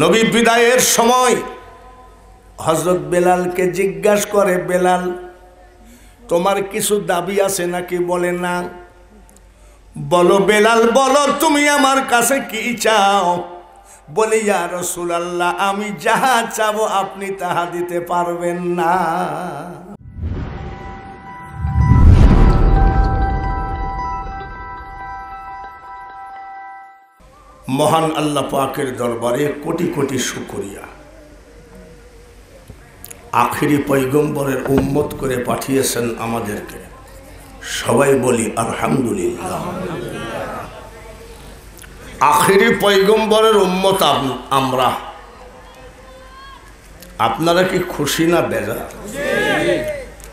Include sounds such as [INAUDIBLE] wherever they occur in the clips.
নবী বিদায়ের সময় হজরত বেলালকে জিজ্ঞাসা করে বেলাল তোমার কিছু দাবি আছে নাকি বলে না বলো বেলাল বলো তুমি আমার কাছে কি চাও বলি আর রসুল আল্লাহ আমি যাহা চাবো আপনি তাহা দিতে পারবেন না মহান আল্লাহ পাকের দরবারে কোটি কোটি শুকরিয়া আখিরি পৈগম্বরের উম্মত করে পাঠিয়েছেন আমাদেরকে সবাই বলি আলহামদুলিল্লাহ আখিরি পৈগম্বরের উম্মত আমরা আপনারা কি খুশি না বেজা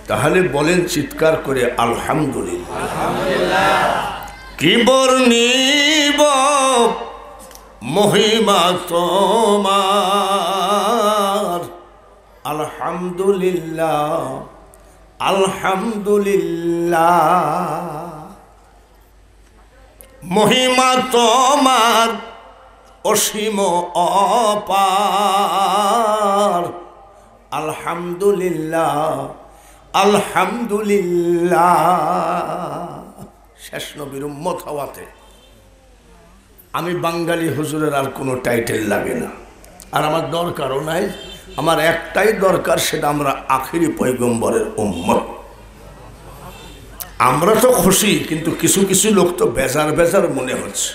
তাহলে বলেন চিৎকার করে আলহামদুলিল্লাহ কি বর্ণিব মহিমা তোমার আলহামদুলিল্লাহ আলহামদুলিল্লাহ মহিমা তোমার অসীম অপার আলহামদুলিল্লাহ আলহামদুলিল্লাহ শেষ নবীর উম্মত হওয়াতে আমি বাঙালি হুজুরের আর কোনো টাইটেল লাগে না আর আমার দরকারও নাই আমার একটাই দরকার সেটা আমরা আখিরি পৈগম্বরের উম্মত আমরা তো খুশি কিন্তু কিছু কিছু লোক তো বেজার বেজার মনে হচ্ছে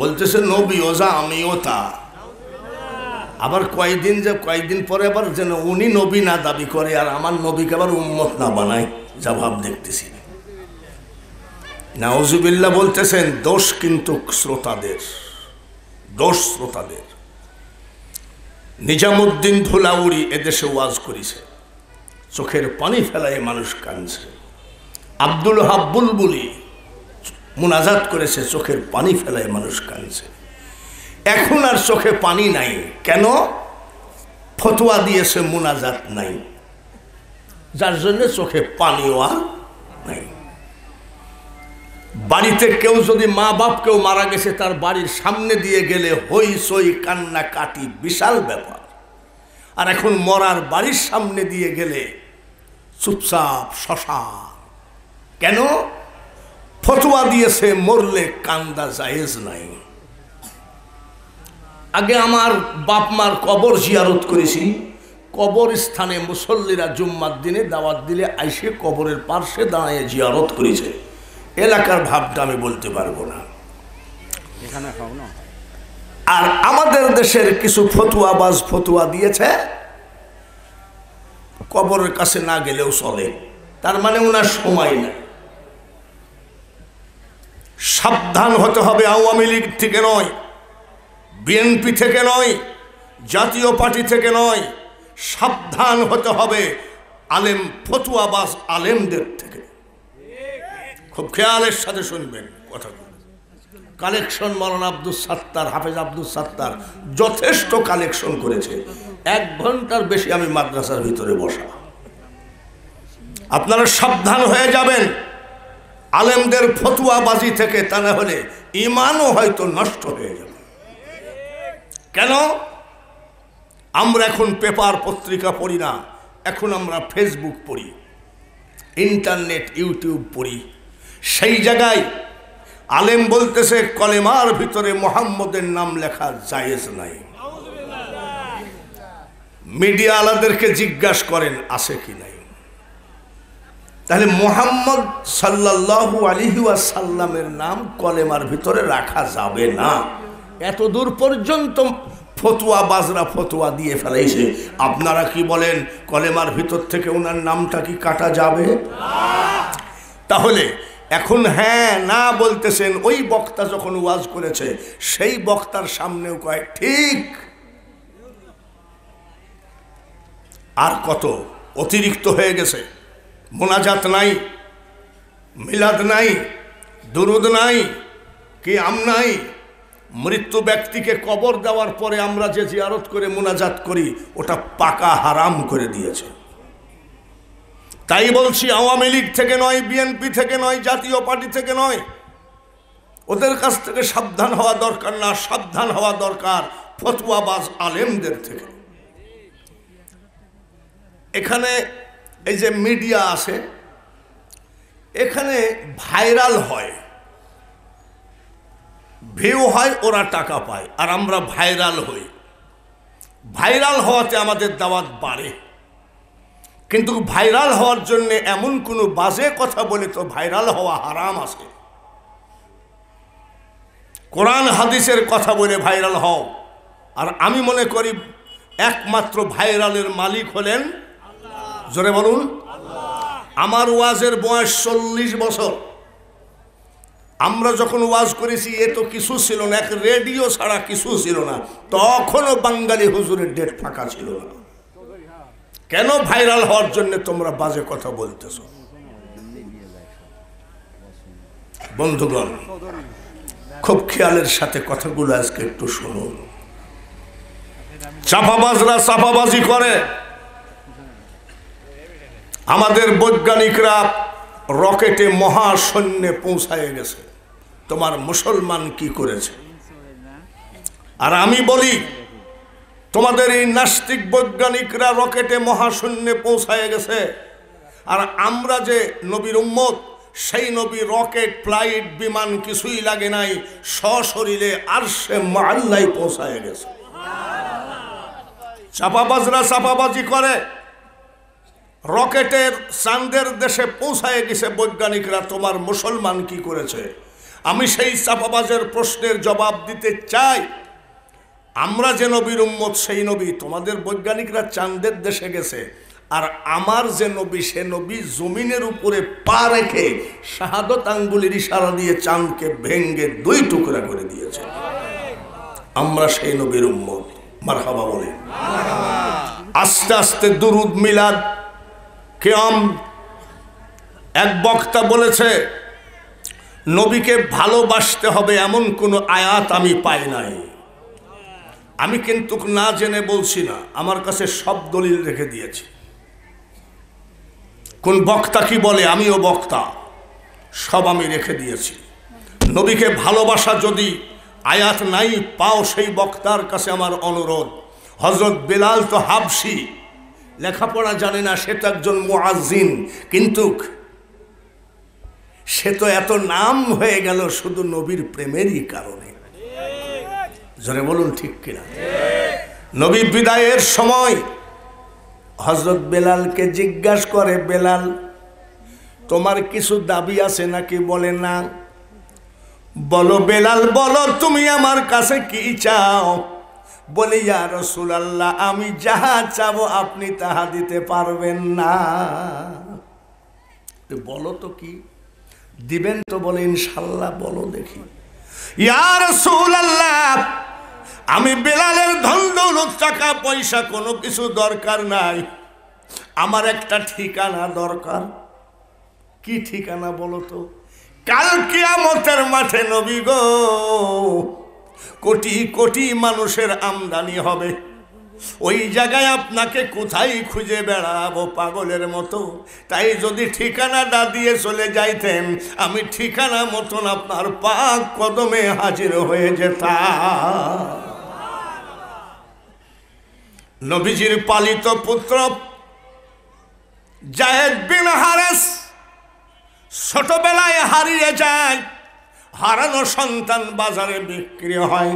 বলতেছে নবী ওজা আমিও তা আবার কয়েকদিন যে কয়েকদিন পরে আবার যেন উনি নবী না দাবি করে আর আমার নবীকে আবার উম্মত না বানায় যা ভাব দেখতেছি নাওজুবিল্লা বলতেছেন দোষ কিন্তু শ্রোতাদের দোষ শ্রোতাদের নিজামুদ্দিন ধুলাউরি এদেশে ওয়াজ করিছে চোখের পানি ফেলায় মানুষ কাঁদছে আব্দুল হাব্বুল বলি মুনাজাত করেছে চোখের পানি ফেলায় মানুষ কাঁদছে এখন আর চোখে পানি নাই কেন ফতোয়া দিয়েছে মুনাজাত নাই যার জন্য চোখে পানিও আর নাই বাড়িতে কেউ যদি মা বাপ কেউ মারা গেছে তার বাড়ির সামনে দিয়ে গেলে হই সই কান্না কাটি বিশাল ব্যাপার আর এখন মরার বাড়ির সামনে দিয়ে গেলে চুপচাপ শশান কেন ফটোয়া দিয়েছে মরলে কান্দা জায়েজ নাই আগে আমার বাপ মার কবর জিয়ারত করেছি কবর স্থানে মুসল্লিরা জুম্মার দিনে দাওয়াত দিলে আইসে কবরের পার্শ্বে দাঁড়িয়ে জিয়ারত করেছে এলাকার ভাবটা আমি বলতে পারবো না আর আমাদের দেশের কিছু ফতুয়াবাজ ফতুয়া দিয়েছে কবরের কাছে না গেলেও চলে তার মানে ওনার সময় নেই সাবধান হতে হবে আওয়ামী লীগ থেকে নয় বিএনপি থেকে নয় জাতীয় পার্টি থেকে নয় সাবধান হতে হবে আলেম ফতুয়াবাস আলেমদের থেকে খুব খেয়ালের সাথে শুনবেন কথাগুলো কালেকশন মরণ আব্দুল সাত্তার হাফেজ আব্দুল সাত্তার যথেষ্ট কালেকশন করেছে এক ঘন্টার বেশি আমি মাদ্রাসার ভিতরে বসা আপনারা সাবধান হয়ে যাবেন আলেমদের ফতুয়াবাজি থেকে তা না হলে ইমানও হয়তো নষ্ট হয়ে যাবে কেন আমরা এখন পেপার পত্রিকা পড়ি না এখন আমরা ফেসবুক পড়ি ইন্টারনেট ইউটিউব পড়ি সেই জায়গায় আলেম বলতেছে কলেমার ভিতরে মোহাম্মদের নাম লেখা জায়েজ নাই মিডিয়া আলাদেরকে জিজ্ঞাসা করেন আছে কি নাই তাহলে মোহাম্মদ সাল্লাহু সাল্লামের নাম কলেমার ভিতরে রাখা যাবে না এত দূর পর্যন্ত ফতুয়া বাজরা ফতুয়া দিয়ে ফেলাইছে আপনারা কি বলেন কলেমার ভিতর থেকে ওনার নামটা কি কাটা যাবে তাহলে এখন হ্যাঁ না বলতেছেন ওই বক্তা যখন ওয়াজ করেছে সেই বক্তার সামনেও কয় ঠিক আর কত অতিরিক্ত হয়ে গেছে মোনাজাত নাই মিলাদ নাই দুরুদ নাই কি আম নাই মৃত্যু ব্যক্তিকে কবর দেওয়ার পরে আমরা যে জিয়ারত করে মোনাজাত করি ওটা পাকা হারাম করে দিয়েছে তাই বলছি আওয়ামী লীগ থেকে নয় বিএনপি থেকে নয় জাতীয় পার্টি থেকে নয় ওদের কাছ থেকে সাবধান হওয়া দরকার না সাবধান হওয়া দরকার ফতুয়াবাজ আলেমদের থেকে এখানে এই যে মিডিয়া আছে এখানে ভাইরাল হয় ভিউ হয় ওরা টাকা পায় আর আমরা ভাইরাল হই ভাইরাল হওয়াতে আমাদের দাওয়াত বাড়ে কিন্তু ভাইরাল হওয়ার জন্য এমন কোনো বাজে কথা বলে তো ভাইরাল হওয়া হারাম আছে কোরআন হাদিসের কথা বলে ভাইরাল হও আর আমি মনে করি একমাত্র ভাইরালের মালিক হলেন জোরে বলুন আমার ওয়াজের বয়স চল্লিশ বছর আমরা যখন ওয়াজ করেছি এ তো কিছু ছিল না এক রেডিও ছাড়া কিছু ছিল না তখনও বাঙালি হুজুরের ডেট ফাঁকা ছিল না কেন ভাইরাল হওয়ার জন্য তোমরা বাজে কথা বলতেছ বন্ধুগণ খুব খেয়ালের সাথে কথাগুলো আজকে একটু শুনুন চাপাবাজরা চাপাবাজি করে আমাদের বৈজ্ঞানিকরা রকেটে মহাশূন্যে পৌঁছায় গেছে তোমার মুসলমান কি করেছে আর আমি বলি তোমাদের এই নাস্তিক বৈজ্ঞানিকরা রকেটে মহাশূন্যে পৌঁছায় গেছে আর আমরা যে নবীর উম্মত সেই নবী রকেট ফ্লাইট বিমান কিছুই লাগে নাই সশরীরে আর সে মাল্লাই পৌঁছায় গেছে চাপাবাজরা চাপাবাজি করে রকেটের চান্দের দেশে পৌঁছায় গেছে বৈজ্ঞানিকরা তোমার মুসলমান কি করেছে আমি সেই চাপাবাজের প্রশ্নের জবাব দিতে চাই আমরা যে নবীর উম্মত সেই নবী তোমাদের বৈজ্ঞানিকরা চাঁদের দেশে গেছে আর আমার যে নবী সে নবী জমিনের উপরে পা রেখে শাহাদত আঙ্গুলির ইশারা দিয়ে চাঁদকে ভেঙ্গে দুই টুকরা করে দিয়েছে আমরা সেই নবীর উম্মত মারহাবা বলে আস্তে আস্তে দুরুদ মিলাদ কেয়াম এক বক্তা বলেছে নবীকে ভালোবাসতে হবে এমন কোনো আয়াত আমি পাই নাই আমি কিন্তু না জেনে বলছি না আমার কাছে সব দলিল রেখে দিয়েছি কোন বক্তা কি বলে আমিও বক্তা সব আমি রেখে দিয়েছি নবীকে ভালোবাসা যদি আয়াত নাই পাও সেই বক্তার কাছে আমার অনুরোধ হজরত বেলাল তো হাবসি লেখাপড়া জানে না সে তো একজন মোয়াজিন কিন্তু সে তো এত নাম হয়ে গেল শুধু নবীর প্রেমেরই কারণে জোরে বলুন ঠিক কিনা নবী বিদায়ের সময় হজরত বেলালকে জিজ্ঞাসা করে বেলাল তোমার কিছু দাবি আছে নাকি বলে না বলো বেলাল বলো তুমি আমার কাছে কি চাও বলি আর রসুল আল্লাহ আমি যাহা চাবো আপনি তাহা দিতে পারবেন না বলো তো কি দিবেন তো বলে ইনশাল্লাহ বলো দেখি ইয়ার আমি বেলালের ধন দৌলত টাকা পয়সা কোনো কিছু দরকার নাই আমার একটা ঠিকানা দরকার কি ঠিকানা বলো তো কাল মাঠে নবী গো কোটি কোটি মানুষের আমদানি হবে ওই জায়গায় আপনাকে কোথায় খুঁজে বেড়াবো পাগলের মতো তাই যদি ঠিকানাটা দিয়ে চলে যাইতেন আমি ঠিকানা মতন আপনার পাক কদমে হাজির হয়ে যেতাম নবীজির পালিত পুত্র জাহেদ বিন হারেস ছোটবেলায় হারিয়ে যায় হারানো সন্তান বাজারে বিক্রি হয়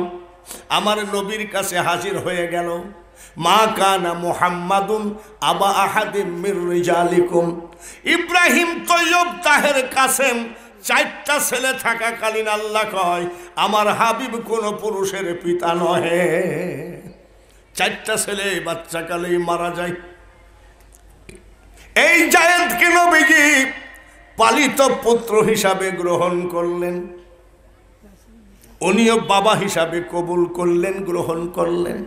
আমার নবীর কাছে হাজির হয়ে গেল মা কানা মোহাম্মাদুন আবা আহাদিম মির ইব্রাহিম তৈয়ব তাহের কাসেম চারটা ছেলে থাকাকালীন আল্লাহ কয় আমার হাবিব কোনো পুরুষের পিতা নহে চারটা ছেলে বাচ্চাকালেই মারা যায় এই জায়েন্টকে নবীজি পালিত পুত্র হিসাবে গ্রহণ করলেন উনিও বাবা হিসাবে কবুল করলেন গ্রহণ করলেন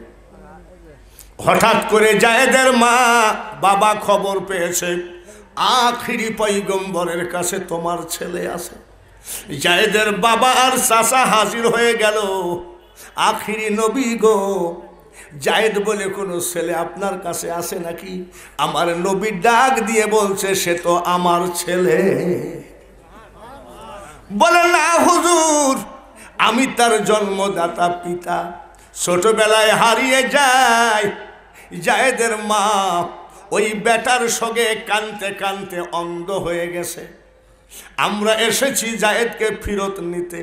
হঠাৎ করে জায়দের মা বাবা খবর পেয়েছে আখিরি পাইগম্বরের কাছে তোমার ছেলে আছে জায়দের বাবা আর চাষা হাজির হয়ে গেল আখিরি নবী গো জায়েদ বলে কোনো ছেলে আপনার কাছে আছে নাকি আমার নবী ডাক দিয়ে বলছে সে তো আমার ছেলে বলে না হুজুর আমি তার জন্মদাতা পিতা ছোটবেলায় হারিয়ে যায় জায়েদের মা ওই বেটার সঙ্গে কানতে কানতে অন্ধ হয়ে গেছে আমরা এসেছি জায়েদকে ফিরত নিতে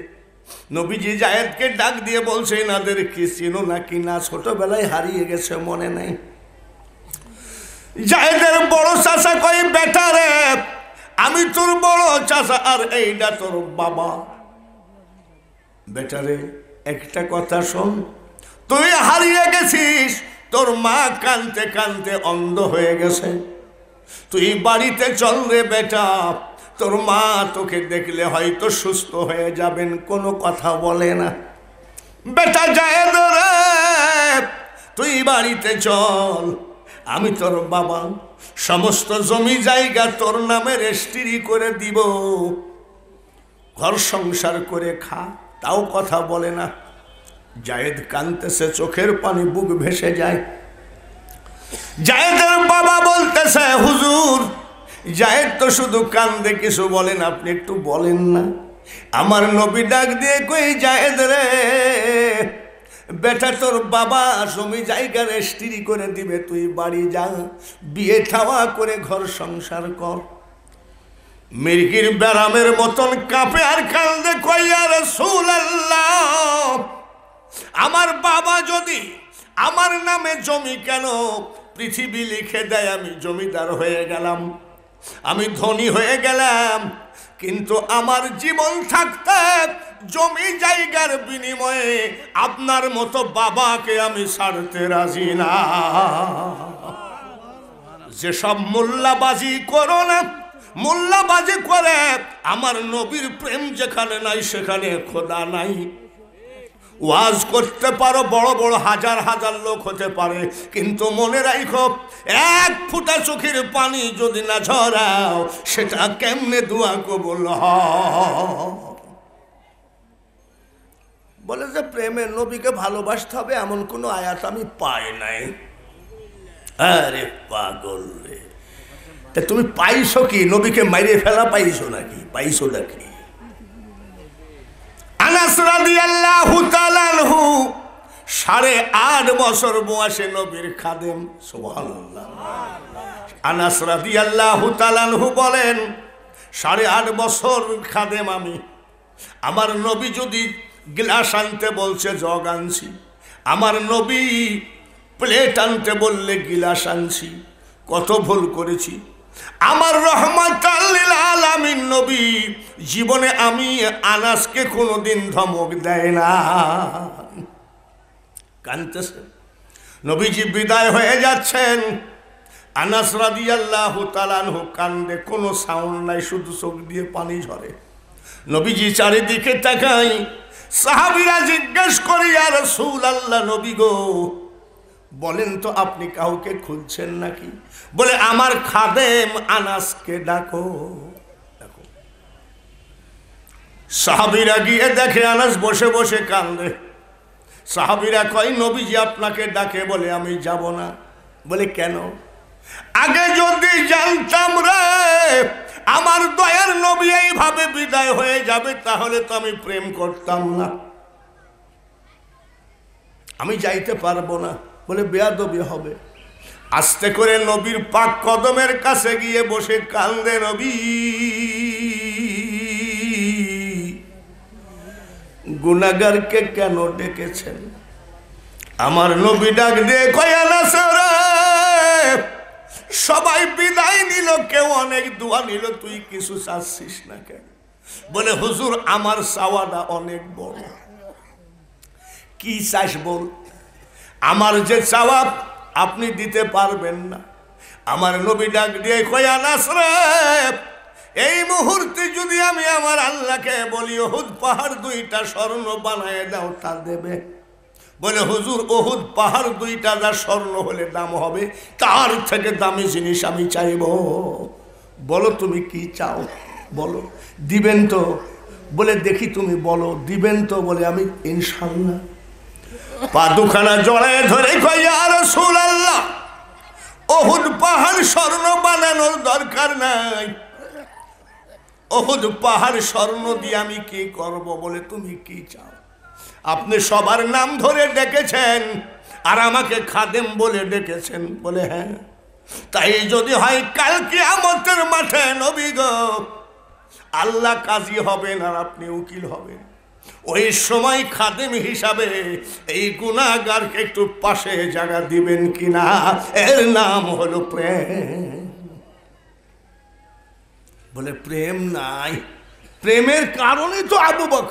নবীজি জায়েদকে ডাক দিয়ে বলছে এনাদের কি চিনো নাকি না ছোটবেলায় হারিয়ে গেছে মনে নেই জায়েদের বড় চাষা কই বেটার আমি তোর বড় চাষা আর এইটা তোর বাবা বেটারে একটা কথা শোন তুই হারিয়ে গেছিস তোর মা কানতে কানতে অন্ধ হয়ে গেছে তুই বাড়িতে চল রে বেটা তোর মা তোকে দেখলে হয়তো সুস্থ হয়ে যাবেন কোনো কথা বলে না বেটা যায় রে তুই বাড়িতে চল আমি তোর বাবা সমস্ত জমি জায়গা তোর নামে রেস্টিরি করে দিব ঘর সংসার করে খা তাও কথা বলে না জায়েদ কানতেছে চোখের পানি বুক ভেসে যায় জায়দের বাবা বলতেছে হুজুর জায়দ তো শুধু কান্দে কিছু বলেন আপনি একটু বলেন না আমার নবী ডাক দিয়ে কই জায়দ রে বেটা তোর বাবা জমি জায়গা স্ত্রী করে দিবে তুই বাড়ি যা বিয়ে থাওয়া করে ঘর সংসার কর মির্গির ব্যারামের মতন কাঁপে আর কান্দে কইয়া রসুল্লাহ আমার বাবা যদি আমার নামে জমি কেন পৃথিবী লিখে দেয় আমি জমিদার হয়ে গেলাম আমি ধনী হয়ে গেলাম কিন্তু আমার জীবন থাকতে জমি জায়গার বিনিময়ে আপনার মতো বাবাকে আমি সারতে রাজি না যেসব মোল্লাবাজি করো না মোল্লাবাজি করে আমার নবীর প্রেম যেখানে নাই সেখানে খোদা নাই ওয়াজ করতে পারো বড় বড় হাজার হাজার লোক হতে পারে কিন্তু মনে রাখো এক ফুটা চোখের পানি যদি না ঝরাও সেটা কেমনে দোয়া কবল বলে যে প্রেমের নবীকে ভালোবাসতে হবে এমন কোনো আয়াত আমি পাই নাই আরে পাগল রে তা তুমি পাইছো কি নবীকে মাইরে ফেলা পাইছো নাকি পাইছো নাকি আনাস রাদিয়াল্লাহু তাআলাহু সাড়ে আট বছর বয়সে নবীর খাদেম সুবহানাল্লাহ আনাস রাদিয়াল্লাহু তাআলাহু বলেন সাড়ে আট বছর খাদেম আমি আমার নবী যদি গ্লাস আনতে বলছে জগ আনছি আমার নবী প্লেট আনতে বললে গিলাস আনছি কত ভুল করেছি আমার রহমত আলামিন নবী জীবনে আমি আনাসকে কোনোদিন ধমক দেয় না কানতেছে নবীজি বিদায় হয়ে যাচ্ছেন আনাস রাদি আল্লাহ তালানহু কান্দে কোনো সাউন্ড নাই শুধু চোখ দিয়ে পানি ঝরে নবীজি চারিদিকে তাকাই সাহাবিরা জিজ্ঞেস করি আর সুল আল্লাহ নবী গো বলেন তো আপনি কাউকে খুঁজছেন নাকি বলে আমার খাদেম আনাসকে ডাকো ডাকো সাহাবিরা গিয়ে দেখে আনাস বসে বসে কান্দে সাহাবিরা কয় নবীজি আপনাকে ডাকে বলে আমি যাব না বলে কেন আগে যদি জানতাম রে আমার দয়ার নবী এইভাবে বিদায় হয়ে যাবে তাহলে তো আমি প্রেম করতাম না আমি যাইতে পারবো না বলে বেয়াদবি হবে আস্তে করে নবীর পাক কদমের কাছে গিয়ে বসে কান্দে নবী গুনাগারকে কেন ডেকেছেন আমার নবী ডাক দিয়ে সবাই বিদায় নিল কেউ অনেক দোয়া নিল তুই কিছু চাচ্ছিস না কেন বলে হুজুর আমার চাওয়াটা অনেক বড় কি চাস বল আমার যে চাওয়া আপনি দিতে পারবেন না আমার নবী ডাক দিয়ে কয়া নাসরেফ এই মুহূর্তে যদি আমি আমার আল্লাহকে বলি ওহুদ পাহাড় দুইটা স্বর্ণ বানায় দাও তা দেবে বলে হুজুর ওহুদ পাহাড় দুইটা যা স্বর্ণ হলে দাম হবে তার থেকে দামি জিনিস আমি চাইব বলো তুমি কি চাও বলো দিবেন তো বলে দেখি তুমি বলো দিবেন তো বলে আমি ইনশাল্লাহ পা দুখানা জড়ায় ধরে কয়া রসুল আল্লাহ অহুদ পাহাড় স্বর্ণ বানানোর দরকার নাই অহুদ পাহাড় স্বর্ণ দিয়ে আমি কি করব বলে তুমি কি চাও আপনি সবার নাম ধরে ডেকেছেন আর আমাকে খাদেম বলে ডেকেছেন বলে হ্যাঁ তাই যদি হয় কালকে আমতের মাঠে নবী আল্লাহ কাজী হবেন আর আপনি উকিল হবেন ওই সময় খাদেম হিসাবে এই গুণাগারকে একটু পাশে জায়গা দিবেন কিনা এর নাম হলো প্রেম বলে প্রেম নাই প্রেমের কারণেই তো আবু বক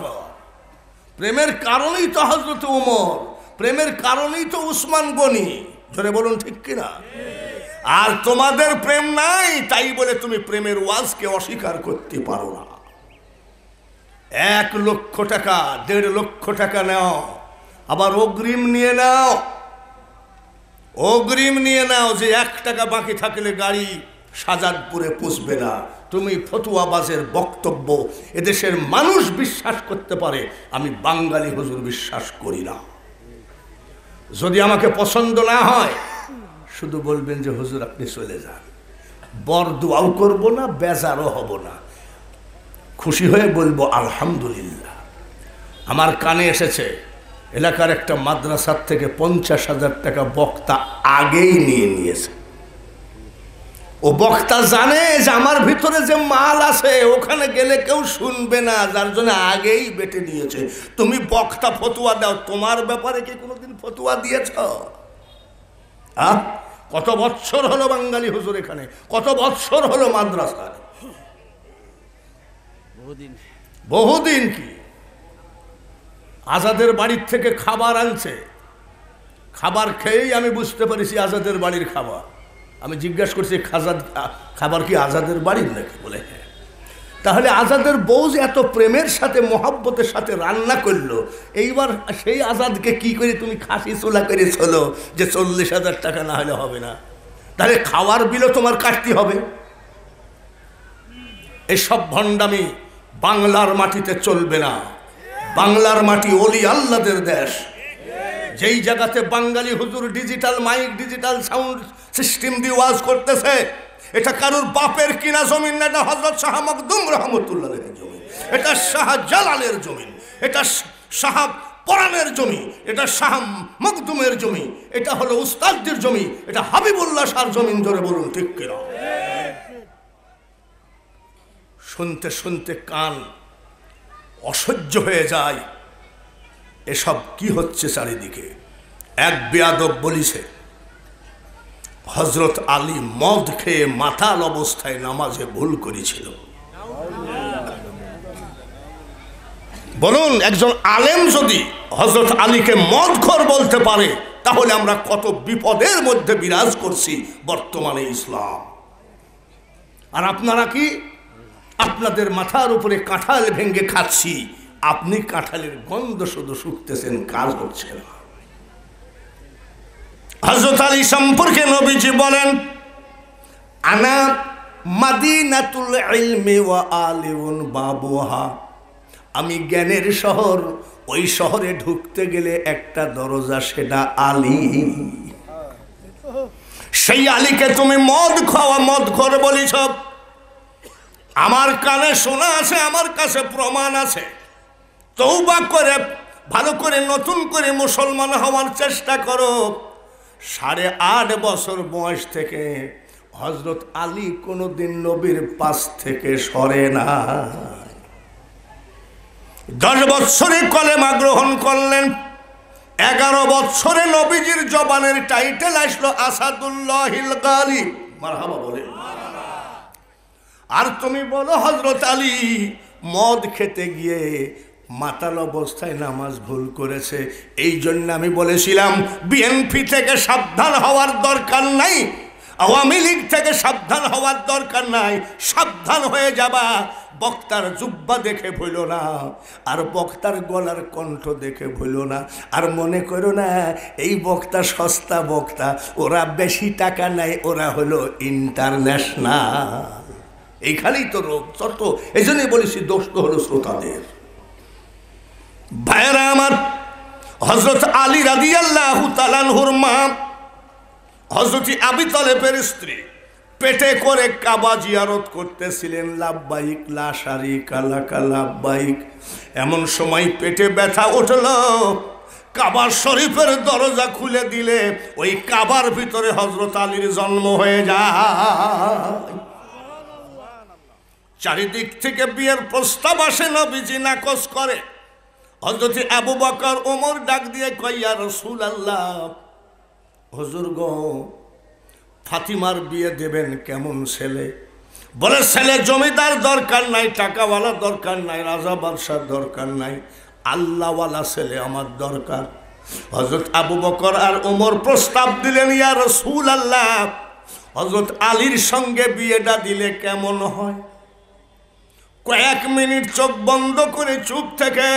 প্রেমের কারণেই তো হজরত উমর প্রেমের কারণেই তো উসমান গনি ধরে বলুন ঠিক কিনা আর তোমাদের প্রেম নাই তাই বলে তুমি প্রেমের ওয়াজকে অস্বীকার করতে পারো না এক লক্ষ টাকা দেড় লক্ষ টাকা নেও আবার অগ্রিম নিয়ে নাও অগ্রিম নিয়ে নাও যে এক টাকা বাকি থাকলে গাড়ি সাজাদপুরে পুষবে না তুমি ফতুয়াবাজের বক্তব্য এদেশের মানুষ বিশ্বাস করতে পারে আমি বাঙালি হুজুর বিশ্বাস করি না যদি আমাকে পছন্দ না হয় শুধু বলবেন যে হুজুর আপনি চলে যান বর দোয়াও করবো না বেজারও হব না খুশি হয়ে বলবো আলহামদুলিল্লাহ আমার কানে এসেছে এলাকার একটা মাদ্রাসার থেকে পঞ্চাশ হাজার টাকা বক্তা আগেই নিয়ে নিয়েছে ও বক্তা জানে যে আমার ভিতরে যে মাল আছে ওখানে গেলে কেউ শুনবে না যার জন্য আগেই বেটে নিয়েছে তুমি বক্তা ফতুয়া দাও তোমার ব্যাপারে কি কোনোদিন ফতুয়া দিয়েছ কত বৎসর হলো বাঙালি হুজুর এখানে কত বৎসর হলো মাদ্রাসায় বহুদিন কি আজাদের বাড়ির থেকে খাবার আনছে খাবার খেয়েই আমি বুঝতে পারিছি আজাদের বাড়ির খাবার আমি জিজ্ঞাসা করছি খাজাদ খাবার কি আজাদের বাড়ির নাকি বলে হ্যাঁ তাহলে আজাদের বউ যে এত প্রেমের সাথে মহাব্বতের সাথে রান্না করলো এইবার সেই আজাদকে কি করে তুমি খাসি চোলা করে চলো যে চল্লিশ হাজার টাকা না হলে হবে না তাহলে খাওয়ার বিলও তোমার কাটতে হবে এসব ভণ্ডামি বাংলার মাটিতে চলবে না বাংলার মাটি অলি আল্লাদের দেশ যেই জায়গাতে বাঙালি হুজুর digital mike digital sound system দিয়ে ওয়াজ করতেছে এটা কারুর বাপের কিনা জমিন না এটা হজরত শাহ মকদুম রহমতুল্লাহ জমি এটা শাহ জালালের জমিন এটা শাহ পরানের জমি এটা শাহ মকদুমের জমি এটা হলো উস্তাদদের জমি এটা হাবিবুল্লাহ শাহর জমিন ধরে বলুন ঠিক কিনা শুনতে শুনতে কান অসহ্য হয়ে যায় এসব কি হচ্ছে চারিদিকে এক বেয়াদব বলিছে হজরত আলী মদ খেয়ে মাতাল অবস্থায় নামাজে ভুল করেছিল বলুন একজন আলেম যদি হজরত আলীকে মদ ঘর বলতে পারে তাহলে আমরা কত বিপদের মধ্যে বিরাজ করছি বর্তমানে ইসলাম আর আপনারা কি আপনাদের মাথার উপরে কাঁঠাল ভেঙ্গে খাচ্ছি আপনি কাঁঠালের গন্ধ শুধু শুকতেছেন কাজ হচ্ছে না হজরত আলী সম্পর্কে নবীজি বলেন আনা মাদিনাতুল ইলমি ওয়া আলিউন বাবুহা আমি জ্ঞানের শহর ওই শহরে ঢুকতে গেলে একটা দরজা সেটা আলী সেই আলীকে তুমি মদ খাওয়া মদ ঘর বলিছ আমার কানে শোনা আছে আমার কাছে প্রমাণ আছে তৌবা করে ভালো করে নতুন করে মুসলমান হওয়ার চেষ্টা করো সাড়ে আট বছর বয়স থেকে হজরত আলী কোনো দিন নবীর পাশ থেকে সরে না দশ বৎসরে কলেমা গ্রহণ করলেন এগারো বৎসরে নবীজির জবানের টাইটেল আসলো আসাদুল্লাহ হিল গালি মারহাবা বলে আর তুমি বলো হজরত আলী মদ খেতে গিয়ে মাতাল অবস্থায় নামাজ ভুল করেছে এই জন্য আমি বলেছিলাম বিএনপি থেকে সাবধান হওয়ার দরকার নাই আওয়ামী লীগ থেকে সাবধান হওয়ার দরকার নাই সাবধান হয়ে যাবা বক্তার জুব্বা দেখে ভুল না আর বক্তার গলার কণ্ঠ দেখে ভুল না আর মনে করো না এই বক্তা সস্তা বক্তা ওরা বেশি টাকা নাই ওরা হলো ইন্টারন্যাশনাল এইখানেই তো রোগ তর্ক এই জন্যই বলেছি দোষ তো হলো শ্রোতাদের ভাইরা আমার হজরত আলী রাদি আল্লাহ তালানহুর মা হজরত আবি তালেবের স্ত্রী পেটে করে কাবা জিয়ারত করতেছিলেন লাভবাহিক লাশারি কালাকা লাভবাহিক এমন সময় পেটে ব্যথা উঠল কাবার শরীফের দরজা খুলে দিলে ওই কাবার ভিতরে হজরত আলীর জন্ম হয়ে যায় চারিদিক থেকে বিয়ের প্রস্তাব আসে না বিজি নাকচ করে হজরত আবু বাকর ওমর ডাক দিয়ে কইয়া রসুল আল্লাহ হজুর গ ফাতিমার বিয়ে দেবেন কেমন ছেলে বলে ছেলে জমিদার দরকার নাই টাকাওয়ালা দরকার নাই রাজা বাদশার দরকার নাই আল্লাহওয়ালা ছেলে আমার দরকার হজরত আবু বকর আর ওমর প্রস্তাব দিলেন ইয়ার রসুল আল্লাহ হজরত আলীর সঙ্গে বিয়েটা দিলে কেমন হয় কয়েক মিনিট চোখ বন্ধ করে চুপ থেকে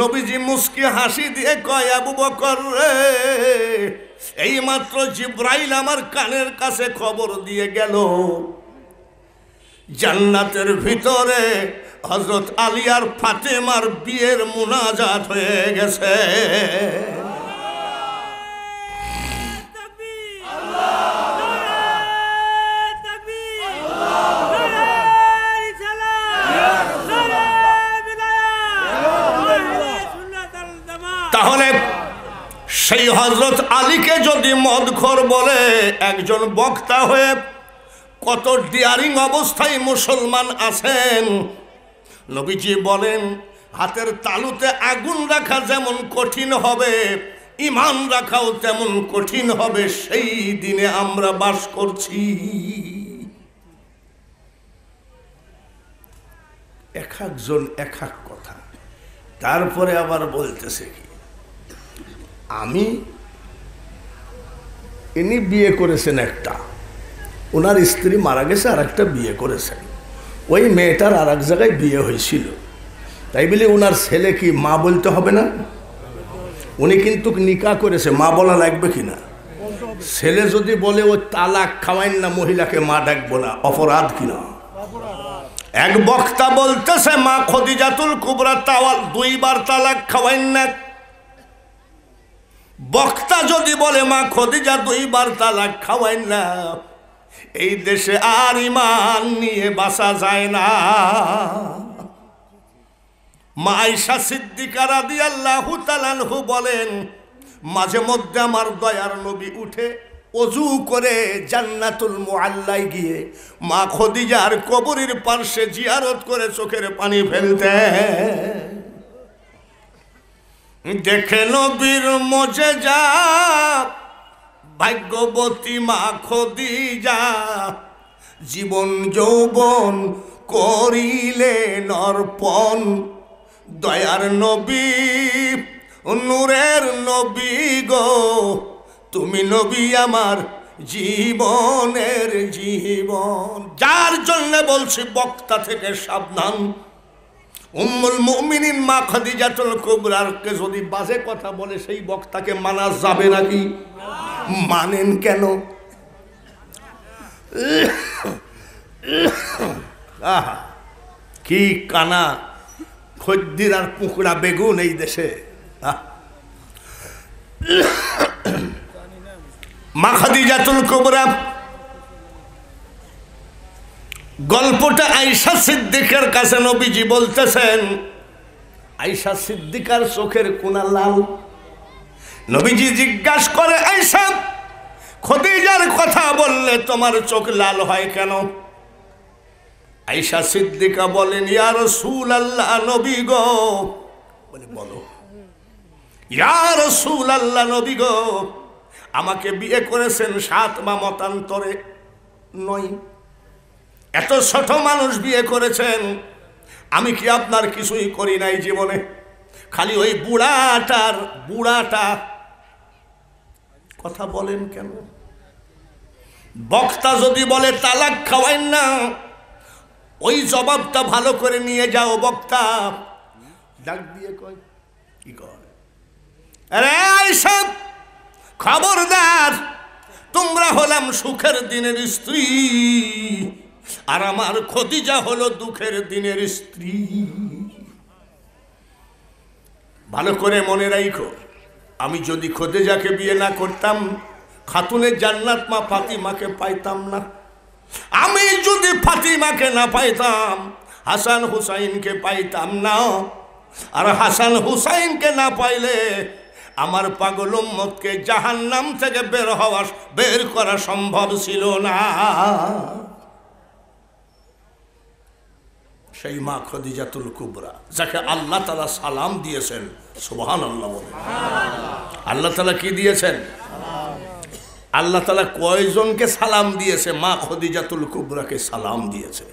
নবীজি মুসকি হাসি দিয়ে কয় আবু বকর রে এই মাত্র জিব্রাইল আমার কানের কাছে খবর দিয়ে গেল জান্নাতের ভিতরে হজরত আলিয়ার ফাতেমার বিয়ের মুনাজাত হয়ে গেছে তাহলে সেই হজরত আলীকে যদি মদখর বলে একজন বক্তা হয়ে কত ডিয়ারিং অবস্থায় মুসলমান আছেন নবীজি বলেন হাতের তালুতে আগুন রাখা যেমন কঠিন হবে ইমান রাখাও তেমন কঠিন হবে সেই দিনে আমরা বাস করছি এক একজন এক এক কথা তারপরে আবার বলতেছে কি আমি ইনি বিয়ে করেছেন একটা ওনার স্ত্রী মারা গেছে আর একটা বিয়ে করেছেন ওই মেয়েটার আর এক জায়গায় বিয়ে হয়েছিল তাই বলে ওনার ছেলে কি মা বলতে হবে না উনি কিন্তু নিকা করেছে মা বলা লাগবে কি না ছেলে যদি বলে ও তালাক খাওয়াইন না মহিলাকে মা ডাকবো না অপরাধ কিনা এক বক্তা বলতেছে মা খদিজাতুল কুবরা তাওয়াল দুইবার তালাক খাওয়াইন না বক্তা যদি বলে মা খদিজা দুইবার তালাক খাওয়াই না এই দেশে আর ইমান নিয়ে বাসা যায় না মাইশা সিদ্দিকারা দি আল্লাহ তালানহু বলেন মাঝে মধ্যে আমার দয়ার নবী উঠে অজু করে জান্নাতুল মোয়াল্লায় গিয়ে মা খদিজার কবরের পার্শ্বে জিয়ারত করে চোখের পানি ফেলতে দেখে নবীর মজে যা ভাগ্যবতী মা খদি যা জীবন যৌবন করিলে নর্পণ দয়ার নবী নূরের নবী গো তুমি নবী আমার জীবনের জীবন যার জন্য বলছি বক্তা থেকে সাবধান উম্মুল মুমিনিন মা খাদিজাতুল কে যদি বাজে কথা বলে সেই বক্তাকে মানা যাবে নাকি মানেন কেন আহা কি কানা খদ্দির আর পুকুরা বেগুন এই দেশে মা খাদিজাতুল কুবরা গল্পটা আইসা সিদ্দিকার কাছে নবীজি বলতেছেন আইসা সিদ্দিকার চোখের কোনা লাল নবীজি জিজ্ঞাসা করে আইসা খদিজার কথা বললে তোমার চোখ লাল হয় কেন আইসা সিদ্দিকা বলেন ইয়ার সুল আল্লাহ নবী গো বলে বলো ইয়ার সুল আল্লাহ নবী গো আমাকে বিয়ে করেছেন সাত মা মতান্তরে নয় এত ছোট মানুষ বিয়ে করেছেন আমি কি আপনার কিছুই করি নাই জীবনে খালি ওই বুড়াটার বুড়াটা কথা বলেন কেন বক্তা যদি বলে তালাক খাওয়াই না ওই জবাবটা ভালো করে নিয়ে যাও বক্তা ডাক দিয়ে কয় কি করে সব খবরদার তোমরা হলাম সুখের দিনের স্ত্রী আর আমার খদিজা হলো দুঃখের দিনের স্ত্রী ভালো করে মনে রাখো আমি যদি খদেজাকে বিয়ে না করতাম খাতুনের জান্নাত মা ফাতিমাকে পাইতাম না আমি যদি ফাতিমাকে না পাইতাম হাসান হুসাইনকে পাইতাম না আর হাসান হুসাইনকে না পাইলে আমার পাগল উম্মতকে জাহান্নাম থেকে বের হওয়া বের করা সম্ভব ছিল না সেই মা খদিজাতুল কুবরা যাকে আল্লাহ তালা সালাম দিয়েছেন সুবাহান আল্লাহ বলে আল্লাহ তালা কি দিয়েছেন আল্লাহ তালা কয়জনকে সালাম দিয়েছে মা খদিজাতুল কুবরাকে সালাম দিয়েছে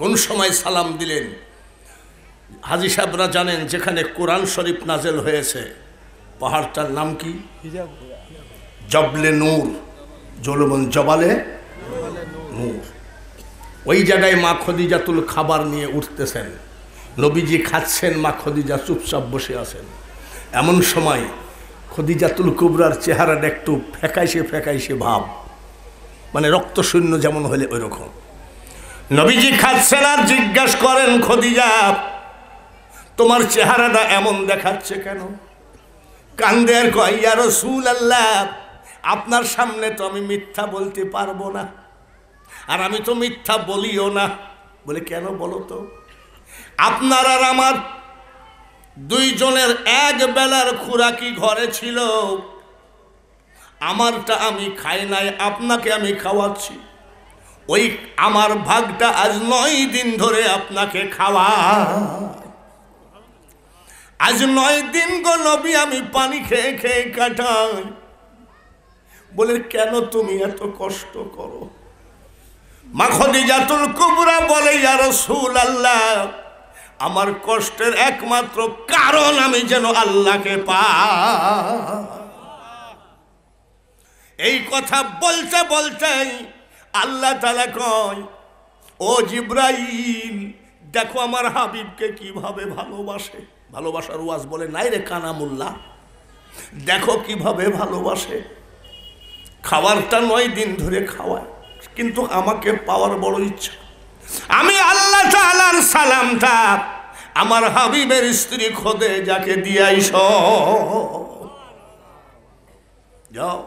কোন সময় সালাম দিলেন হাজি সাহেবরা জানেন যেখানে কোরআন শরীফ নাজেল হয়েছে পাহাড়টার নাম কি জবলে নূর জলমন জবালে নূর ওই জায়গায় মা খদিজাতুল খাবার নিয়ে উঠতেছেন নবীজি খাচ্ছেন মা খদিজা চুপচাপ বসে আছেন এমন সময় খদিজাতুল কুবরার চেহারা একটু ফ্যাকাইসে ফেকাইছে ভাব মানে রক্তশূন্য যেমন হলে ওই রকম নবীজি খাচ্ছেন আর জিজ্ঞাস করেন খদিজা তোমার চেহারাটা এমন দেখাচ্ছে কেন কান্দের কয় আর সুল আল্লাহ আপনার সামনে তো আমি মিথ্যা বলতে পারবো না আর আমি তো মিথ্যা বলিও না বলে কেন বলো তো আপনার আর আমার দুইজনের এক বেলার খুরাকি ঘরে ছিল আমারটা আমি খাই নাই আপনাকে আমি খাওয়াচ্ছি ওই আমার ভাগটা আজ নয় দিন ধরে আপনাকে খাওয়া আজ নয় দিন গো নবী আমি পানি খেয়ে খেয়ে কাটাই বলে কেন তুমি এত কষ্ট করো মাখনি জাতুল কুবরা বলে যার সুল আল্লাহ আমার কষ্টের একমাত্র কারণ আমি যেন আল্লাহকে পা এই কথা বলতে বলতে আল্লাহ তালা কয় ও জিব্রাইল দেখো আমার হাবিবকে কিভাবে ভালোবাসে ভালোবাসার ওয়াজ বলে নাই রে কানামুল্লা দেখো কিভাবে ভালোবাসে খাবারটা নয় দিন ধরে খাওয়ায় কিন্তু আমাকে পাওয়ার বড় ইচ্ছা আমি আল্লাহ সালামটা আমার হাবিবের স্ত্রী খোদে যাকে দিয়াইস যাও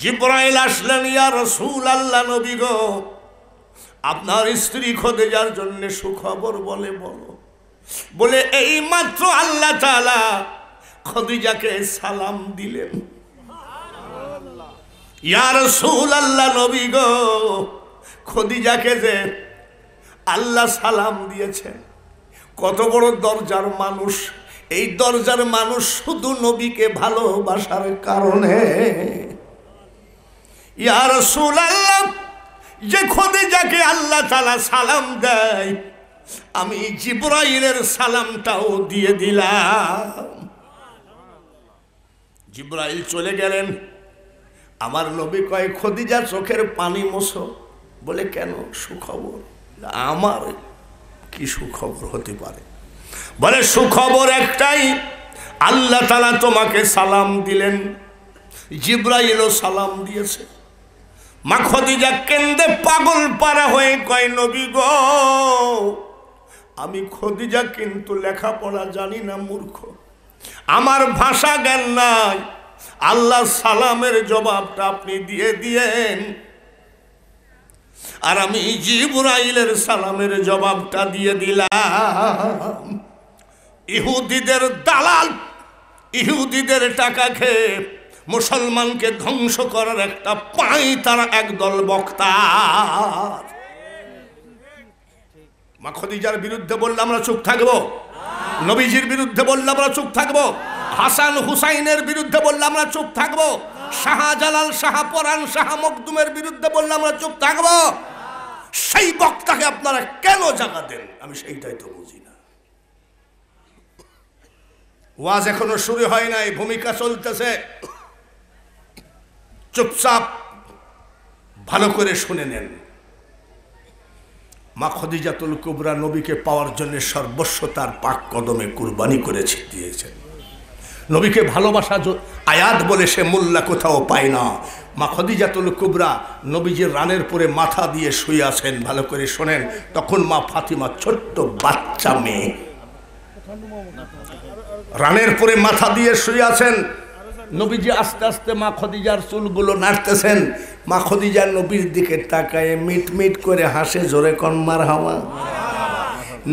জিব্রাইল আসলেন ইয়া রসুল আল্লাহ নবী গো আপনার স্ত্রী খোদে যার জন্য সুখবর বলে বলো বলে এই মাত্র আল্লাহ তালা খদিজাকে সালাম দিলেন আল্লাহ নবী গো খদিজাকে যে আল্লাহ সালাম দিয়েছে কত বড় দরজার মানুষ এই দরজার মানুষ শুধু নবীকে ভালোবাসার কারণে ইয়ার সুল আল্লাহ যে খদিজাকে আল্লাহ তালা সালাম দেয় আমি জিব্রাইলের সালামটাও দিয়ে দিলাম জিব্রাইল চলে গেলেন আমার নবী কয় খদিজা চোখের পানি মোছো বলে কেন সুখবর আমার কি সুখবর হতে পারে বলে সুখবর একটাই আল্লাহ তালা তোমাকে সালাম দিলেন জিব্রাইলও সালাম দিয়েছে মা খদিজা কেন্দ্রে পাগল পারা হয়ে কয় নবী গ আমি খদিজা কিন্তু লেখাপড়া জানি না মূর্খ আমার ভাষা জ্ঞান নাই আল্লাহ সালামের জবাবটা আপনি দিয়ে দিয়েন আর আমি জিবুরাইলের সালামের জবাবটা দিয়ে দিলাম ইহুদিদের দালাল ইহুদিদের টাকা খেয়ে মুসলমানকে ধ্বংস করার একটা পাই তারা একদল বক্তা মাখদিজার বিরুদ্ধে বললে আমরা চুপ থাকবো নবীজির বিরুদ্ধে বললে আমরা চুপ থাকবো হাসান হুসাইনের বিরুদ্ধে বললে আমরা চুপ থাকবো শাহজালাল শাহ পরাণ শাহ মকদুমের বিরুদ্ধে বললে আমরা চুপ থাকবো সেই বক্তাকে আপনারা কেন জায়গা দেন আমি সেইটাই তো বুঝি না ওয়াজ এখনো শুরু হয় নাই ভূমিকা চলতেছে চুপচাপ ভালো করে শুনে নেন মা খদিজাতুল কুবরা নবীকে পাওয়ার জন্য সর্বস্ব তার পাক কদমে কুরবানি করেছে দিয়েছেন নবীকে ভালোবাসা আয়াত বলে সে মোল্লা কোথাও পায় না মা খদিজাতুল কুবরা নবীজির রানের পরে মাথা দিয়ে শুয়ে আছেন ভালো করে শোনেন তখন মা ফাতিমা ছোট্ট বাচ্চা মেয়ে রানের পরে মাথা দিয়ে শুয়ে আছেন নবীজি আস্তে আস্তে মা খদিজার চুলগুলো নাড়তেছেন মা খদিজার নবীর দিকে তাকায় মিটমিট করে হাসে জোরে কন্মার হাওয়া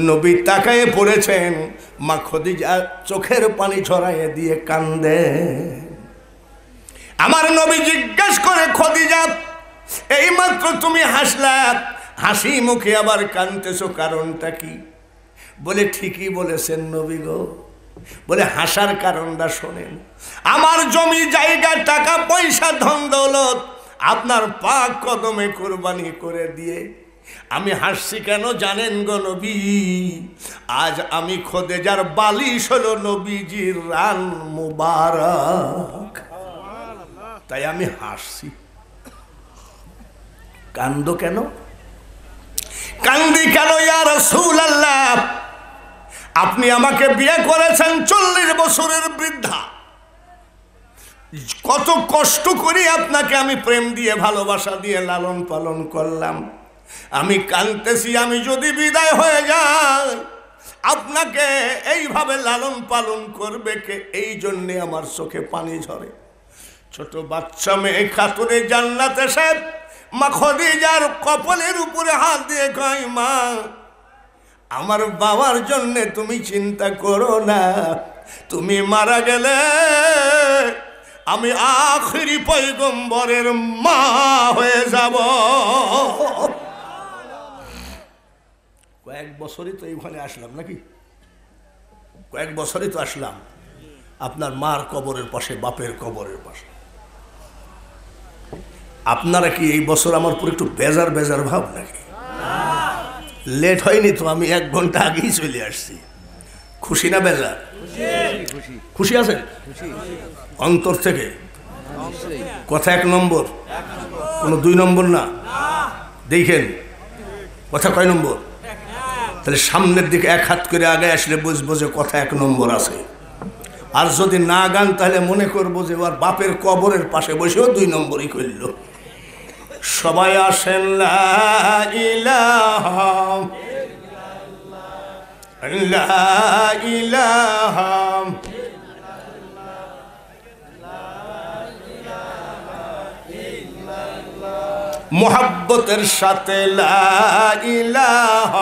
নবী তাকায়ে পড়েছেন মা খদিজা চোখের পানি ছড়াইয়ে দিয়ে কান্দে আমার নবী জিজ্ঞেস করে খদিজা এইমাত্র তুমি হাসলা হাসি মুখে আবার কানতেছো কারণটা কি বলে ঠিকই বলেছেন নবী গো বলে হাসার কারণটা শোনেন আমার জমি জায়গা টাকা পয়সা ধন দৌলত আপনার পা কদমে কোরবানি করে দিয়ে আমি হাসছি কেন জানেন গো নবী আজ আমি খোদে যার বালিশ হলো নবীজির রান মুবারক তাই আমি হাসছি কান্দ কেন কান্দি কেন ইয়ার সুল আল্লাহ আপনি আমাকে বিয়ে করেছেন চল্লিশ বছরের বৃদ্ধা কত কষ্ট করে আপনাকে আমি প্রেম দিয়ে ভালোবাসা দিয়ে লালন পালন করলাম আমি কানতেছি আমি যদি বিদায় হয়ে যাই আপনাকে এইভাবে লালন পালন করবে কে এই জন্যে আমার চোখে পানি ঝরে ছোট বাচ্চা মেয়ে খাতুরে জান্নাতে সাহেব মা খদিজার কপলের উপরে হাত দিয়ে কয় মা আমার বাবার জন্যে তুমি চিন্তা করো না তুমি মারা গেলে আমি আখরি পৈগম্বরের মা হয়ে যাব কয়েক বছরই তো এইখানে আসলাম নাকি কয়েক বছরই তো আসলাম আপনার মার কবরের পাশে বাপের কবরের পাশে আপনারা কি এই বছর আমার পুরো একটু বেজার বেজার ভাব নাকি লেট হয়নি তো আমি এক ঘন্টা আগেই চলে আসছি খুশি না বেজা খুশি আছেন অন্তর থেকে কথা এক নম্বর কোনো দুই নম্বর না দেখেন কথা কয় নম্বর তাহলে সামনের দিকে এক হাত করে আগে আসলে বুঝবো যে কথা এক নম্বর আছে আর যদি না গান তাহলে মনে করবো যে ওর বাপের কবরের পাশে বসেও দুই নম্বরই করলো সবাই আসেন মোহাব্বতের সাথে লাইলাহ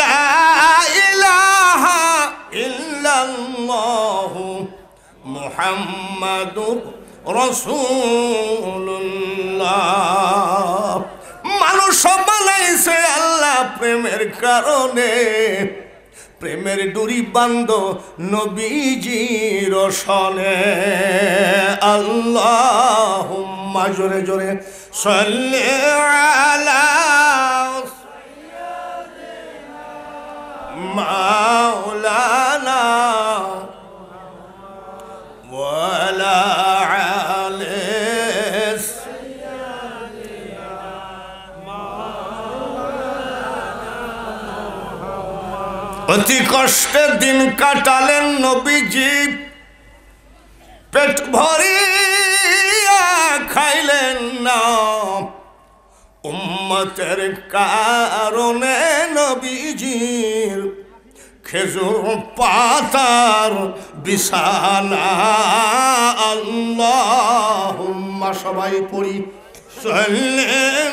লাইলাহ ইল্লাল্লাহু রসুল্লাহ মানুষ বানাইছে আল্লাহ প্রেমের কারণে প্রেমের ডুরি বান্ধ নবীজি রসনে আল্লাহ জোরে জোরে সল্লে আলা মাওলানা অতি কষ্টে দিন কাটালেন নবীজি পেট ভরি খাইলেন না উম্মতের কারণে নবীজির খেজুর পাতার বিশালা সবাই পড়ি চললেন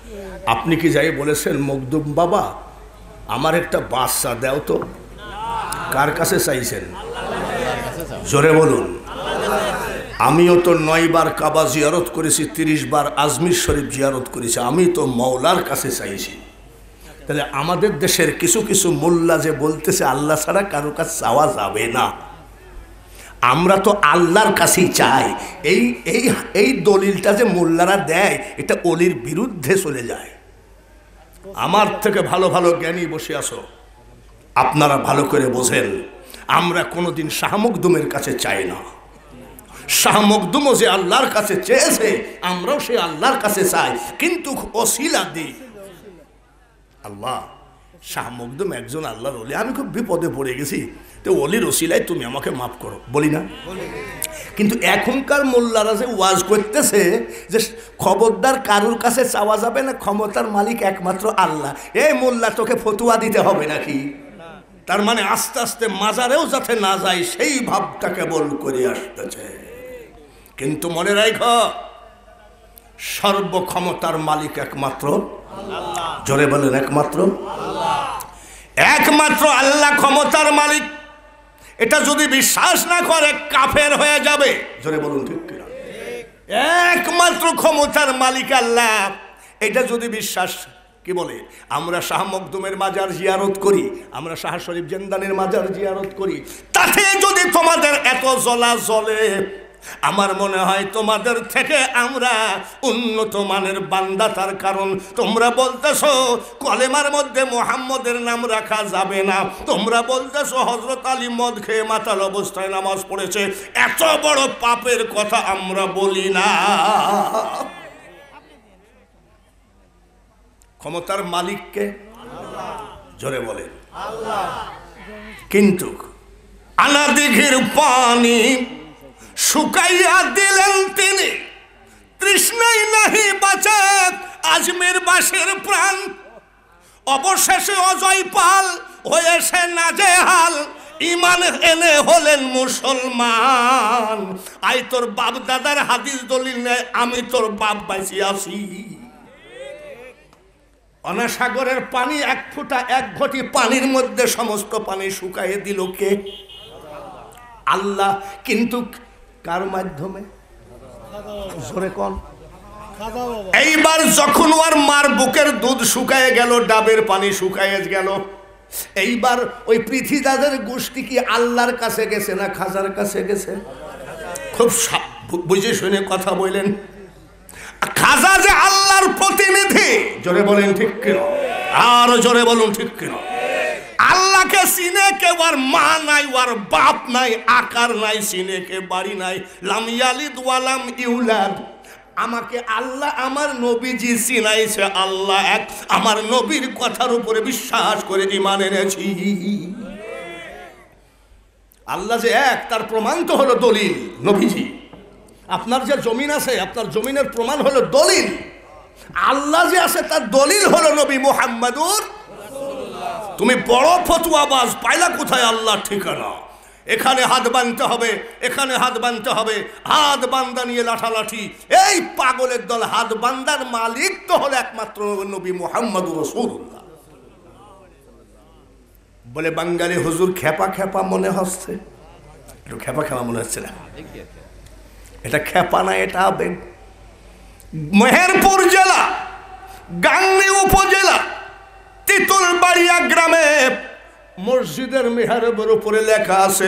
আপনি কি যাই বলেছেন মকদুম বাবা আমার একটা বাচ্চা দেও তো কার কাছে চাইছেন জোরে বলুন আমিও তো নয়বার কাবা জিয়ারত করেছি তিরিশ বার আজমির শরীফ জিয়ারত করেছি আমি তো মৌলার কাছে চাইছি তাহলে আমাদের দেশের কিছু কিছু মোল্লা যে বলতেছে আল্লাহ ছাড়া কারো কাছে চাওয়া যাবে না আমরা তো আল্লাহর কাছেই চাই এই এই এই দলিলটা যে মোল্লারা দেয় এটা অলির বিরুদ্ধে চলে যায় আমার থেকে ভালো ভালো জ্ঞানী বসে আসো আপনারা ভালো করে বোঝেন আমরা কোনোদিন শাহমুকদুমের কাছে চাই না শাহমকদুমও যে আল্লাহর কাছে চেয়েছে আমরাও সে আল্লাহর কাছে চাই কিন্তু অশিলা দি আল্লাহ শাহমুকদুম একজন আল্লাহর হলে আমি খুব বিপদে পড়ে গেছি তো অলির রসিলাই তুমি আমাকে মাফ করো বলি না কিন্তু এখনকার মোল্লারা যে ওয়াজ করতেছে যে খবরদার কারুর কাছে চাওয়া যাবে না ক্ষমতার মালিক একমাত্র আল্লাহ এই মোল্লা তোকে ফতুয়া দিতে হবে নাকি তার মানে আস্তে আস্তে মাজারেও যাতে না যায় সেই ভাবটা কেবল করে আসতেছে কিন্তু মনে রাখ সর্বক্ষমতার মালিক একমাত্র জলে বলেন একমাত্র একমাত্র আল্লাহ ক্ষমতার মালিক এটা যদি বিশ্বাস না করে কাফের হয়ে যাবে জোরে বলুন ঠিক একমাত্র ক্ষমতার মালিক আল্লাহ এটা যদি বিশ্বাস কি বলে আমরা শাহ মকদুমের মাজার জিয়ারত করি আমরা শাহ শরীফ জেন্দানের মাজার জিয়ারত করি তাতে যদি তোমাদের এত জ্বলা জ্বলে আমার মনে হয় তোমাদের থেকে আমরা উন্নত মানের বান্দা তার কারণ তোমরা বলতেছ কলেমার মধ্যে মোহাম্মদের নাম রাখা যাবে না তোমরা বলতেছ হজরত আলী মদ খেয়ে মাতাল অবস্থায় নামাজ পড়েছে এত বড় পাপের কথা আমরা বলি না ক্ষমতার মালিককে জোরে বলে কিন্তু আনাদিঘির পানি শুকাইয়া দিলেন তিনি তৃষ্ণাই নাহি বাঁচাত আজমের বাসের প্রাণ অবশেষে অজয় পাল হয়েছে নাজেহাল ইমান এনে হলেন মুসলমান আই তোর বাপ দাদার হাদিস দলিল নেয় আমি তোর বাপ বাঁচি আছি অনাসাগরের পানি এক ফুটা এক ঘটি পানির মধ্যে সমস্ত পানি শুকাইয়ে দিল কে আল্লাহ কিন্তু কার মাধ্যমে জোরে কন এইবার যখন ওর মার বুকের দুধ শুকায় গেল ডাবের পানি শুকায় গেল এইবার ওই পৃথিদাদের গোষ্ঠী কি আল্লাহর কাছে গেছে না খাজার কাছে গেছে খুব বুঝে শুনে কথা বললেন খাজা যে আল্লাহর প্রতিনিধি জোরে বলেন ঠিক কেন আর জোরে বলুন ঠিক কেন কে সিনে ওর মা নাই ওর বাপ নাই আকার নাই সিনে কে বাড়ি নাই লামিয়ালিদ ইউলাদ আমাকে আল্লাহ আমার নবীজি চিনাইছে আল্লাহ এক আমার নবীর কথার উপরে বিশ্বাস করে ইমান এনেছি আল্লাহ যে এক তার প্রমাণ তো হলো দলিল নবীজি আপনার যে জমিন আছে আপনার জমিনের প্রমাণ হলো দলিল আল্লাহ যে আছে তার দলিল হলো নবী মোহাম্মদুর তুমি বড় ফতুয়াবাজ পাইলা কোথায় আল্লাহ ঠিকানা এখানে হাত বানতে হবে এখানে হাত বানতে হবে হাত বান্দা নিয়ে লাঠালাঠি এই পাগলের দল হাত বান্দার মালিক তো হলো একমাত্র নবী মোহাম্মদ রসুল্লাহ বলে বাঙ্গালি হুজুর খেপা খেপা মনে হচ্ছে একটু খেপা খেপা মনে হচ্ছে না এটা খেপা না এটা আবেগ মেহেরপুর জেলা গাংনি উপজেলা তিতুল বাড়িয়া গ্রামে মসজিদের মেহারবের উপরে লেখা আছে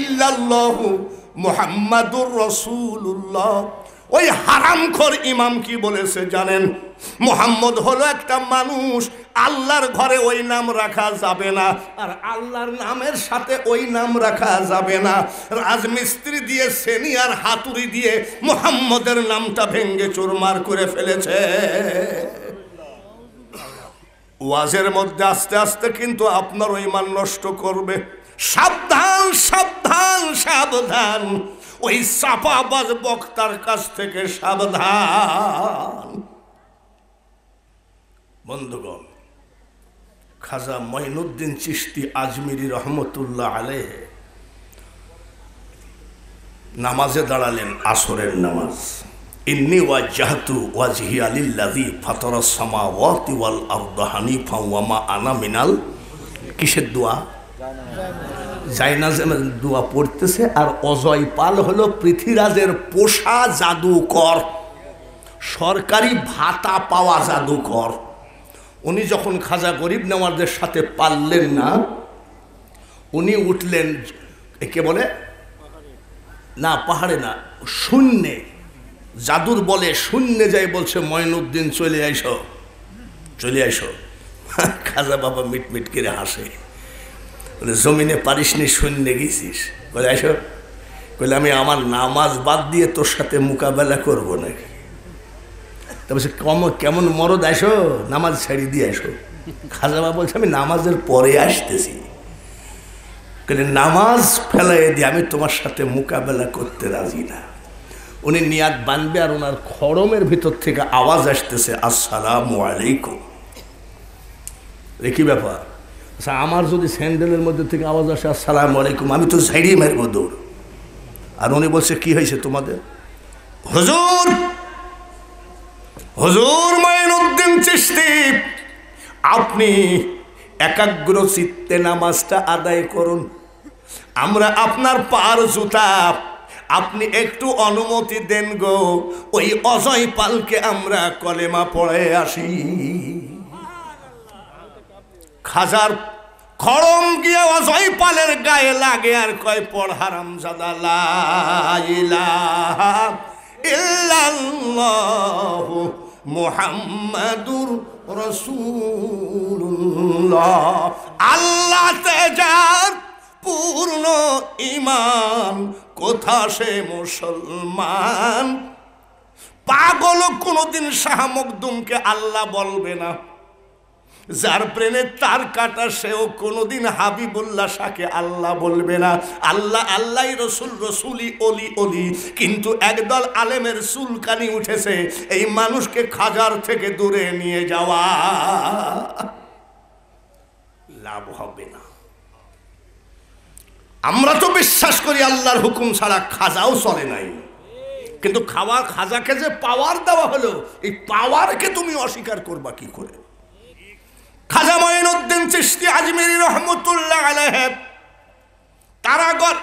ইল্লাল্লাহু মুহাম্মাদুর রসুল্লাহ ওই হারামখর ইমাম কি বলেছে জানেন মোহাম্মদ হলো একটা মানুষ আল্লাহর ঘরে ওই নাম রাখা যাবে না আর আল্লাহর নামের সাথে ওই নাম রাখা যাবে না রাজমিস্ত্রি দিয়ে সেনি আর হাতুড়ি দিয়ে মোহাম্মদের নামটা ভেঙ্গে চুরমার করে ফেলেছে ওয়াজের মধ্যে আস্তে আস্তে কিন্তু আপনার ওই মান নষ্ট করবে সাবধান সাবধান সাবধান ওই সাপাবাজ বক্তার কাছ থেকে সাবধান বন্ধুগণ খাজা মহিনুদ্দিন চিস্তি আজমিরি রহমতুল্লাহ আলে নামাজে দাঁড়ালেন আসরের নামাজ ইন্নি ওয়া ওয়াজহি আলিল্লাযী ফাতারাস ফাতর ওয়াল আরদা হানিফা ওয়া আনা মিনাল কিসের দোয়া জাইনা দোয়া পড়তেছে আর অজয় পাল হলো পৃথিরাজের পোষা জাদুকর সরকারি ভাতা পাওয়া জাদুকর উনি যখন খাজা গরিব নেওয়ারদের সাথে পারলেন না উনি উঠলেন একে বলে না পাহাড়ে না শূন্যে জাদুর বলে শূন্যে যাই বলছে উদ্দিন চলে আইস চলে আইস খাজা বাবা মিটমিট করে হাসে বলে জমিনে পারিস নি শূন্যে গেছিস বলে আসো বলে আমি আমার নামাজ বাদ দিয়ে তোর সাথে মোকাবেলা করব নাকি তারপর কম কেমন মরদ আসো নামাজ ছাড়ি দিয়ে আসো খাজাবা বলছে আমি নামাজের পরে আসতেছি কিন্তু নামাজ ফেলাই দিয়ে আমি তোমার সাথে মোকাবেলা করতে রাজি না উনি নিয়াত বানবে আর ওনার খড়মের ভিতর থেকে আওয়াজ আসতেছে আসসালামু আলাইকুম কি ব্যাপার আচ্ছা আমার যদি স্যান্ডেলের মধ্যে থেকে আওয়াজ আসে আসসালাম আলাইকুম আমি তো সাইডেই মারব দৌড় আর উনি বলছে কি হয়েছে তোমাদের হজুর হজুর উদ্দিন চিস্তি আপনি একাগ্র চিত্তে নামাজটা আদায় করুন আমরা আপনার পার জুতা আপনি একটু অনুমতি দেন গো ওই অজয় পালকে আমরা কলেমা পড়ে আসি খাজার খড়ম গিয়ে অজয় পালের গায়ে লাগে আর কয় পড় হারাম জাদা মোহাম্মদুর রসুল আল্লাহ তেজার পূর্ণ ইমান কোথা সে মুসলমান পাগল কোনোদিন শাহ মকদুমকে আল্লাহ বলবে না যার প্রেমে তার কাটা সেও কোনোদিন হাবিবুল্লা শাকে আল্লাহ বলবে না আল্লাহ আল্লাহ রসুল রসুলি অলি অলি কিন্তু একদল আলেমের চুলকানি উঠেছে এই মানুষকে খাজার থেকে দূরে নিয়ে যাওয়া লাভ হবে না আমরা তো বিশ্বাস করি আল্লাহর হুকুম ছাড়া খাজাও চলে নাই কিন্তু খাওয়া খাজাকে যে পাওয়ার দেওয়া হলো এই পাওয়ারকে তুমি অস্বীকার করবা কি করে খাজা মাইন উদ্দিন চিশতি আজমেরি রহমতুল্লাহ আলহেব তারাগড়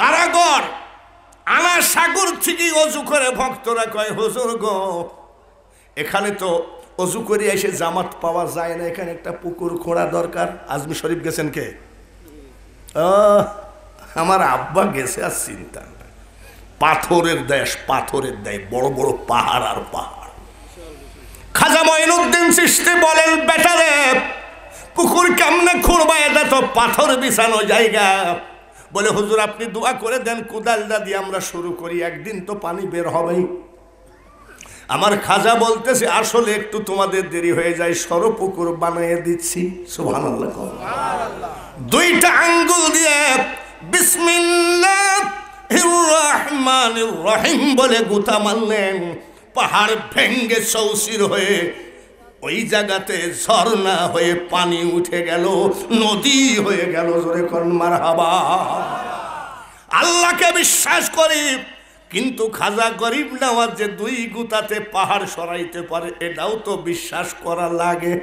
তারাগড় আনা সাগর থেকে অজু করে ভক্তরা কয় হজুর গো এখানে তো অজু করে এসে জামাত পাওয়া যায় না এখানে একটা পুকুর খোঁড়া দরকার আজমি শরীফ গেছেন কে আমার আব্বা গেছে আর চিন্তা পাথরের দেশ পাথরের দেয় বড় বড় পাহাড় আর পাহাড় খাজা মঈনুদ্দিন সৃষ্টি বলেন বেটারে পুকুর কেমনে খুঁড়বা এটা তো পাথর বিছানো জায়গা বলে হুজুর আপনি দোয়া করে দেন কুদালটা দিয়ে আমরা শুরু করি একদিন তো পানি বের হবেই আমার খাজা বলতেছে আসলে একটু তোমাদের দেরি হয়ে যায় সরো পুকুর বানিয়ে দিচ্ছি সুভান দুইটা আঙ্গুল দিয়ে বিসমিল্লাহ রহিম বলে গুতা মানলেন পাহাড় ভেঙ্গে চৌচির হয়ে ওই জায়গাতে ঝর্ণা হয়ে পানি উঠে গেল নদী হয়ে গেল জোরে কন্মার হাবা আল্লাহকে বিশ্বাস করি কিন্তু খাজা গরিব নেওয়ার যে দুই গুতাতে পাহাড় সরাইতে পারে এটাও তো বিশ্বাস করা লাগে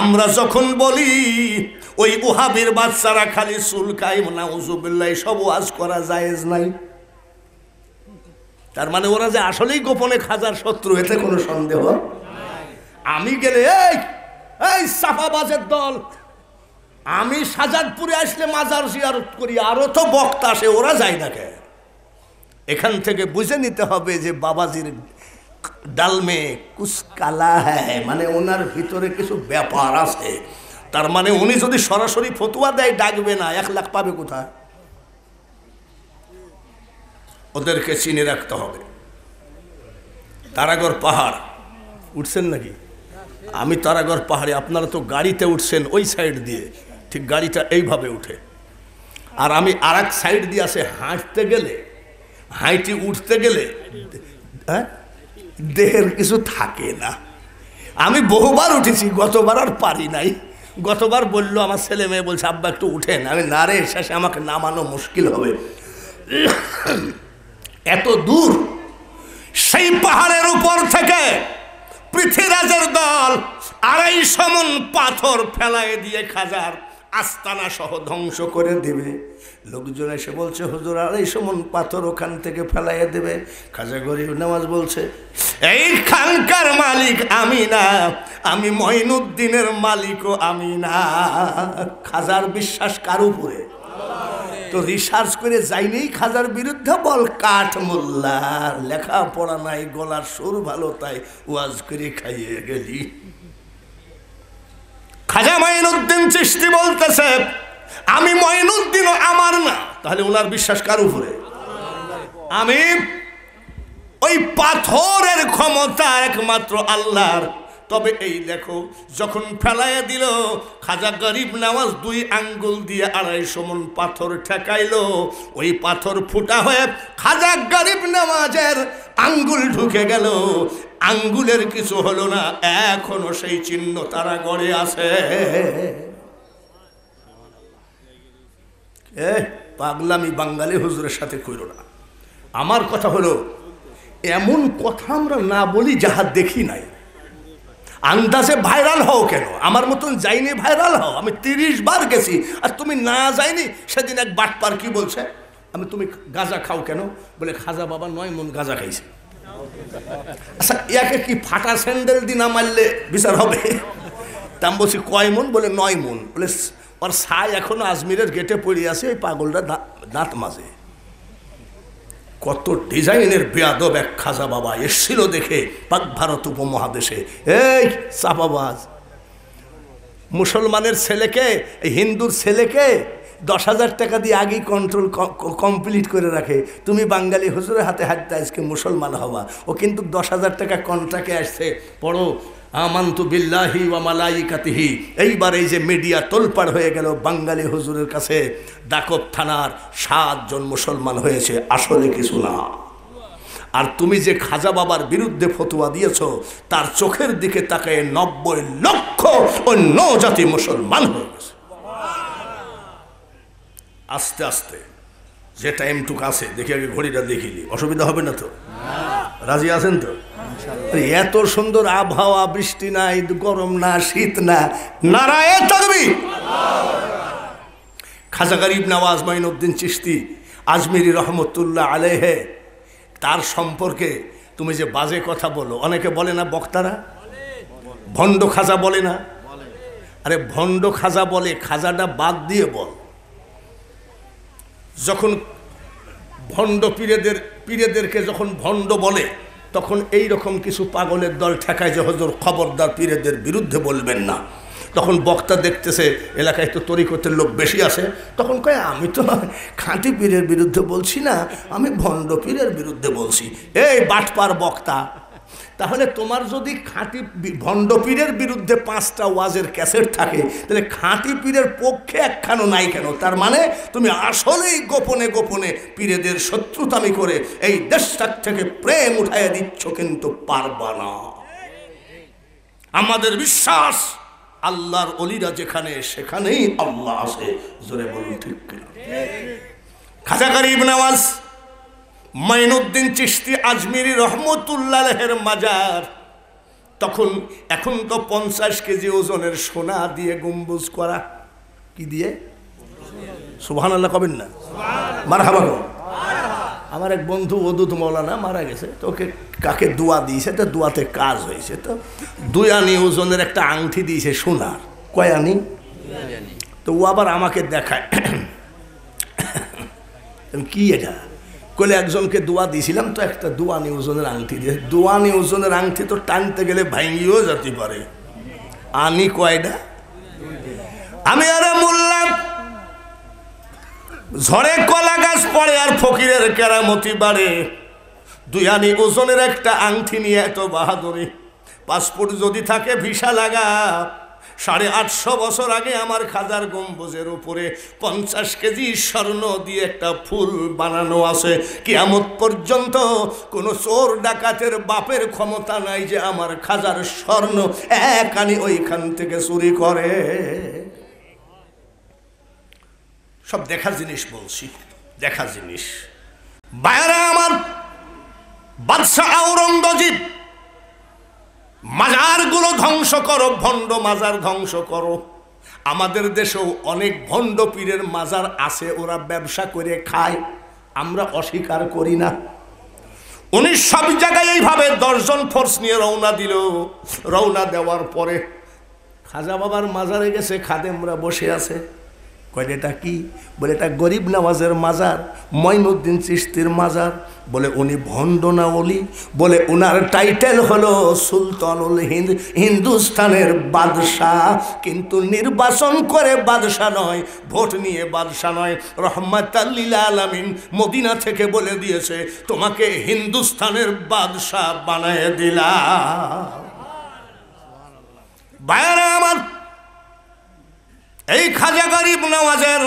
আমরা যখন বলি ওই ওহাবির বাচ্চারা খালি চুলকায় না উজুবিল্লাই সব আজ করা যায়জ নাই তার মানে ওরা যে আসলেই গোপনে খাজার শত্রু এতে কোনো সন্দেহ আমি গেলে এই এই সাফাবাজের দল আমি সাজাদপুরে আসলে মাজার জিয়ারত করি আরও তো বক্তা আসে ওরা যায় না কে এখান থেকে বুঝে নিতে হবে যে বাবাজির ডালমে কুসকালা হ্যাঁ মানে ওনার ভিতরে কিছু ব্যাপার আছে তার মানে উনি যদি সরাসরি ফতুয়া দেয় ডাকবে না এক লাখ পাবে কোথায় ওদেরকে চিনে রাখতে হবে তারাগড় পাহাড় উঠছেন নাকি আমি তারাগড় পাহাড়ে আপনারা তো গাড়িতে উঠছেন ওই সাইড দিয়ে ঠিক গাড়িটা এইভাবে উঠে আর আমি আর সাইড দিয়ে আসে হাঁটতে গেলে হাঁটি উঠতে গেলে হ্যাঁ দেহের কিছু থাকে না আমি বহুবার উঠেছি গতবার আর পারি নাই গতবার বলল আমার ছেলে মেয়ে বলছে আব্বা একটু উঠেন আমি না রে শেষে আমাকে নামানো মুশকিল হবে এত দূর সেই পাহাড়ের উপর থেকে পৃথিরাজের দল আড়াই সমন পাথর ফেলায় দিয়ে খাজার আস্তানা সহ ধ্বংস করে দেবে লোকজন এসে বলছে হুজুর আড়াই সমন পাথর ওখান থেকে ফেলাইয়ে দেবে খাজা গরিব নামাজ বলছে এই খানকার মালিক আমি না আমি মহিনুদ্দিনের মালিকও আমি না খাজার বিশ্বাস কার উপরে তো রিসার্চ করে যাইনি খাজার বিরুদ্ধে বল কাঠ মোল্লার লেখা পড়া নাই গলার সুর ভালো তাই ওয়াজ করে খাইয়ে গেলি খাজা মাইনুদ্দিন চিস্তি বলতেছে আমি মইনুদ্দিন আমার না তাহলে ওনার বিশ্বাস কার উপরে আমি ওই পাথরের ক্ষমতা একমাত্র আল্লাহর তবে এই দেখো যখন ফেলাইয়া দিল খাজা গরিব নামাজ দুই আঙ্গুল দিয়ে আড়াইশো মন পাথর ঠেকাইল ওই পাথর ফুটা হয়ে খাজা গরিব নামাজের আঙ্গুল ঢুকে গেল আঙ্গুলের কিছু হলো না এখনো সেই চিহ্ন তারা গড়ে আছে এ পাগলামি বাঙালি হুজুরের সাথে কইল না আমার কথা হলো এমন কথা আমরা না বলি যাহা দেখি নাই আন্দাজে ভাইরাল হও কেন আমার মতন যাইনি ভাইরাল হও আমি তিরিশ বার গেছি আর তুমি না যাইনি সেদিন এক বাটপার কি বলছে আমি তুমি গাঁজা খাও কেন বলে খাজা বাবা নয় মন গাঁজা খাইছে আচ্ছা ইয়াকে কি ফাটা স্যান্ডেল দি না মারলে বিচার হবে তাম বলছি কয় মন বলে নয় মন বলে ওর সাই এখনো আজমিরের গেটে পড়ে আছে ওই পাগলটা দাঁত মাঝে কত ডিজাইনের বেয়াদব এক খাজা বাবা এসছিল দেখে পাক ভারত উপমহাদেশে এই চাপাবাজ মুসলমানের ছেলেকে এই হিন্দুর ছেলেকে দশ হাজার টাকা দিয়ে আগেই কন্ট্রোল কমপ্লিট করে রাখে তুমি বাঙালি হুজুরের হাতে হাত আজকে মুসলমান হওয়া ও কিন্তু দশ হাজার টাকা কন্ট্রাক্টে আসছে পড়ো আমান্তু বিল্লাহি ওয়া মালাইকাতিহি এইবার এই যে মিডিয়া তোলপাড় হয়ে গেল বাঙালি হুজুরের কাছে ডাকব থানার সাতজন মুসলমান হয়েছে আসলে কিছু না আর তুমি যে খাজা বাবার বিরুদ্ধে ফতুয়া দিয়েছ তার চোখের দিকে তাকে নব্বই লক্ষ ও নজাতি মুসলমান হয়ে গেছে আস্তে আস্তে যে টাইমটুক আছে দেখি আগে ঘড়িটা দেখিনি অসুবিধা হবে না তো রাজি আছেন তো এত সুন্দর আবহাওয়া বৃষ্টি নাই গরম না শীত না খাজা গরিব নওয়াজ উদ্দিন চিস্তি আজমিরি রহমতুল্লাহ আলেহে তার সম্পর্কে তুমি যে বাজে কথা বলো অনেকে বলে না বক্তারা ভণ্ড খাজা বলে না আরে ভণ্ড খাজা বলে খাজাটা বাদ দিয়ে বল যখন ভণ্ড পীরেদের পীরেদেরকে যখন ভণ্ড বলে তখন এই রকম কিছু পাগলের দল ঠেকায় যে হজর খবরদার পীরেদের বিরুদ্ধে বলবেন না তখন বক্তা দেখতেছে এলাকায় তো তরিকতের লোক বেশি আছে তখন কয় আমি তো খাঁটি পীরের বিরুদ্ধে বলছি না আমি ভণ্ড পীরের বিরুদ্ধে বলছি এই বাটপার বক্তা তাহলে তোমার যদি খাঁটি ভণ্ডপীরের বিরুদ্ধে পাঁচটা ওয়াজের ক্যাসেট থাকে তাহলে খাঁটি পীরের পক্ষে একখানো নাই কেন তার মানে তুমি আসলেই গোপনে গোপনে পীরেদের শত্রুতামি করে এই দেশটার থেকে প্রেম উঠাইয়া দিচ্ছ কিন্তু পারবা না আমাদের বিশ্বাস আল্লাহর অলিরা যেখানে সেখানেই আল্লাহ আছে জোরে বলুন ঠিক কিনা খাজা গরিব নওয়াজ মাইনুদ্দিন চিস্তি আজমিরি রহমতুল্লাহের মাজার তখন এখন তো পঞ্চাশ কেজি ওজনের সোনা দিয়ে গম্বুজ করা কি দিয়ে সুহান আল্লাহ কবেন না মার হাবারও আমার এক বন্ধু অদুত মৌলানা মারা গেছে তো ওকে কাকে দোয়া দিয়েছে তো দোয়াতে কাজ হয়েছে তো দুই আনি ওজনের একটা আংটি দিয়েছে সোনার কয় আনি তো ও আবার আমাকে দেখায় [COUGHS] কি এটা কলে একজনকে দোয়া দিয়েছিলাম তো একটা দোয়ানি ওজনের আংটি দিয়ে দোয়ানি ওজনের আংটি তো টানতে গেলে ভাঙ্গিও যেতে পারে আনি কয়টা আমি আরে বললাম ঝড়ে কলা গাছ পড়ে আর ফকিরের কেরামতি বাড়ে দুই আনি ওজনের একটা আংটি নিয়ে এত বাহাদুরি পাসপোর্ট যদি থাকে ভিসা লাগা সাড়ে আটশো বছর আগে আমার খাজার গম্বুজের উপরে পঞ্চাশ কেজি স্বর্ণ দিয়ে একটা ফুল বানানো আছে কেয়ামত পর্যন্ত কোনো চোর ডাকাতের বাপের ক্ষমতা নাই যে আমার খাজার স্বর্ণ একানি ওইখান থেকে চুরি করে সব দেখা জিনিস বলছি দেখা জিনিস বায়রা আমার বাদশাহ আওরঙ্গজীব মাজারগুলো ধ্বংস করো ভণ্ড মাজার ধ্বংস করো আমাদের দেশেও অনেক ভণ্ড পীরের মাজার আছে ওরা ব্যবসা করে খায় আমরা অস্বীকার করি না উনি সব জায়গায় এইভাবে দশজন ফোর্স নিয়ে রওনা দিল রওনা দেওয়ার পরে খাজা বাবার মাজারে গেছে খাদেমরা বসে আছে কয় এটা কি বলে এটা গরিব নামাজের মাজার মঈনুদ্দিন চিস্তির মাজার বলে উনি ভণ্ড না অলি বলে উনার টাইটেল হলো উল হিন্দ হিন্দুস্তানের বাদশাহ কিন্তু নির্বাচন করে বাদশাহ নয় ভোট নিয়ে বাদশাহ নয় রহমাতাল্লিলা আলমিন মদিনা থেকে বলে দিয়েছে তোমাকে হিন্দুস্তানের বাদশাহ বানায় দিলা ভাইয়ারা আমার এই খাজা গরিব নামাজের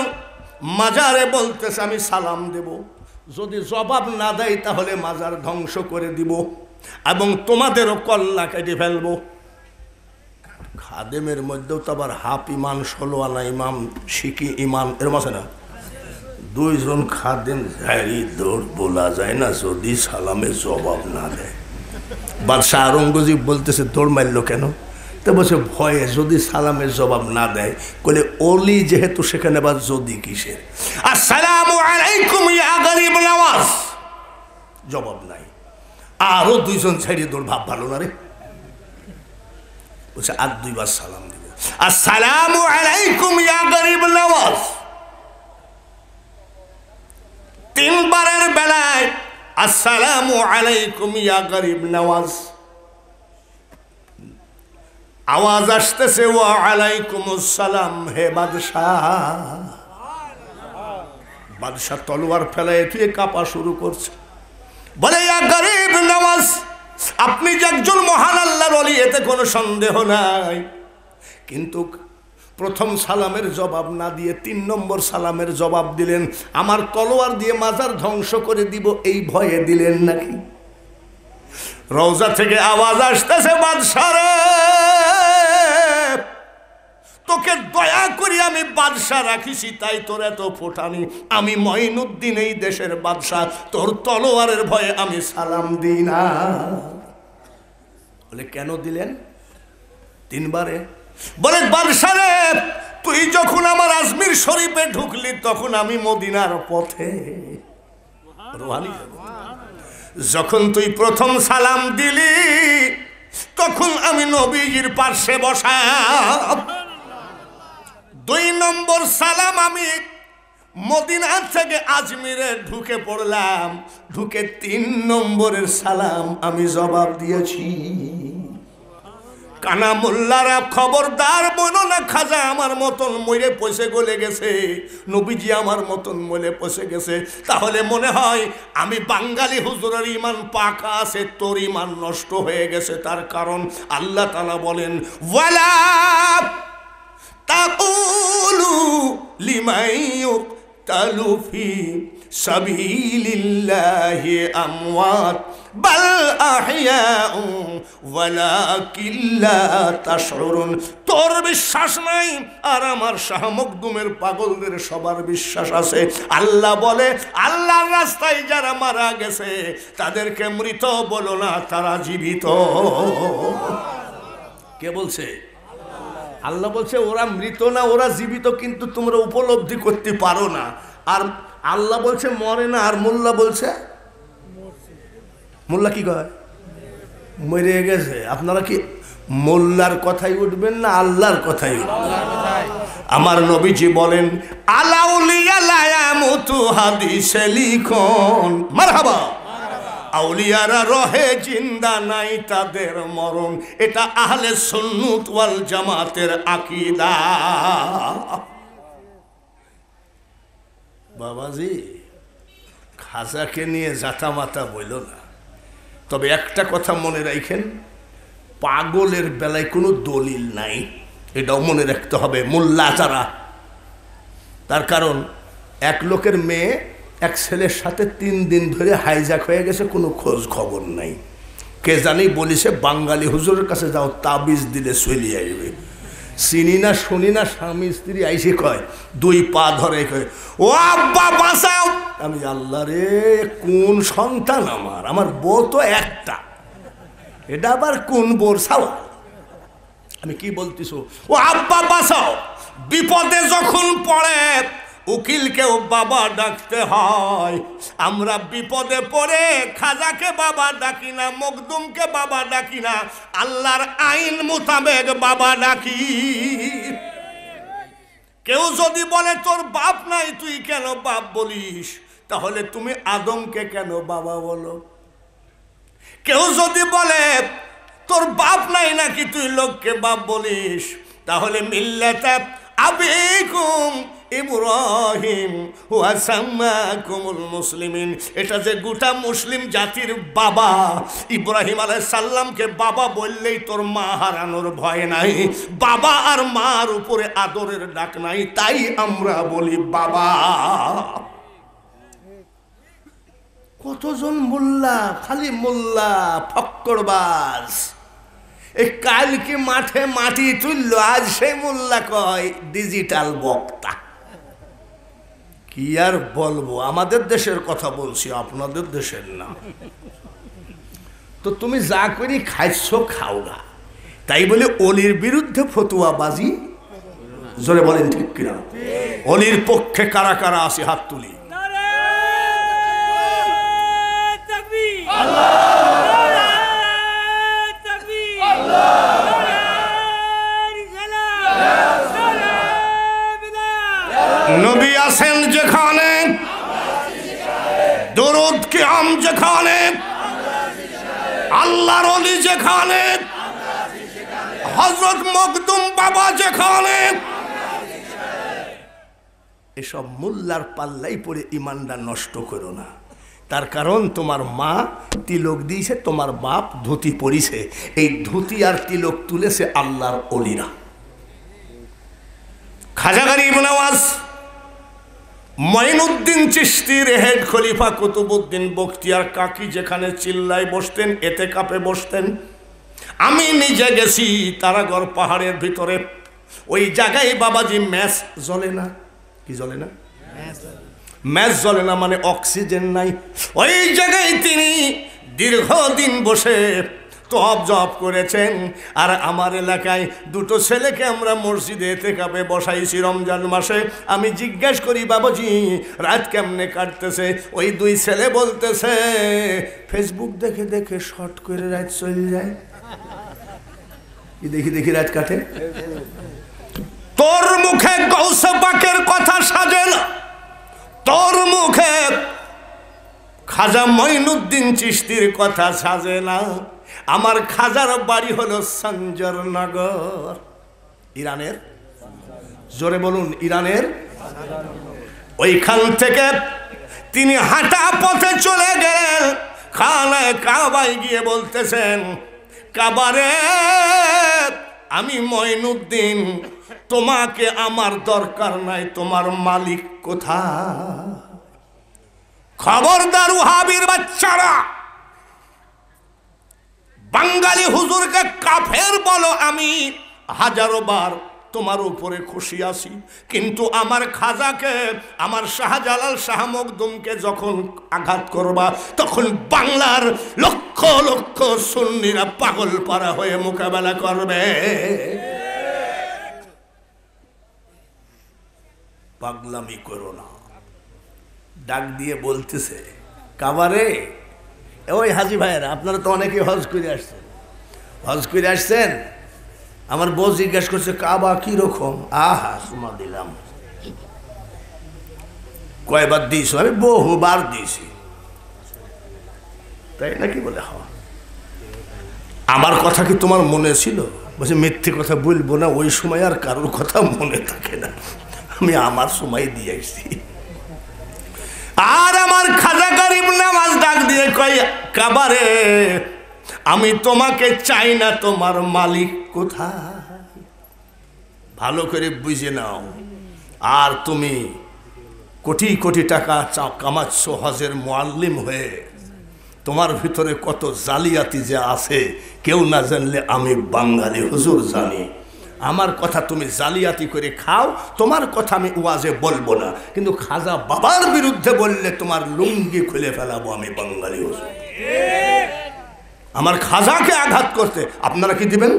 মাজারে বলতেছে আমি সালাম দেব যদি জবাব না দেয় তাহলে মাজার ধ্বংস করে দিব এবং তোমাদেরও কল্লা কেটে ফেলব খাদেমের মধ্যেও তো আবার হাফ ইমান ষোলো আনা ইমাম শিখি ইমান এরম আছে না দুইজন খাদেম ঝাড়ি দৌড় বলা যায় না যদি সালামে জবাব না দেয় বাদশাহ আরঙ্গজীব বলতেছে দৌড় মারল কেন তো বলছে ভয়ে যদি সালামের জবাব না দেয় কলে অলি যেহেতু সেখানে বা যদি কিসের আসসালামু আলাইকুম জবাব নাই আরো দুইজন ছেড়ে দৌড় ভাব ভালো না রে বলছে আর দুইবার সালাম দিবে আসসালামু আলাইকুম তিনবারের বেলায় আসসালামু আলাইকুম ইয়া গরিব নওয়াজ আওয়াজ আসতেছে ও আলাইকুম সালাম হে বাদশাহ বাদশাহ তলোয়ার ফেলায় তুই কাপা শুরু করছে বলে গরিব নামাজ আপনি যে একজন মহান আল্লাহর অলি এতে কোনো সন্দেহ নাই কিন্তু প্রথম সালামের জবাব না দিয়ে তিন নম্বর সালামের জবাব দিলেন আমার তলোয়ার দিয়ে মাজার ধ্বংস করে দিব এই ভয়ে দিলেন নাকি রওজা থেকে আওয়াজ আসতেছে বাদশাহ তোকে দয়া করি আমি বাদশাহ রাখিছি তাই তোর এত ফোটানি আমি মঈনুদ্দিন এই দেশের বাদশাহ তোর তলোয়ারের ভয়ে আমি সালাম দিই না বলে কেন দিলেন তিনবারে বলে বাদশাহ রে তুই যখন আমার আজমির শরীফে ঢুকলি তখন আমি মদিনার পথে রোহানি যখন তুই প্রথম সালাম দিলি তখন আমি নবীজির পার্শ্বে বসা দুই নম্বর সালাম আমি মদিনার থেকে আজমিরে ঢুকে পড়লাম ঢুকে তিন নম্বরের সালাম আমি জবাব দিয়েছি কানা মোল্লারা খবরদার বলো না খাজা আমার মতন মইরে পয়সে গলে গেছে নবীজি আমার মতন মইলে পয়সে গেছে তাহলে মনে হয় আমি বাঙালি হুজুরের ইমান পাকা আছে তোর ইমান নষ্ট হয়ে গেছে তার কারণ আল্লাহ তালা বলেন ওয়ালা তাকুলু লিমাইয়ুক তালুফি সাবিলিল্লাহি আমওয়াত বাল আহিয়াউ ওয়ালাকিল্লা তাশউরুন তোর বিশ্বাস নাই আর আমার শাহ মখদুমের পাগলদের সবার বিশ্বাস আছে আল্লাহ বলে আল্লাহর রাস্তায় যারা মারা গেছে তাদেরকে মৃত বলো না তারা জীবিত কে বলছে আল্লাহ বলছে ওরা মৃত না ওরা জীবিত কিন্তু তোমরা উপলব্ধি করতে পারো না আর আল্লাহ বলছে মরে না আর মোল্লা বলছে মোল্লা কি কয় মরে গেছে আপনারা কি মোল্লার কথাই উঠবেন না আল্লাহর কথাই আমার নবীজি বলেন আলাউলিয়া লায়ামতু হাদিসে লিখন মারহাবা আউলিয়ারা রহে জিন্দা নাই তাদের মরণ এটা আহলে সন্ন্যুত ওয়াল জামাতের আকিদা বাবাজি খাজাকে নিয়ে মাতা বইল না তবে একটা কথা মনে রাখেন পাগলের বেলায় কোনো দলিল নাই এটাও মনে রাখতে হবে মোল্লা তারা তার কারণ এক লোকের মেয়ে এক ছেলের সাথে তিন দিন ধরে হাইজাক হয়ে গেছে কোনো খোঁজ খবর নাই কে জানি বলিছে বাঙালি হুজুরের কাছে যাও তাবিজ দিলে চলি আসবে চিনি না শুনি না স্বামী স্ত্রী আইসে কয় দুই পা ধরে কয় ও আব্বা বাঁচাও আমি আল্লাহ রে কোন সন্তান আমার আমার বউ তো একটা এটা আবার কোন বোর সাও আমি কি বলতেছ ও আব্বা বাঁচাও বিপদে যখন পড়ে উকিলকেও বাবা ডাকতে হয় আমরা বিপদে পড়ে খাজাকে বাবা ডাকি না মকদুমকে বাবা ডাকি না আল্লাহর আইন মোতাবেক বাবা ডাকি কেউ যদি বলে তোর বাপ নাই তুই কেন বাপ বলিস তাহলে তুমি আদমকে কেন বাবা বলো কেউ যদি বলে তোর বাপ নাই নাকি তুই লোককে বাপ বলিস তাহলে মিল্লাতে আবেগুম ইব্রাহিম ওয়াসাম্মাকুমুল মুসলিমিন এটা যে গোটা মুসলিম জাতির বাবা ইব্রাহিম আলাইহিস সালামকে বাবা বললেই তোর মা হারানোর ভয় নাই বাবা আর মার উপরে আদরের ডাক নাই তাই আমরা বলি বাবা কতজন মোল্লা খালি মোল্লা ফক্করবাজ এই কালকে মাঠে মাটি তুলল আজ সেই মোল্লা কয় ডিজিটাল বক্তা কি আর বলবো আমাদের দেশের কথা বলছি আপনাদের দেশের না তো তুমি যা করি খাইছ খাও না তাই বলে অলির বিরুদ্ধে ফতুয়া বাজি জোরে বলেন ঠিক কিনা অলির পক্ষে কারা কারা আসে হাত তুলি আল্লাহ আছেন যেখানে দরুদ আম যেখানে আল্লাহর অলি যেখানে হজরত মকদুম বাবা যেখানে এসব মোল্লার পাল্লাই পরে ইমানটা নষ্ট করো না তার কারণ তোমার মা তিলক দিয়েছে তোমার বাপ ধুতি পরিছে এই ধুতি আর তিলক তুলেছে আল্লাহর অলিরা খাজাগারি ইবনাওয়াজ মঈনুদ্দিন চিস্তির হেড খলিফা কুতুবুদ্দিন বখতিয়ার কাকি যেখানে চিল্লায় বসতেন এতে কাপে বসতেন আমি নিজে গেছি তারাগড় পাহাড়ের ভিতরে ওই জায়গায় বাবাজি ম্যাচ জ্বলে না কি জ্বলে না ম্যাচ জ্বলে না মানে অক্সিজেন নাই ওই জায়গায় তিনি দীর্ঘদিন বসে তপ জপ করেছেন আর আমার এলাকায় দুটো ছেলেকে আমরা মসজিদে এতে কাপে বসাইছি রমজান মাসে আমি জিজ্ঞেস করি বাবুজি রাত কেমনে কাটতেছে ওই দুই ছেলে বলতেছে ফেসবুক দেখে দেখে শর্ট করে রাত চলে যায় দেখি দেখি রাত কাটে তোর মুখে গৌসে কথা সাজে না তোর মুখে খাজা মঈনুদ্দিন চিস্তির কথা সাজে না আমার খাজার বাড়ি হলো সঞ্জর নগর ইরানের জোরে বলুন ইরানের ওইখান থেকে তিনি হাঁটা পথে চলে গেলেন খানায় কাবায় গিয়ে বলতেছেন কাবারে আমি ময়নুদ্দিন তোমাকে আমার দরকার নাই তোমার মালিক কোথা খবরদার হাবির বাচ্চারা বাঙ্গালি হুজুরকে কাফের বলো আমি হাজারো বার তোমার উপরে খুশি আছি কিন্তু আমার খাজাকে আমার শাহজালাল শাহ মখদুমকে যখন আঘাত করবা তখন বাংলার লক্ষ লক্ষ সুন্নিরা পাগল পারা হয়ে মোকাবেলা করবে পাগলামি করো না ডাক দিয়ে বলতেছে কাবারে ওই হাজি ভাইয়েরা আপনারা তো অনেকে হজ করে আসছেন হজ করে আসছেন আমার বউ জিজ্ঞেস করছে কাবা রকম আহা সুমা দিলাম কয়বার দিয়েছ আমি বহুবার দিয়েছি তাই নাকি বলে হওয়া আমার কথা কি তোমার মনে ছিল বলছে মিথ্যে কথা বলবো না ওই সময় আর কারোর কথা মনে থাকে না আমি আমার সময় দিয়ে আসছি আর আমার খাজা গরিব নামাজ ডাক দিয়ে কয় কাবারে আমি তোমাকে চাই না তোমার মালিক কোথায় ভালো করে বুঝে নাও আর তুমি কোটি কোটি টাকা কামাচ্ছ হজের মোয়াল্লিম হয়ে তোমার ভিতরে কত জালিয়াতি যে আছে কেউ না জানলে আমি বাঙালি হুজুর জানি আমার কথা তুমি জালিয়াতি করে খাও তোমার কথা আমি ওয়াজে বলবো না কিন্তু খাজা বাবার বিরুদ্ধে বললে তোমার লুঙ্গি খুলে ফেলাবো আমি বাঙালি হুজুর আমার খাজাকে আঘাত করতে আপনারা কি দিবেন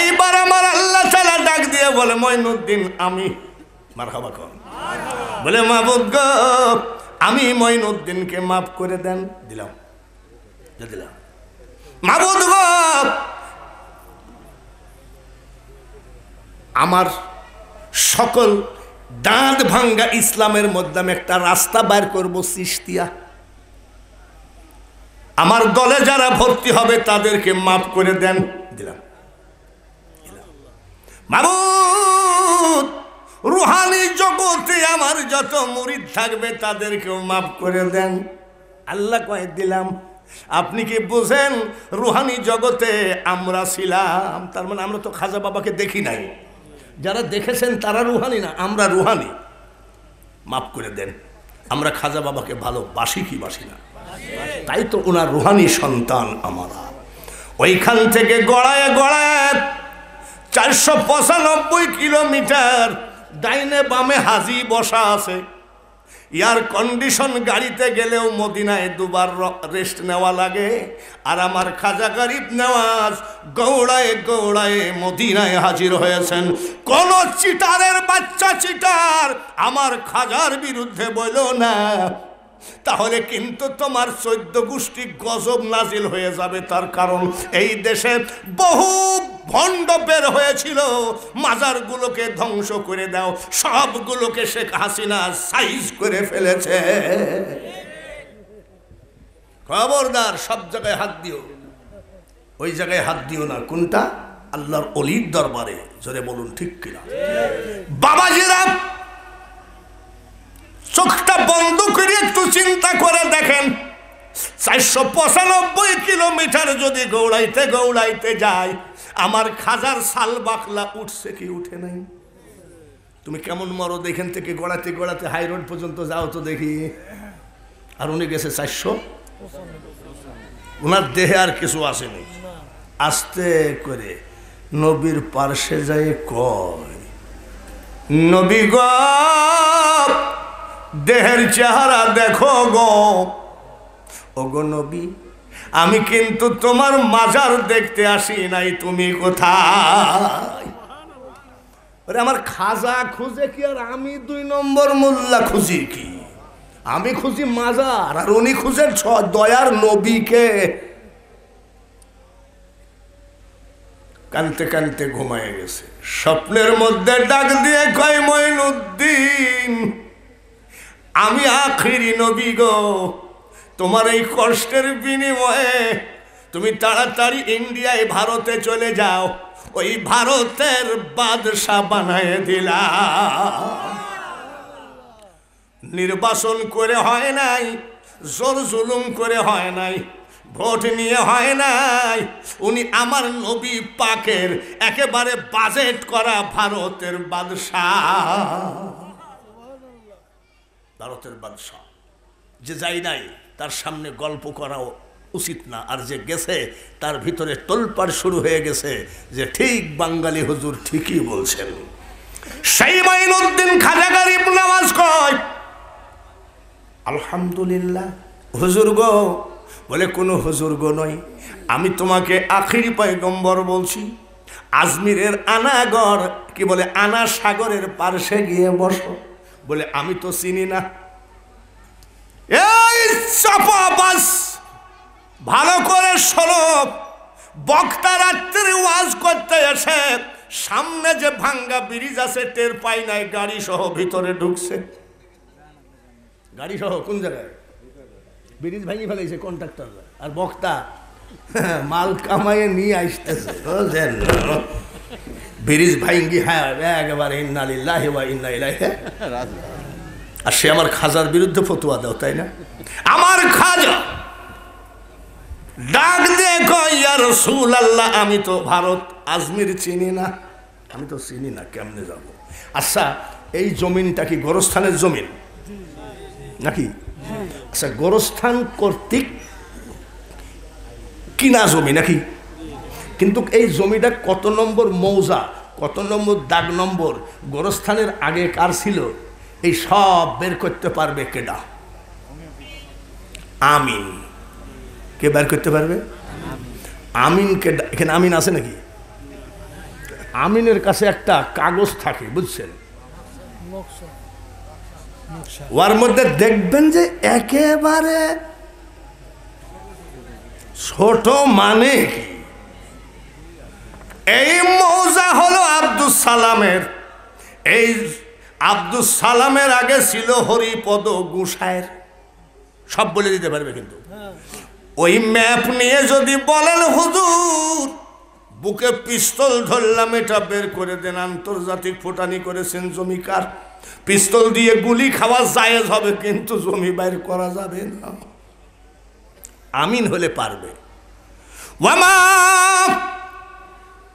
এইবার আমার আল্লাহ চালা ডাক দিয়ে বলে মইনুদ্দিন আমি মার খাবা বলে মাবুদ গ আমি মইনুদ্দিনকে মাফ করে দেন দিলাম দিলাম মাবুদ গ আমার সকল দাঁত ভাঙ্গা ইসলামের মধ্যে আমি একটা রাস্তা বের করব সৃষ্টিয়া আমার দলে যারা ভর্তি হবে তাদেরকে মাফ করে দেন দিলাম মাবুদ রুহানি জগতে আমার যত মরিদ থাকবে তাদেরকেও মাফ করে দেন আল্লাহ কয়ে দিলাম আপনি কি বুঝেন রুহানি জগতে আমরা ছিলাম তার মানে আমরা তো খাজা বাবাকে দেখি নাই যারা দেখেছেন তারা রুহানি না আমরা রুহানি মাফ করে দেন আমরা খাজা বাবাকে বাসি কি বাসি না তাই তো ওনার রুহানি সন্তান আমরা ওইখান থেকে গড়ায় গড়ায় চারশো পঁচানব্বই কিলোমিটার ডাইনে বামে হাজি বসা আছে ইয়ার কন্ডিশন গাড়িতে গেলেও মদিনায় দুবার রেস্ট নেওয়া লাগে আর আমার খাজা গরিব নেওয়াজ গৌড়ায় গৌড়ায় মদিনায় হাজির হয়েছেন কোন চিটারের বাচ্চা চিটার আমার খাজার বিরুদ্ধে বলো না তাহলে কিন্তু তোমার চোদ্দ গোষ্ঠী গজব নাজিল হয়ে যাবে তার কারণ এই দেশে বহু ভণ্ড বের হয়েছিল মাজারগুলোকে ধ্বংস করে দাও সবগুলোকে শেখ হাসিনা সাইজ করে ফেলেছে খবরদার সব জায়গায় হাত দিও ওই জায়গায় হাত দিও না কোনটা আল্লাহর অলির দরবারে জোরে বলুন ঠিক কিনা বাবাজিরা চোখটা বন্ধ করে একটু চিন্তা করে দেখেন চারশো পঁচানব্বই কিলোমিটার যদি গৌড়াইতে গৌড়াইতে যায় আমার খাজার সাল বাকলা উঠছে কি উঠে নাই তুমি কেমন মরো দেখেন থেকে গড়াতে গড়াতে হাই রোড পর্যন্ত যাও তো দেখি আর উনি গেছে চারশো ওনার দেহে আর কিছু আসেনি আস্তে করে নবীর পার্শ্বে যায় কয় নবী গ দেহের চেহারা দেখো গো ওগো নবী আমি কিন্তু তোমার মাজার দেখতে আসি নাই তুমি কোথায় আমার খাজা খুঁজে কি আর আমি দুই নম্বর মোল্লা খুঁজি কি আমি খুঁজি মাজার আর উনি খুঁজেন দয়ার নবীকে কানতে কানতে ঘুমায় গেছে স্বপ্নের মধ্যে ডাক দিয়ে কয় মইনুদ্দিন আমি আখেরি নবী গো তোমার এই কষ্টের বিনিময়ে তুমি তাড়াতাড়ি ইন্ডিয়ায় ভারতে চলে যাও ওই ভারতের বাদশাহ বানায় দিলা নির্বাচন করে হয় নাই জোর জুলুম করে হয় নাই ভোট নিয়ে হয় নাই উনি আমার নবী পাকের একেবারে বাজেট করা ভারতের বাদশাহ ভারতের বাদশাহ যে যাই নাই তার সামনে গল্প করাও উচিত না আর যে গেছে তার ভিতরে তোলপাড় শুরু হয়ে গেছে যে ঠিক বাঙালি হুজুর ঠিকই বলছেন সেই মাইনুদ্দিন খাজা গরিব নামাজ কয় আলহামদুলিল্লাহ হুজুর গো বলে কোনো হুজুর গো নয় আমি তোমাকে পাই পয়গম্বর বলছি আজমিরের আনাগড় কি বলে আনা সাগরের পার্শ্বে গিয়ে বসো বলে আমি তো চিনি না এই বাস ভালো করে সরব বক্তা রাত্রে ওয়াজ করতে এসে সামনে যে ভাঙ্গা ব্রিজ আছে টের পাই নাই গাড়ি সহ ভিতরে ঢুকছে গাড়ি সহ কোন জায়গায় ব্রিজ ভাঙি ফেলেছে কন্ট্রাক্টর আর বক্তা মাল কামাইয়ে নিয়ে আসতেছে ব্রিজ ভাইঙ্গি হ্যাঁ একেবারে হে বা ইন্না ইলাহে আর সে আমার খাজার বিরুদ্ধে ফতুয়া দাও তাই না আমার খাজা ডাক দেখো রসুল আল্লাহ আমি তো ভারত আজমির চিনি না আমি তো চিনি না কেমনে যাব আচ্ছা এই জমিনটা কি গোরস্থানের জমিন নাকি আচ্ছা গোরস্থান কর্তৃক কিনা জমি নাকি কিন্তু এই জমিটা কত নম্বর মৌজা কত নম্বর দাগ নম্বর গোরস্থানের আগে কার ছিল এই সব বের করতে পারবে কেডা আমিন কে বের করতে পারবে আমিন কেডা এখানে আমিন আছে নাকি আমিনের কাছে একটা কাগজ থাকে বুঝছেন ওর মধ্যে দেখবেন যে একেবারে ছোট মানে কি এই মৌজা হলো আব্দুল সালামের এই আব্দুল সালামের আগে ছিল হরিপদ গুসায়ের সব বলে দিতে পারবে কিন্তু ওই ম্যাপ নিয়ে যদি বলেন হুজুর বুকে পিস্তল ধরলাম এটা বের করে দেন আন্তর্জাতিক ফোটানি করেছেন জমিকার পিস্তল দিয়ে গুলি খাওয়া জায়েজ হবে কিন্তু জমি বাইর করা যাবে না আমিন হলে পারবে ওয়ামা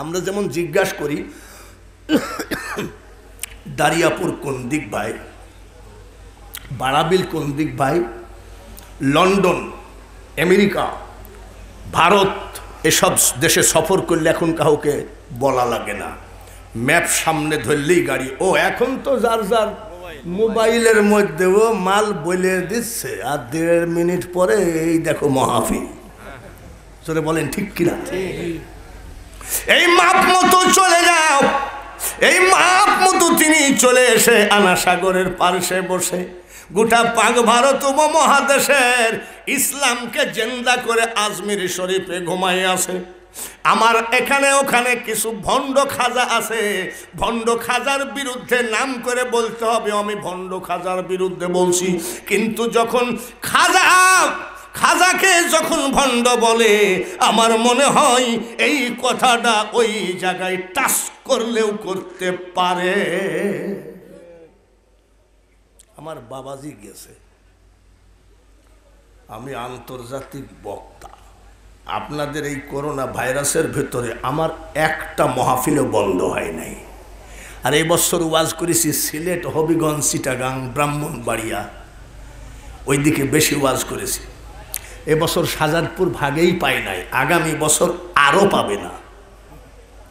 আমরা যেমন জিজ্ঞাসা করি দারিয়াপুর কোন দিক ভাই বারাবিল কোন দিক ভাই লন্ডন আমেরিকা ভারত এসব দেশে সফর করলে এখন কাউকে বলা লাগে না ম্যাপ সামনে ধরলেই গাড়ি ও এখন তো যার যার মোবাইলের মধ্যেও মাল বলে দিচ্ছে আর দেড় মিনিট পরে এই দেখো মহাফি চলে বলেন ঠিক কিনা এই মাপ মতো চলে যাও এই মাপ মতো তিনি চলে এসে আনাসাগরের পার্শ্বে বসে গোটা পাক ভারত উপমহাদেশের ইসলামকে জেন্দা করে আজমির শরীফে ঘুমাই আছে আমার এখানে ওখানে কিছু ভণ্ড খাজা আছে ভণ্ড খাজার বিরুদ্ধে নাম করে বলতে হবে আমি ভণ্ড খাজার বিরুদ্ধে বলছি কিন্তু যখন খাজা খাজাকে যখন ভণ্ড বলে আমার মনে হয় এই কথাটা ওই জায়গায় টাচ করলেও করতে পারে আমার বাবাজি গেছে আমি আন্তর্জাতিক বক্তা আপনাদের এই করোনা ভাইরাসের ভেতরে আমার একটা মহাফিলও বন্ধ হয় নাই আর এই বছর ওয়াজ করেছি সিলেট হবিগঞ্জ সিটাগাং ব্রাহ্মণবাড়িয়া ওইদিকে বেশি ওয়াজ করেছি এবছর সাজারপুর ভাগেই পায় নাই আগামী বছর আরও পাবে না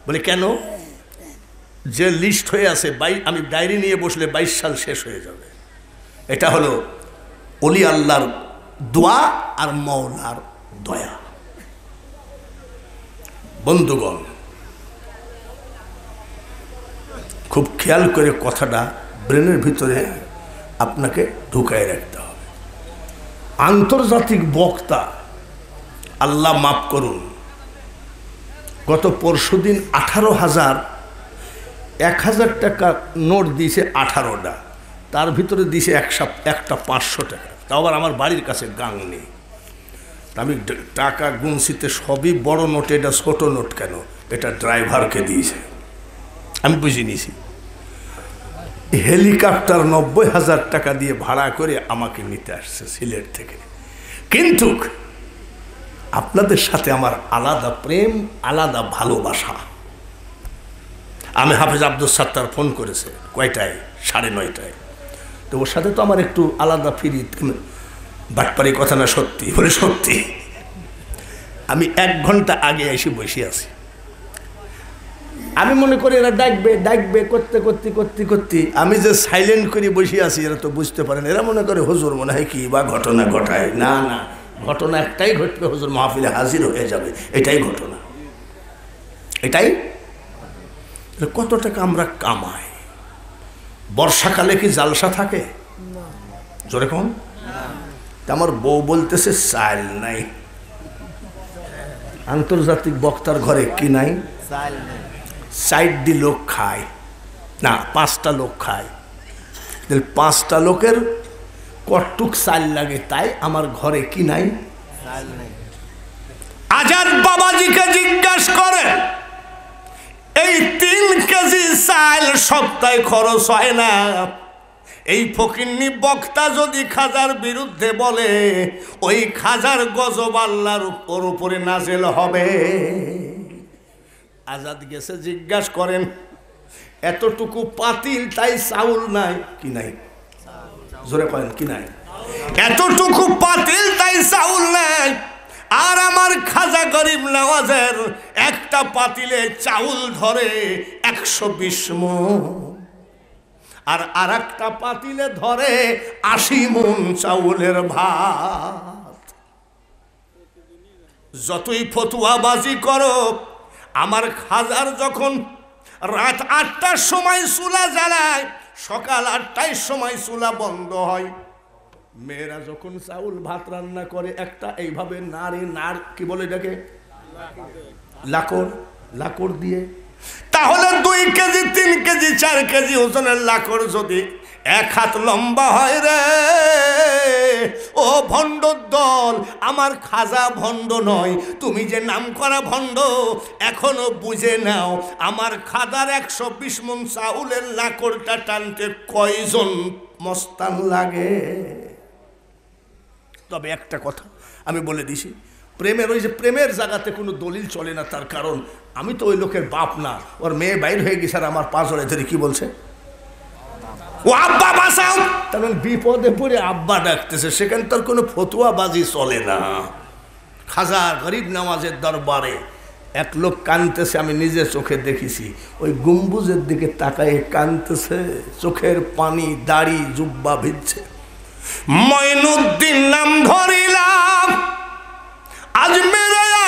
বলে কেন যে লিস্ট হয়ে আছে বাই আমি ডায়েরি নিয়ে বসলে বাইশ সাল শেষ হয়ে যাবে এটা হলো অলি আল্লাহর দোয়া আর মৌলার দয়া বন্ধুগণ খুব খেয়াল করে কথাটা ব্রেনের ভিতরে আপনাকে ঢুকায় রাখতে আন্তর্জাতিক বক্তা আল্লাহ মাফ করুন গত পরশু দিন আঠারো হাজার এক হাজার টাকা নোট দিয়েছে আঠারোটা তার ভিতরে দিয়েছে একসা একটা পাঁচশো টাকা তাও আবার আমার বাড়ির কাছে গাং নেই আমি টাকা গুনছিতে সবই বড় নোট এটা ছোটো নোট কেন এটা ড্রাইভারকে দিয়েছে আমি বুঝে নিয়েছি হেলিকপ্টার নব্বই হাজার টাকা দিয়ে ভাড়া করে আমাকে নিতে আসছে সিলেট থেকে কিন্তু আপনাদের সাথে আমার আলাদা প্রেম আলাদা ভালোবাসা আমি হাফেজ আব্দুল সাত্তার ফোন করেছে কয়টায় সাড়ে নয়টায় তো ওর সাথে তো আমার একটু আলাদা ফিরি বাটপারি কথা না সত্যি বলে সত্যি আমি এক ঘন্টা আগে এসে বসে আছি আমি মনে করি এরা ডাকবে ডাকবে করতে করতে করতে করতে আমি যে সাইলেন্ট করে বসে আছি এরা তো বুঝতে পারেন এরা মনে করে হজুর মনে হয় কি বা ঘটনা ঘটায় না না ঘটনা একটাই ঘটবে হজুর মাহফিলে হাজির হয়ে যাবে এটাই ঘটনা এটাই কত টাকা আমরা কামাই বর্ষাকালে কি জালসা থাকে জোরে কম আমার বউ বলতেছে সাইল নাই আন্তর্জাতিক বক্তার ঘরে কি নাই নাই চারটি লোক খায় না পাঁচটা লোক খায় তাহলে পাঁচটা লোকের কটুক চাল লাগে তাই আমার ঘরে কি নাই আজাদ বাবাজিকে জিজ্ঞাসা করেন এই তিন কেজি চাল সপ্তাহে খরচ হয় না এই ফকিন্নি বক্তা যদি খাজার বিরুদ্ধে বলে ওই খাজার গজব আল্লাহর উপর উপরে নাজেল হবে আজাদ গেছে জিজ্ঞাসা করেন এতটুকু পাতিল তাই চাউল নাই কি নাই জোরে করেন কি নাই এতটুকু পাতিল তাই চাউল নাই আর আমার খাজা গরিব নওয়াজের একটা পাতিলে চাউল ধরে একশো বিশ আর আর একটা পাতিলে ধরে আশি মন চাউলের ভাত যতই ফতুয়াবাজি করো আমার খাজার যখন রাত আটটার সময় চুলা জ্বালায় সকাল আটটায় সময় চুলা বন্ধ হয় মেয়েরা যখন চাউল ভাত রান্না করে একটা এইভাবে নাড়ে নাড় কি বলে এটাকে লাকড় লাকড় দিয়ে তাহলে দুই কেজি তিন কেজি চার কেজি ওজনের লাকড় যদি এক হাত লম্বা হয় রে ও ভণ্ড দল আমার খাজা ভণ্ড নয় তুমি যে নাম করা ভণ্ড এখনো বুঝে নাও আমার খাদার একশো বিশ মন চাউলের লাকড়টা টানতে কয়জন মস্তান লাগে তবে একটা কথা আমি বলে দিছি প্রেমের ওই যে প্রেমের জায়গাতে কোনো দলিল চলে না তার কারণ আমি তো ওই লোকের বাপ না ওর মেয়ে বাইর হয়ে গেছে আর আমার পাঁচ ধরে কি বলছে ও আব্বা বাঁচাও তাহলে বিপদে পড়ে আব্বা ডাকতেছে সেখানে তার কোনো ফতুয়াবাজি চলে না খাজা গরিব নামাজের দরবারে এক লোক কানতেছে আমি নিজে চোখে দেখেছি ওই গম্বুজের দিকে তাকায় কানতেছে চোখের পানি দাড়ি জুব্বা ভিজছে ময়নুদ্দিন নাম ধরিলাম আজ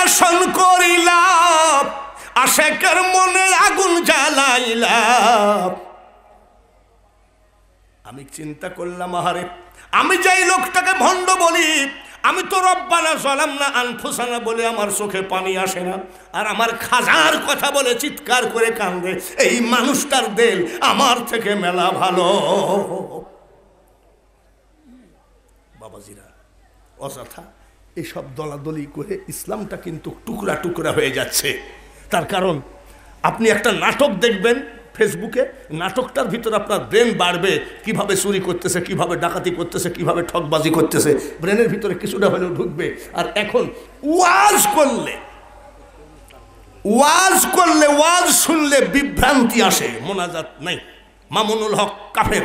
আসন করিলাম আশেকের মনের আগুন জ্বালাইলাম আমি চিন্তা করলাম আহারে আমি যাই লোকটাকে ভণ্ড বলি আমি তো রব্বানা জলাম না আনফুসানা বলে আমার চোখে পানি আসে না আর আমার খাজার কথা বলে চিৎকার করে কান্দে এই মানুষটার দেল আমার থেকে মেলা ভালো বাবাজিরা অযথা এসব দলাদলি করে ইসলামটা কিন্তু টুকরা টুকরা হয়ে যাচ্ছে তার কারণ আপনি একটা নাটক দেখবেন ফেসবুকে নাটকটার ভিতর আপনার ব্রেন বাড়বে কিভাবে চুরি করতেছে কিভাবে ডাকাতি করতেছে কিভাবে ঠকবাজি করতেছে ব্রেনের ভিতরে কিছুটা হলেও ঢুকবে আর এখন ওয়াজ করলে ওয়াজ করলে ওয়াজ শুনলে বিভ্রান্তি আসে মোনাজাত নাই মামুনুল হক কাফের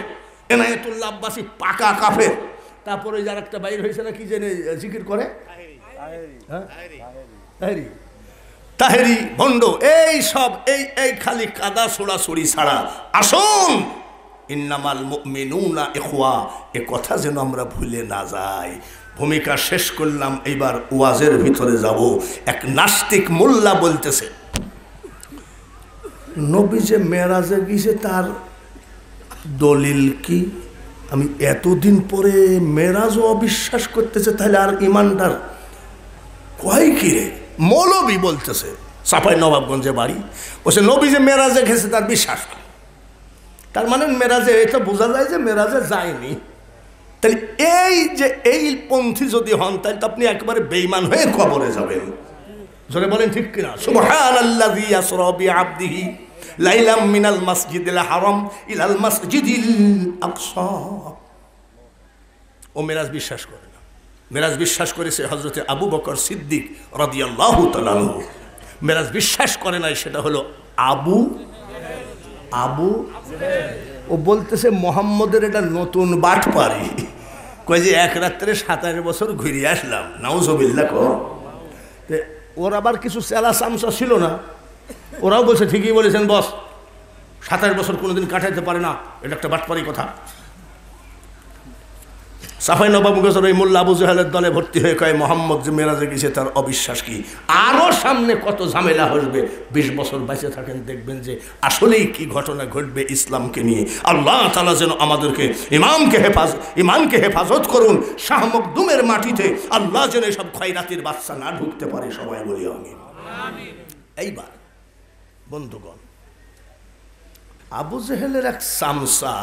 এনায়তুল্লা আব্বাসী পাকা কাফের তারপরে যার একটা বাইর হয়েছে না কি জেনে জিকির করে হ্যাঁ তাহেরি ভণ্ড এই সব এই এই খালি কাদা সোড়া সরি ছাড়া আসুন ইন্নামাল না এখোয়া এ কথা যেন আমরা ভুলে না যাই ভূমিকা শেষ করলাম এইবার ওয়াজের ভিতরে যাব এক নাস্তিক মোল্লা বলতেছে নবী যে মেয়েরাজে গিয়েছে তার দলিল কি আমি এতদিন পরে মেয়েরাজও অবিশ্বাস করতেছে তাহলে আর ইমানদার কয় কিরে রে মৌলবি বলতেছে সাফাই নবাবগঞ্জে বাড়ি বলছে নবী যে মেরাজে গেছে তার বিশ্বাস তার মানে মেরাজে এটা বোঝা যায় যে মেরাজে যায়নি তাহলে এই যে এই পন্থী যদি হন তাহলে তো আপনি একবারে বেইমান হয়ে খবরে যাবেন জোরে বলেন ঠিক কিনা সুবহান আল্লাযী আসরা বিআবদিহি লাইলাম মিনাল মাসজিদিল হারাম ইলাল মাসজিদিল ও মেরাজ বিশ্বাস করেন মেরাজ বিশ্বাস করেছে হজরতে আবু বকর সিদ্দিক রদিয়াল্লাহ মেরাজ বিশ্বাস করে নাই সেটা হলো আবু আবু ও বলতেছে মোহাম্মদের এটা নতুন বাট পারি কয়ে যে এক রাত্রে সাতাশ বছর ঘুরে আসলাম নাউজবিল্লা কো ওর আবার কিছু চেলা চামচা ছিল না ওরাও বলছে ঠিকই বলেছেন বস সাতাশ বছর কোনোদিন কাটাইতে পারে না এটা একটা বাটপারি কথা সাফাই নবাবগঞ্জের ওই মোল্লা আবু জাহালের দলে ভর্তি হয়ে কয় মোহাম্মদ যে মেরাজে গেছে তার অবিশ্বাস কি আরও সামনে কত ঝামেলা হসবে বিশ বছর বাইসে থাকেন দেখবেন যে আসলেই কি ঘটনা ঘটবে ইসলামকে নিয়ে আল্লাহ তালা যেন আমাদেরকে ইমামকে হেফাজ ইমামকে হেফাজত করুন শাহ মকদুমের মাটিতে আল্লাহ যেন এসব খয়রাতির বাচ্চা না ঢুকতে পারে সবাই বলি আমি এইবার বন্ধুগণ আবু জেহেলের এক সামসা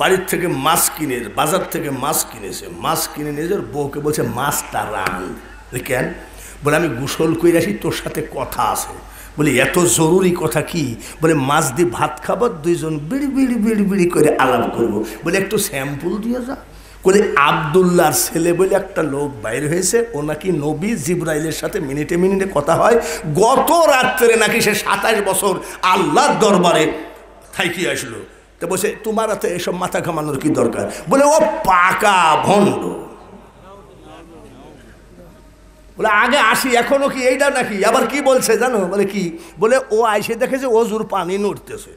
বাড়ির থেকে মাছ কিনে বাজার থেকে মাছ কিনেছে মাছ কিনে নিয়ে যাওয়ার বউকে বলছে মাছটা রান কেন বলে আমি গোসল করে আসি তোর সাথে কথা আছে বলে এত জরুরি কথা কি বলে মাছ দিয়ে ভাত খাবার দুইজন বিড়ি বিড়ি বিড়ি বিড়ি করে আলাপ করব। বলে একটু স্যাম্পল দিয়ে যা বলে আবদুল্লার ছেলে বলে একটা লোক বাইর হয়েছে ও নাকি নবী জিব্রাইলের সাথে মিনিটে মিনিটে কথা হয় গত রাত্রে নাকি সে সাতাশ বছর আল্লাহর দরবারে থাইকি আসলো তো বলছে তোমার হাতে এসব মাথা ঘামানোর কি দরকার বলে ও পাকা ভণ্ড বলে আগে আসি এখনো কি এইটা নাকি আবার কি বলছে জানো বলে কি বলে ও আইসে দেখেছে অজুর পানি নড়তেছে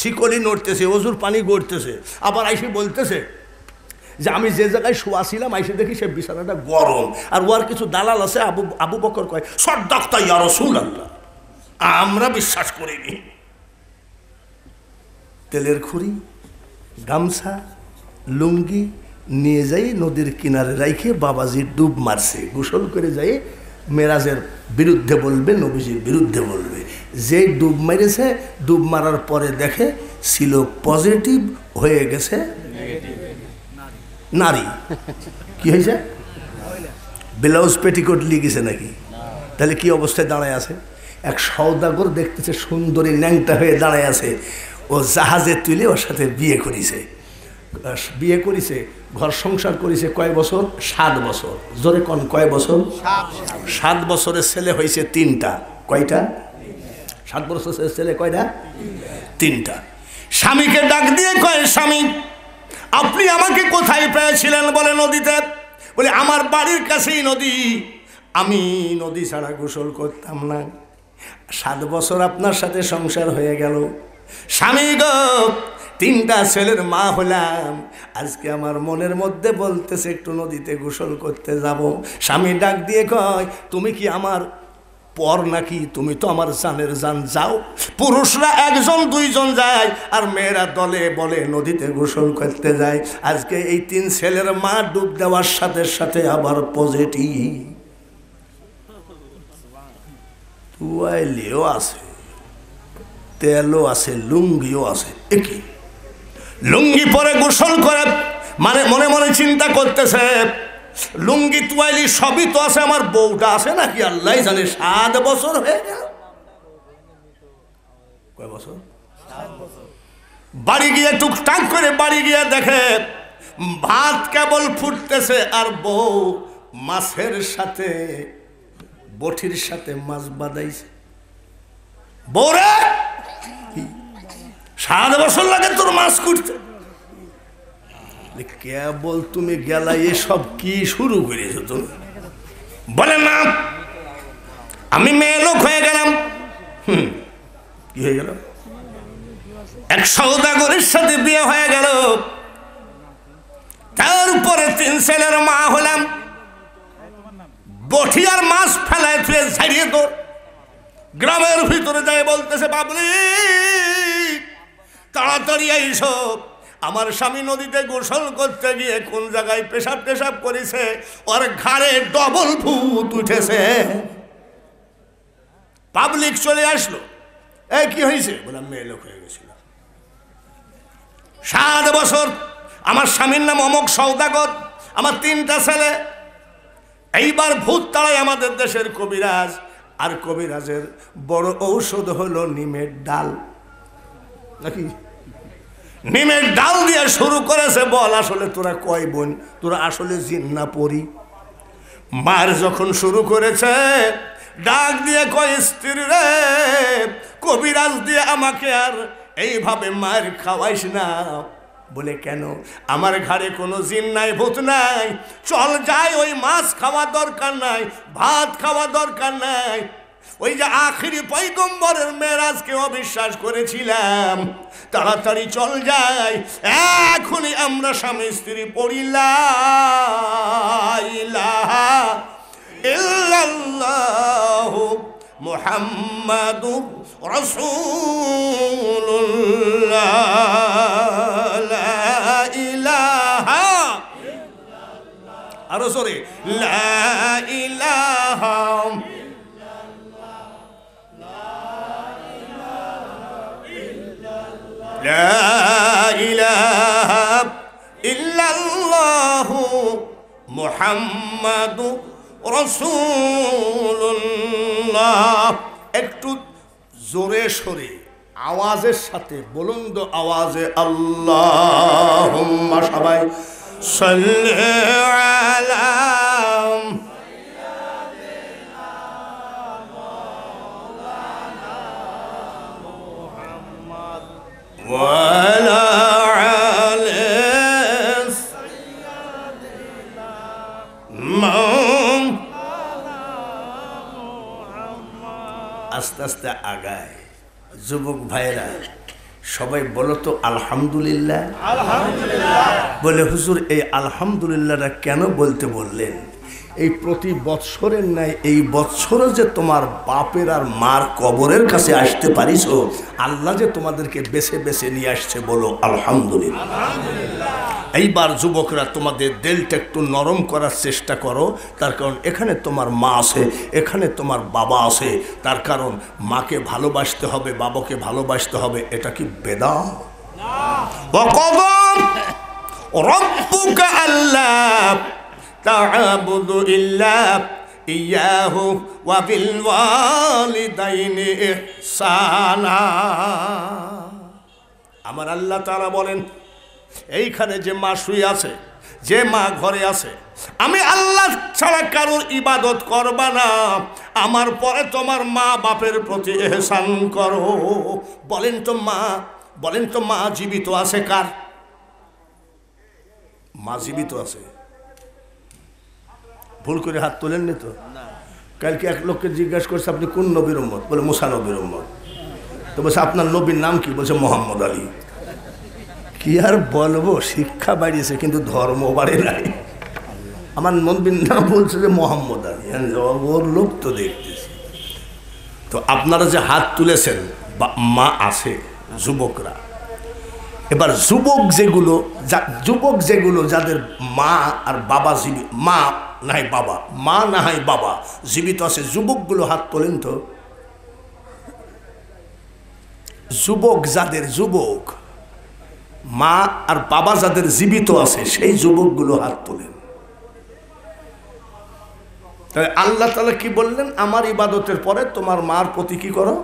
শিকলি নড়তেছে ওজুর পানি গড়তেছে আবার আইসে বলতেছে যে আমি যে জায়গায় শোয়াছিলাম ছিলাম আইসে দেখি সে বিছানাটা গরম আর ওর কিছু দালাল আছে আবু আবু বকর কয় সদ্দাক্তা ইয়ারসুল আল্লাহ আমরা বিশ্বাস করিনি তেলের খুঁড়ি গামছা লুঙ্গি নিয়ে যাই নদীর কিনারে রাইখে বাবাজির ডুব মারছে গোসল করে যাই মেরাজের বিরুদ্ধে বলবে নবীজির বিরুদ্ধে বলবে যে ডুব মেরেছে ডুব মারার পরে দেখে ছিল পজিটিভ হয়ে গেছে নারী কি হয়েছে ব্লাউজ পেটিকোট লিখেছে নাকি তাহলে কি অবস্থায় দাঁড়ায় আছে এক সৌদাগর দেখতেছে সুন্দরী ন্যাংটা হয়ে দাঁড়ায় আছে ও জাহাজে তুলে ওর সাথে বিয়ে করেছে বিয়ে করেছে ঘর সংসার করেছে কয় বছর সাত বছর জোরে কন কয় বছর সাত বছরের ছেলে হয়েছে তিনটা কয়টা সাত বছরের ছেলে কয়টা তিনটা স্বামীকে ডাক দিয়ে কয় স্বামী আপনি আমাকে কোথায় পেয়েছিলেন বলে নদীতে বলে আমার বাড়ির কাছেই নদী আমি নদী ছাড়া গোসল করতাম না সাত বছর আপনার সাথে সংসার হয়ে গেল স্বামী গো তিনটা ছেলের মা হলাম আজকে আমার মনের মধ্যে বলতেছে একটু নদীতে গোসল করতে যাব স্বামী ডাক দিয়ে কয় তুমি কি আমার পর নাকি তুমি তো আমার জানের জান যাও পুরুষরা একজন দুইজন যায় আর মেয়েরা দলে বলে নদীতে গোসল করতে যায় আজকে এই তিন ছেলের মা ডুব দেওয়ার সাথে সাথে আবার পজিটিভ আছে তেলও আছে লুঙ্গিও আছে একই লুঙ্গি পরে গোসল করে মানে মনে মনে চিন্তা করতেছে লুঙ্গি তুয়াইলি সবই তো আছে আমার বউটা আছে নাকি আল্লাহ জানে সাত বছর হয়ে গেল কয় বছর বাড়ি গিয়ে টুকটাক করে বাড়ি গিয়ে দেখে ভাত কেবল ফুটতেছে আর বউ মাছের সাথে বঠির সাথে মাছ বাদাইছে বৌরে সাত বছর লাগে তোর মাছ করতে কেবল তুমি গেলা এসব কি শুরু করেছো তুমি বলে না আমি মেয়ে লোক হয়ে গেলাম হুম কি হয়ে গেল এক সৌদাগরের সাথে বিয়ে হয়ে গেল তারপরে তিন ছেলের মা হলাম বঠিয়ার মাছ ফেলায় ফেলে ছাড়িয়ে তোর গ্রামের ভিতরে যায় বলতেছে বাবলি তাড়াতাড়ি এইসো আমার স্বামী নদীতে গোসল করতে গিয়ে কোন জায়গায় পেশাব পেশাব করেছে ওর ঘাড়ে ডবল ভূত উঠেছে পাবলিক চলে আসলো এ কি হয়েছে বললাম মেয়ে লোক হয়ে গেছিল সাত বছর আমার স্বামীর নাম অমক সৌদাগত আমার তিনটা ছেলে এইবার ভূত তাড়াই আমাদের দেশের কবিরাজ আর কবিরাজের বড় ঔষধ হলো নিমের ডাল নাকি নিমের ডাল দিয়ে শুরু করেছে বল আসলে তোরা কয় বোন তোরা আসলে জিন্না পড়ি মার যখন শুরু করেছে ডাক দিয়ে কয় স্ত্রী রে কবিরাজ দিয়ে আমাকে আর এইভাবে মার খাওয়াইস না বলে কেন আমার ঘরে কোনো জিন নাই ভূত নাই চল যায় ওই মাছ খাওয়া দরকার নাই ভাত খাওয়া দরকার নাই ওই যে আখিরি পৈগম্বরের মেরাজকে অবিশ্বাস করেছিলাম তাড়াতাড়ি চল যায় এখনই আমরা স্বামী স্ত্রী পড়িলাহ আরো সরি লা ইলাহা لا إله إلا الله محمد رسول الله একটু জোরে সরে আওয়াজের সাথে বলন্দ আওয়াজে আল্লাহ সবাই সাল্লাম আস্তে আস্তে আগায় যুবক ভাইরা সবাই বলো তো আলহামদুলিল্লাহ বলে হুজুর এই আলহামদুলিল্লাহরা কেন বলতে বললেন এই প্রতি বৎসরের ন্যায় এই বৎসরে যে তোমার বাপের আর মার কবরের কাছে আসতে পারিস আল্লাহ যে তোমাদেরকে বেছে বেছে নিয়ে আসছে বলো আলহামদুলিল্লাহ এইবার যুবকরা তোমাদের দিলটা একটু নরম করার চেষ্টা করো তার কারণ এখানে তোমার মা আছে এখানে তোমার বাবা আছে তার কারণ মাকে ভালোবাসতে হবে বাবাকে ভালোবাসতে হবে এটা কি বেদা রব্বুকা আল্লাহ تعبد إلا إياه وبالوالدين إحسانا আমার আল্লাহ তারা বলেন এইখানে যে মা শুয়ে আছে যে মা ঘরে আছে আমি আল্লাহ ছাড়া কারোর ইবাদত করবা না আমার পরে তোমার মা বাপের প্রতি এহসান করো বলেন তো মা বলেন তো মা জীবিত আছে কার মা জীবিত আছে ভুল করে হাত তোলেননি তো কালকে এক লোককে জিজ্ঞাসা করছে আপনি কোন নবীর উম্মত বলে মুসা নবীর উম্মত তো বলছে আপনার নবীর নাম কি বলছে মোহাম্মদ আলী কি আর বলবো শিক্ষা বাড়িয়েছে কিন্তু ধর্ম বাড়ে নাই আমার নবীর নাম বলছে যে মোহাম্মদ আলী ওর মানে লোক তো দেখতেছি তো আপনারা যে হাত তুলেছেন মা আছে যুবকরা এবার যুবক যেগুলো যা যুবক যেগুলো যাদের মা আর বাবা যিনি মা নাই বাবা মা না হয় বাবা জীবিত আছে যুবকগুলো হাত তোলেন তো যুবক যাদের যুবক মা আর বাবা যাদের জীবিত আছে সেই যুবকগুলো হাত তোলেন আল্লাহ তালা কি বললেন আমার ইবাদতের পরে তোমার মার প্রতি কি করো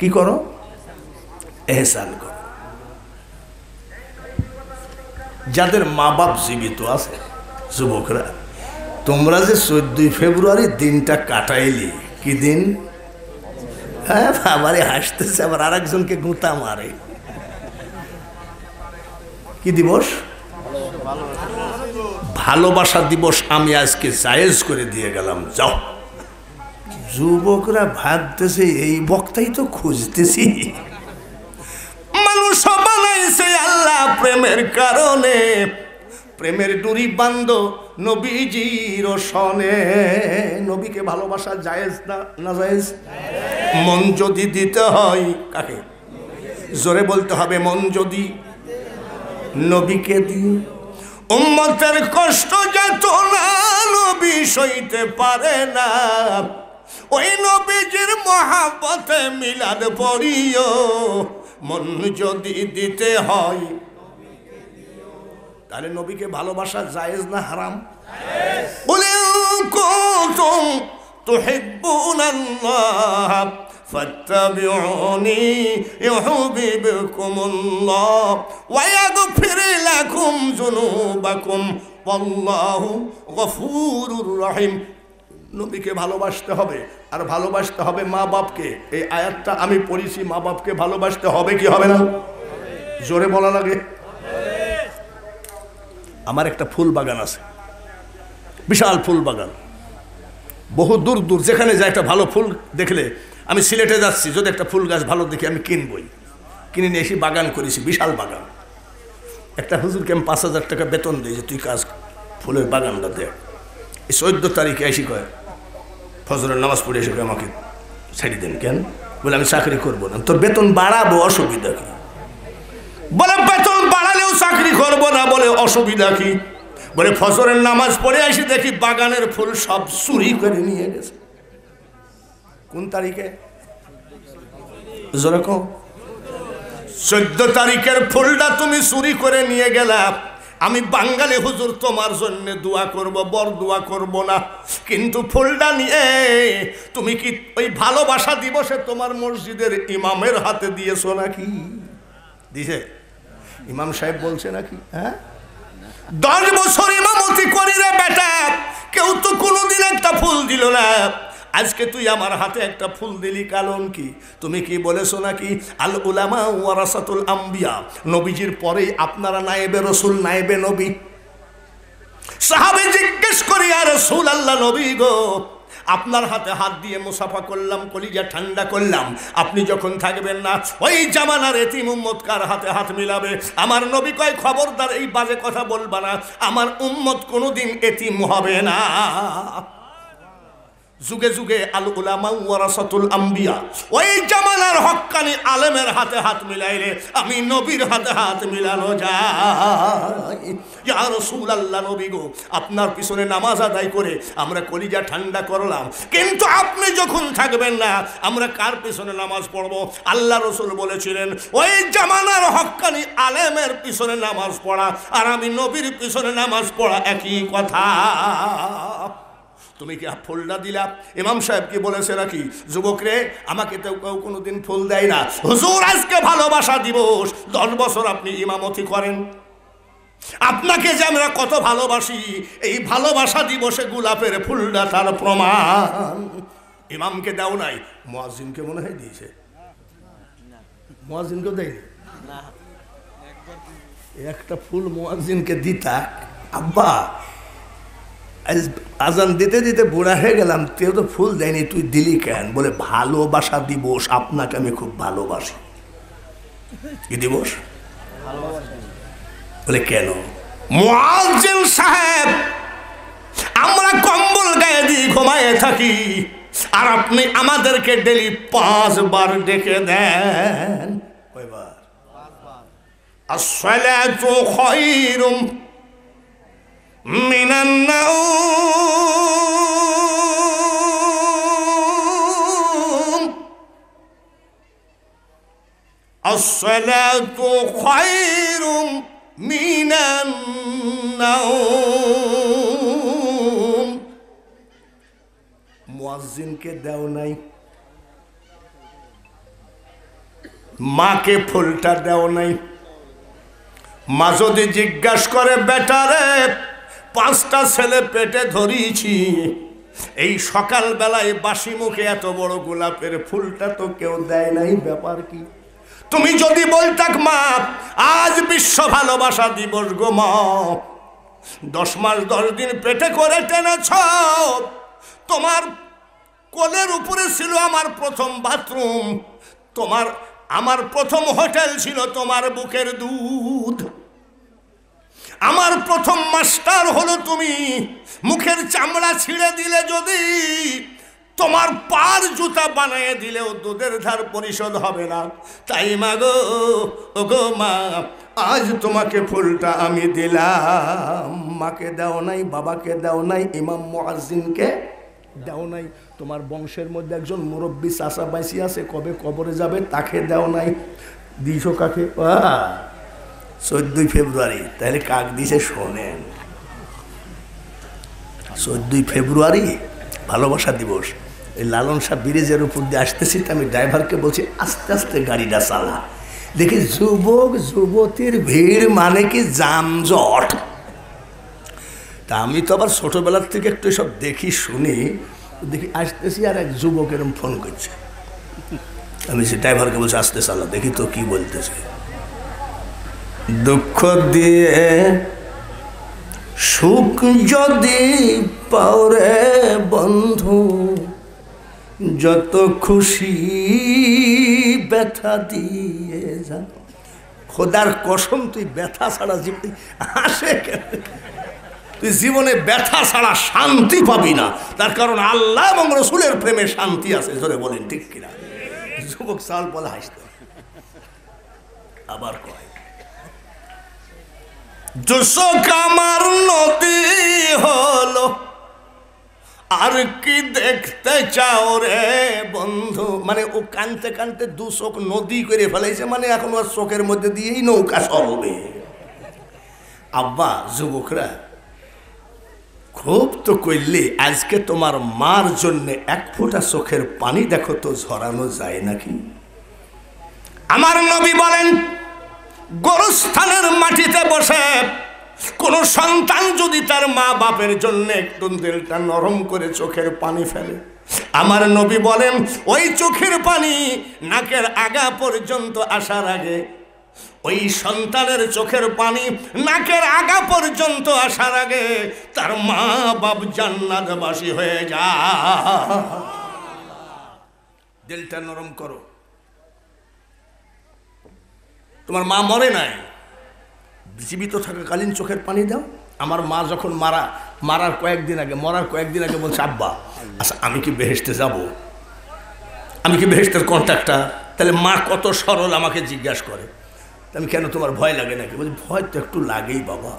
কি করো এহসান করো যাদের মা বাপ জীবিত আছে যুবকরা তোমরা যে চোদ্দই ফেব্রুয়ারি দিনটা কাটাইলি কি দিন হ্যাঁ আবার হাসতেছে আবার আর একজনকে গুঁতা মারে কি দিবস ভালোবাসা দিবস আমি আজকে জায়েজ করে দিয়ে গেলাম যাও যুবকরা ভাবতেছে এই বক্তাই তো খুঁজতেছি মানুষ বানাইছে আল্লাহ প্রেমের কারণে প্রেমের ডুরি বান্ধ নবীজির সনে নবীকে ভালোবাসা জায়েজ না না জায়েজ মন যদি দিতে হয় কাকে জোরে বলতে হবে মন যদি নবীকে দি উম্মতের কষ্ট যত না নবী সইতে পারে না ওই নবীজির মহাপথে মিলাদ পড়িও মন যদি দিতে হয় তাহলে নবীকে ভালোবাসা জায়েজ না হারাম বলে নবীকে ভালোবাসতে হবে আর ভালোবাসতে হবে মা বাপকে এই আয়াতটা আমি পড়েছি মা বাপকে ভালোবাসতে হবে কি হবে না জোরে বলা লাগে আমার একটা ফুল বাগান আছে বিশাল ফুল বাগান বহু দূর দূর যেখানে যায় একটা ভালো ফুল দেখলে আমি সিলেটে যাচ্ছি যদি একটা ফুল গাছ ভালো দেখি আমি কিনবই কিনে নিয়ে এসে বাগান করেছি বিশাল বাগান একটা হুজুরকে আমি পাঁচ হাজার টাকা বেতন দিই যে তুই কাজ ফুলের বাগানটা দেখ এই চোদ্দ তারিখে এসে কয় ফজরের নামাজ পড়ে এসে আমাকে ছেড়ে দেন কেন বলে আমি চাকরি করবো না তোর বেতন বাড়াবো অসুবিধা কি বলে চাকরি করব না বলে অসুবিধা কি বলে ফসরের নামাজ পড়ে আসি দেখি বাগানের ফুল সব চুরি করে নিয়ে গেছে কোন তারিখে যেরকম চোদ্দ তারিখের ফুলটা তুমি চুরি করে নিয়ে গেলা আমি বাঙালি হুজুর তোমার জন্য দোয়া করব বর দোয়া করব না কিন্তু ফুলটা নিয়ে তুমি কি ওই ভালোবাসা দিবসে তোমার মসজিদের ইমামের হাতে দিয়েছ নাকি দিছে ইমাম সাহেব বলছে নাকি হ্যাঁ দশ বছর ইমামতি করি রে বেটা কেউ তো কোনোদিন একটা ফুল দিল না আজকে তুই আমার হাতে একটা ফুল দিলি কারণ কি তুমি কি বলেছো নাকি আল উলামা ওয়ারাসাতুল আম্বিয়া নবীজির পরেই আপনারা নায়েবে রসুল নায়েবে নবী সাহাবে জিজ্ঞেস করি আর রসুল আল্লাহ নবী গো আপনার হাতে হাত দিয়ে মুসাফা করলাম কলিজা ঠান্ডা করলাম আপনি যখন থাকবেন না ওই জামানার এতিম কার হাতে হাত মিলাবে আমার নবী কয় খবরদার এই বাজে কথা বলবা না আমার উম্মত কোনোদিন এতিম হবে না যুগে যুগে আল উলামা ওয়ারাসাতুল আম্বিয়া ওই জামানার হক্কানি আলেমের হাতে হাত মিলাইলে আমি নবীর হাতে হাত মিলানো যায় ইয়া আল্লাহ নবী গো আপনার পিছনে নামাজ আদায় করে আমরা কলিজা ঠান্ডা করলাম কিন্তু আপনি যখন থাকবেন না আমরা কার পিছনে নামাজ পড়ব আল্লাহ রসুল বলেছিলেন ওই জামানার হক্কানি আলেমের পিছনে নামাজ পড়া আর আমি নবীর পিছনে নামাজ পড়া একই কথা তুমি কি ফুলটা দিলা ইমাম সাহেব কি বলেছে নাকি যুবক রে আমাকে তো কেউ কোনো দিন দেয় না হুজুর আজকে ভালোবাসা দিবস দশ বছর আপনি ইমামতি করেন আপনাকে যে আমরা কত ভালোবাসি এই ভালোবাসা দিবসে গোলাপের ফুলটা তার প্রমাণ ইমামকে দাও নাই মোয়াজিনকে মনে হয় দিয়েছে মোয়াজিনকে দেয় একটা ফুল মোয়াজিনকে দিতা আব্বা আজান দিতে দিতে বুড়া হয়ে গেলাম তেও তো ফুল দেয়নি তুই দিলি কেন বলে ভালোবাসা দিবস আপনাকে আমি খুব ভালোবাসি কি দিবস বলে কেন সাহেব আমরা কম্বল গায়ে দিয়ে ঘুমায় থাকি আর আপনি আমাদেরকে ডেলি পাঁচবার ডেকে দেন কয়বার আসলে চোখ খয়রম মিনান্নাউ الصلاة خير من النوم নাই মাকে ফুলটা দেও নাই মা যদি জিজ্ঞাসা করে বেটারে পাঁচটা ছেলে পেটে ধরিয়েছি এই সকালবেলায় বাসি মুখে এত বড় গোলাপের ফুলটা তো কেউ দেয় নাই ব্যাপার কি তুমি যদি বলতাক মা আজ বিশ্ব ভালোবাসা দিবস গো মা দশ মাস দশ দিন পেটে করে টেনেছ তোমার কোলের উপরে ছিল আমার প্রথম বাথরুম তোমার আমার প্রথম হোটেল ছিল তোমার বুকের দুধ মাস্টার হলো তুমি মুখের চামড়া ছিঁড়ে দিলে যদি তোমার পার জুতা বানিয়ে দিলেও দুধের ধার পরিশোধ হবে না তাই মা গো ও গো মা আজ তোমাকে ফুলটা আমি দিলাম মাকে দাও নাই বাবাকে দাও নাই ইমাম মোয়াজিনকে দাও নাই তোমার বংশের মধ্যে একজন মুরব্বী চাষা বাইসি আছে কবে কবরে যাবে তাকে দাও নাই দিছো কাকে চোদ্দই ফেব্রুয়ারি তাহলে কাক দিছে শোনেন চোদ্দই ফেব্রুয়ারি ভালোবাসা দিবস এই লালন সাহ ব্রিজের উপর দিয়ে আসতেছি তো আমি ড্রাইভারকে বলছি আস্তে আস্তে গাড়িটা চালা দেখি যুবক যুবতীর ভিড় মানে কি জামজট তা আমি তো আবার ছোটোবেলার থেকে একটু সব দেখি শুনি দেখি আসতেছি আর এক যুবক এরম ফোন করছে আমি সে ড্রাইভারকে বলছি আসতে চালা দেখি তো কি বলতেছে দুঃখ দিয়ে সুখ যদি পাওরে বন্ধু যত খুশি ব্যথা দিয়ে যা খোদার কসম তুই ব্যথা ছাড়া জীবন আসে তুই জীবনে ব্যথা ছাড়া শান্তি পাবি না তার কারণ আল্লাহ এবং রসুলের প্রেমে শান্তি আছে ধরে বলেন ঠিক কিনা যুবক সাল বলে হাসতে আবার কয় দুশোক আমার নদী হলো আর কি দেখতে চাও রে বন্ধু মানে ও কানতে কানতে দুশোক নদী করে ফেলাইছে মানে এখন আর চোখের মধ্যে দিয়েই নৌকা সরবে আব্বা যুবকরা খুব তো করলি আজকে তোমার মার জন্যে এক ফোঁটা চোখের পানি দেখো তো ঝরানো যায় নাকি আমার নবী বলেন গরস্থানের মাটিতে বসে কোন সন্তান যদি তার মা বাপের জন্য একটু দিলটা নরম করে চোখের পানি ফেলে আমার নবী বলেন ওই চোখের পানি নাকের আগা পর্যন্ত আসার আগে ওই সন্তানের চোখের পানি নাকের আগা পর্যন্ত আসার আগে তার মা বাপ জান্নাতবাসী হয়ে যা দিলটা নরম করো তোমার মা মরে নাই জীবিত থাকাকালীন চোখের পানি দাও আমার মা যখন মারা মারার কয়েকদিন আগে মরার কয়েকদিন আগে বলছে আব্বা আচ্ছা আমি কি বেহেস্তে যাব আমি কি বেহেস্তের কন্ট্যাক্টটা তাহলে মা কত সরল আমাকে জিজ্ঞাসা করে আমি কেন তোমার ভয় লাগে নাকি বলছি ভয় তো একটু লাগেই বাবা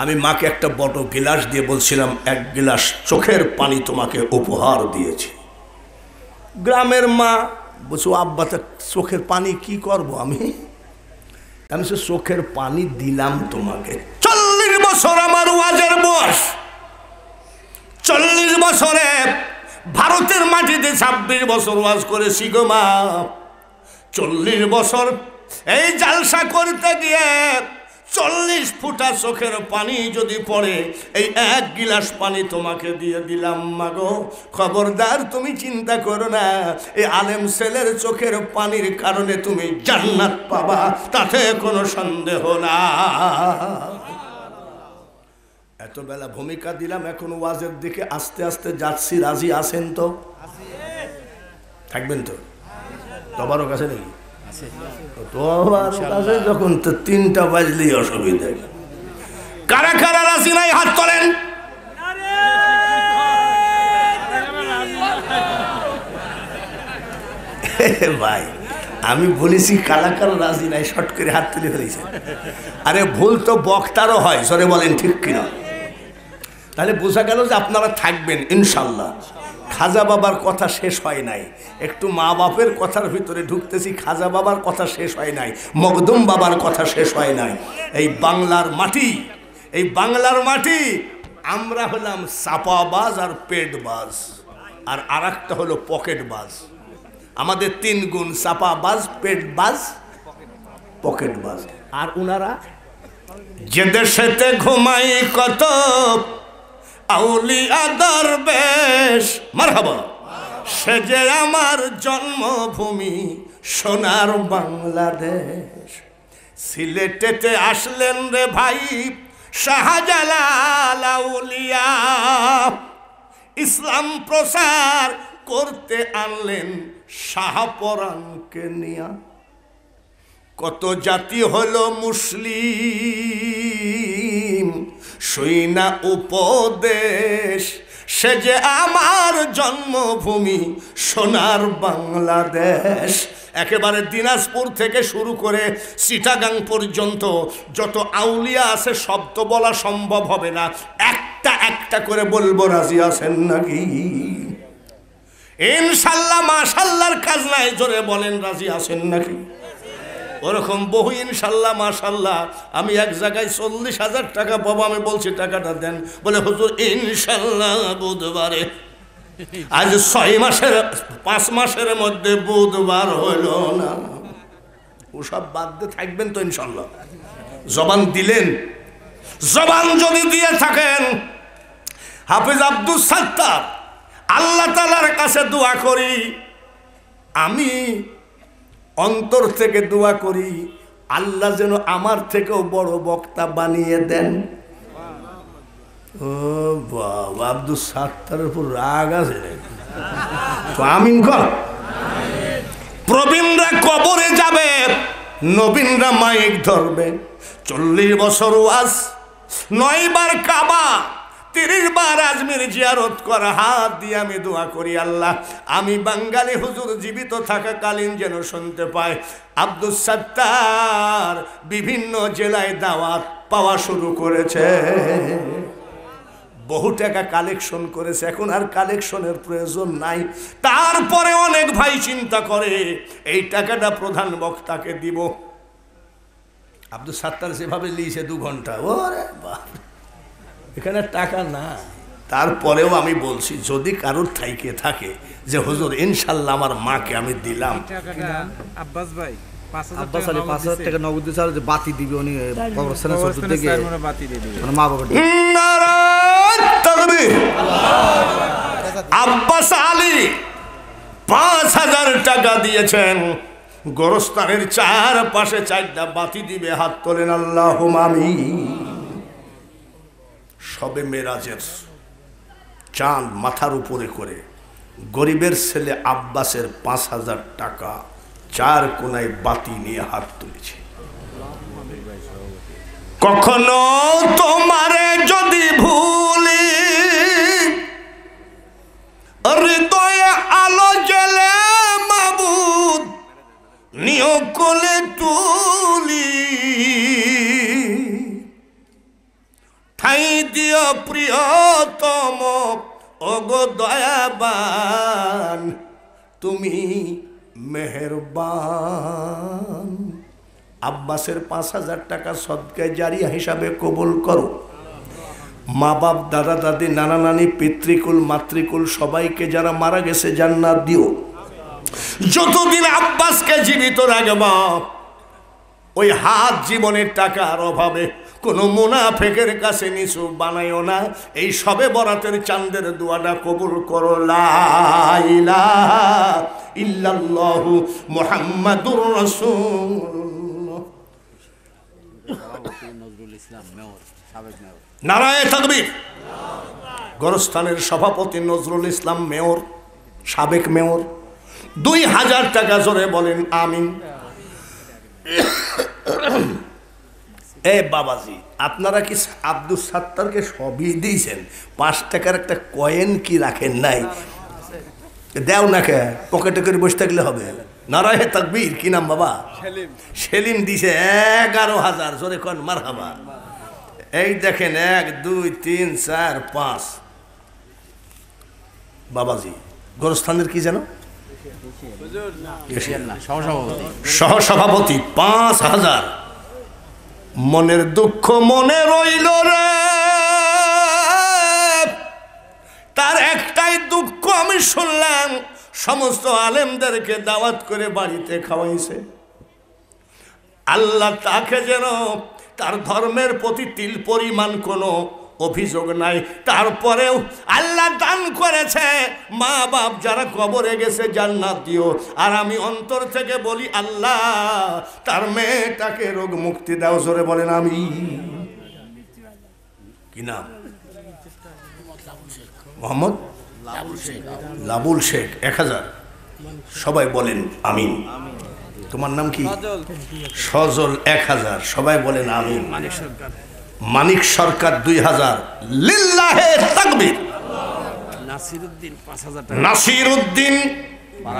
আমি মাকে একটা বড় গিলাস দিয়ে বলছিলাম এক গিলাস চোখের পানি তোমাকে উপহার দিয়েছে গ্রামের মা বলছো আব্বা তা চোখের পানি কি করব আমি আমি সে চোখের পানি দিলাম তোমাকে চল্লিশ বছর আমার ওয়াজের বয়স চল্লিশ বছরে ভারতের মাটিতে ছাব্বিশ বছর ওয়াজ করে মা চল্লিশ বছর এই জালসা করতে গিয়ে চল্লিশ ফুটা চোখের পানি যদি পড়ে এই এক গিলাস পানি তোমাকে দিয়ে দিলাম মাগো খবরদার তুমি চিন্তা করো না এই আলেম সেলের চোখের পানির কারণে তুমি জান্নাত পাবা তাতে কোনো সন্দেহ না এত বেলা ভূমিকা দিলাম এখন ওয়াজের দিকে আস্তে আস্তে যাচ্ছি রাজি আছেন তো থাকবেন তো তোমারও কাছে নাকি তোমার কাছে যখন তো তিনটা বাজলেই অসুবিধা কারা কারা রাজি নাই হাত তোলেন ভাই আমি বলেছি কালা কালা রাজি নাই শট করে হাত তুলে ফেলেছে আরে ভুল তো বক্তারও হয় সরে বলেন ঠিক কিনা তাহলে বোঝা গেল যে আপনারা থাকবেন ইনশাল্লাহ খাজা বাবার কথা শেষ হয় নাই একটু মা বাপের কথার ভিতরে ঢুকতেছি খাজা বাবার কথা শেষ হয় নাই মকদম বাবার কথা শেষ হয় নাই এই বাংলার মাটি এই বাংলার মাটি আমরা হলাম চাপাবাজ আর পেটবাজ আর আর একটা হলো পকেটবাজ আমাদের তিন গুণ চাপাবাজ পেটবাজ পকেটবাজ আর উনারা যে দেশেতে ঘুমাই কত আউলিয়া দরবেশ মারহাবা সে যে আমার জন্মভূমি সোনার বাংলাদেশ সিলেটেতে আসলেন রে ভাই শাহজালাল আউলিয়া ইসলাম প্রসার করতে আনলেন শাহপরানকে নিয়া কত জাতি হলো মুসলিম সৈনা উপদেশ সে যে আমার জন্মভূমি সোনার বাংলাদেশ একেবারে দিনাজপুর থেকে শুরু করে সিটাগাং পর্যন্ত যত আউলিয়া আছে শব্দ বলা সম্ভব হবে না একটা একটা করে বলবো রাজি আছেন নাকি ইনশাল্লাহ মাশাল্লার কাজ নাই জোরে বলেন রাজি আছেন নাকি ওরকম বহু ইনশাল্লাহ মাশাল্লাহ আমি এক জায়গায় চল্লিশ হাজার টাকা পাবো আমি বলছি টাকাটা দেন বলে হুজুর ইনশাল্লাহ বুধবারে আজ ছয় মাসের পাঁচ মাসের মধ্যে বুধবার হইল না ওসব বাদ দিয়ে থাকবেন তো ইনশাল্লাহ জবান দিলেন জবান যদি দিয়ে থাকেন হাফিজ আব্দুল সাত্তার আল্লাহ তালার কাছে দোয়া করি আমি অন্তর থেকে দোয়া করি আল্লাহ যেন আমার থেকেও বড় বক্তা বানিয়ে দেন ও বাবা আব্দুল উপর রাগ আছে প্রবীণরা কবরে নবীনরা মাইক চল্লিশ বছর ওয়াস নয়বার কাবা তিরিশ বার আজমির জিয়ারত কর হাত দিয়ে আমি দোয়া করি আল্লাহ আমি বাঙালি হুজুর জীবিত থাকাকালীন যেন শুনতে পাই আব্দুল সত্তার বিভিন্ন জেলায় দাওয়াত পাওয়া শুরু করেছে বহু টাকা কালেকশন করেছে এখন আর কালেকশনের প্রয়োজন নাই তারপরে অনেক ভাই চিন্তা করে এই টাকাটা প্রধান বক্তাকে দিব আব্দুল সাত্তার সেভাবে লিয়েছে দু ঘন্টা ওরে বাপ এখানে টাকা না তারপরেও আমি বলছি যদি কারোর থাইকে থাকে যে হুজুর ইনশাল্লাহ আমার মাকে আমি দিলাম আব্বাস ভাই পাঁচ হাজার টাকা দিয়েছেন গোরস্তানের চার পাশে চারটা বাতি দিবে হাত তোলেন আল্লাহ মামি সবে মেরাজের চাঁদ মাথার উপরে করে গরিবের ছেলে আব্বাসের পাঁচ হাজার টাকা চার কোনায় বাতি নিয়ে হাত তুলেছে কখনো তোমারে যদি ভুলি হৃদয়ে আলো জেলে মাবুদ নিয়োগ করলে তুই প্রিয় প্রিয়তম অগো দয়াবান তুমি মেহরবান আব্বাসের পাঁচ হাজার টাকা সদকায় জারিয়া হিসাবে কবুল করো মা বাপ দাদা দাদি নানা নানি পিতৃকুল মাতৃকুল সবাইকে যারা মারা গেছে জান্নাত দিও যতদিন আব্বাসকে জীবিত রাখবা ওই হাত জীবনের টাকার অভাবে কোনো মোনা ফেকের কাছে নিচু বানায়ও না এই সবে বরাতের চান্দের দোয়াটা কবুল করো লাইলা ইল্লাল্লাহু মোহাম্মদুর নারায় থাকবি গরস্থানের সভাপতি নজরুল ইসলাম মেয়র সাবেক মেয়র দুই হাজার টাকা জোরে বলেন আমিন এ বাবাজি আপনারা কি আব্দুল সাত্তারকে সবই দিয়েছেন পাঁচ টাকার একটা কয়েন কি রাখেন নাই দেও না কে পকেটে করে বসে থাকলে হবে নারায় তাকবীর কি নাম বাবা সেলিম দিছে এগারো হাজার জোরে কন মারহাবা এই দেখেন এক দুই তিন চার পাঁচ বাবাজি গোরস্থানের কি জানো সহসভাপতি পাঁচ হাজার মনের দুঃখ মনে রইল রে তার একটাই দুঃখ আমি শুনলাম সমস্ত আলেমদেরকে দাওয়াত করে বাড়িতে খাওয়াইছে আল্লাহ তাকে যেন তার ধর্মের প্রতি তিল পরিমাণ কোনো অভিযোগ নাই তারপরেও আল্লাহ দান করেছে মা বাপ যারা কবরে গেছে জান্নাত দিও আর আমি অন্তর থেকে বলি আল্লাহ তার মেয়েটাকে রোগ মুক্তি দাও জোরে বলেন আমি কি নাম মোহাম্মদ লাবুল শেখ এক হাজার সবাই বলেন আমিন তোমার নাম কি সজল এক হাজার সবাই বলেন আমিন মানে সরকার মানিক সরকার দুই হাজার লিল্লাহে তাকবির নাসির উদ্দিন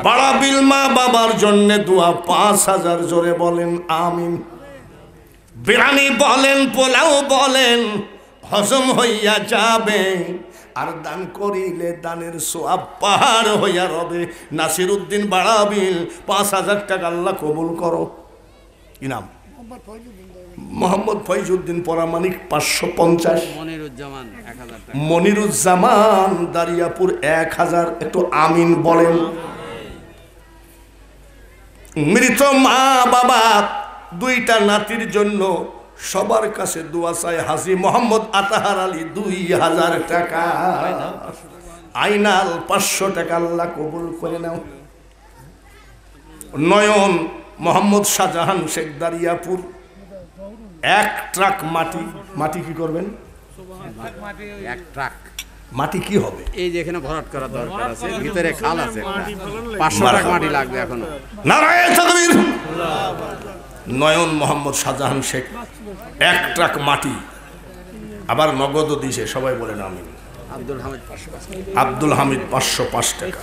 বাড়াবিল মা বাবার জন্যে দোয়া পাঁচ হাজার জোরে বলেন আমিন বিরানি বলেন পোলাও বলেন হজম হইয়া যাবে আর দান করিলে দানের সোয়াব পাহাড় হইয়া রবে নাসির উদ্দিন বাড়াবিল পাঁচ হাজার টাকা আল্লাহ কবুল করো ইনাম মোহাম্মদ ফৈজুদ্দিন পরামানিক পাঁচশো পঞ্চাশ মনিরুজ্জামান দারিয়াপুর এক হাজার একটু আমিন বলেন মৃত মা বাবা দুইটা নাতির জন্য সবার কাছে দোয়া হাজি মোহাম্মদ আতাহার আলী দুই হাজার টাকা আইনাল পাঁচশো টাকা আল্লাহ কবুল করে নাও নয়ন মোহাম্মদ শাহজাহান শেখ দারিয়াপুর এক ট্রাক মাটি মাটি কি করবেন এক ট্রাক মাটি কি হবে এই যে এখানে ভরাট করা দরকার আছে ভিতরে খাল আছে পাঁচশো টাকা মাটি লাগবে এখনো নারায়ণ নয়ন মোহাম্মদ শাহজাহান শেখ এক ট্রাক মাটি আবার নগদও দিছে সবাই বলেন আমি আব্দুল হামিদ পাঁচশো পাঁচ টাকা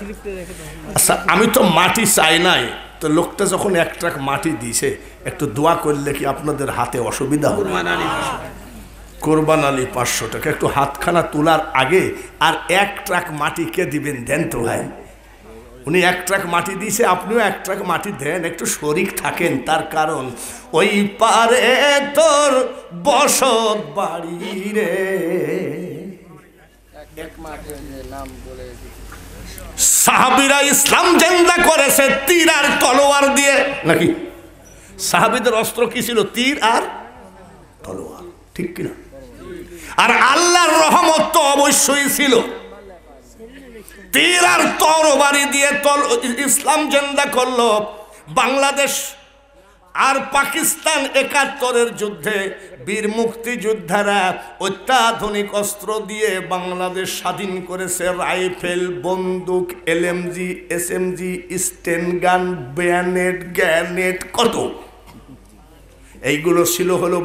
আচ্ছা আমি তো মাটি চাই নাই তো লোকটা যখন এক ট্রাক মাটি দিয়েছে একটু দোয়া করলে কি আপনাদের হাতে অসুবিধা হবে কোরবান আলী পাঁচশো টাকা একটু হাতখানা তোলার আগে আর এক ট্রাক মাটি কে দিবেন দেন তো ভাই উনি এক ট্রাক মাটি দিয়েছে আপনিও এক ট্রাক মাটি দেন একটু শরিক থাকেন তার কারণ ওই পারে তোর বসত বাড়ি রে সাহাবিরা ইসলাম জেন্দা করেছে তীর আর তলোয়ার দিয়ে নাকি সাহাবিদের অস্ত্র কি ছিল তীর আর তলোয়ার ঠিক কিনা আর আল্লাহর রহমত তো অবশ্যই ছিল তীর আর তরবারি দিয়ে তল ইসলাম জেন্দা করলো বাংলাদেশ আর পাকিস্তান একাত্তরের যুদ্ধে বীর মুক্তিযোদ্ধারা অত্যাধুনিক অস্ত্র দিয়ে বাংলাদেশ স্বাধীন করেছে রাইফেল বন্দুক LMG SMG G sten gun bayonet গ্যানেট কত এইগুলো ছিল হলো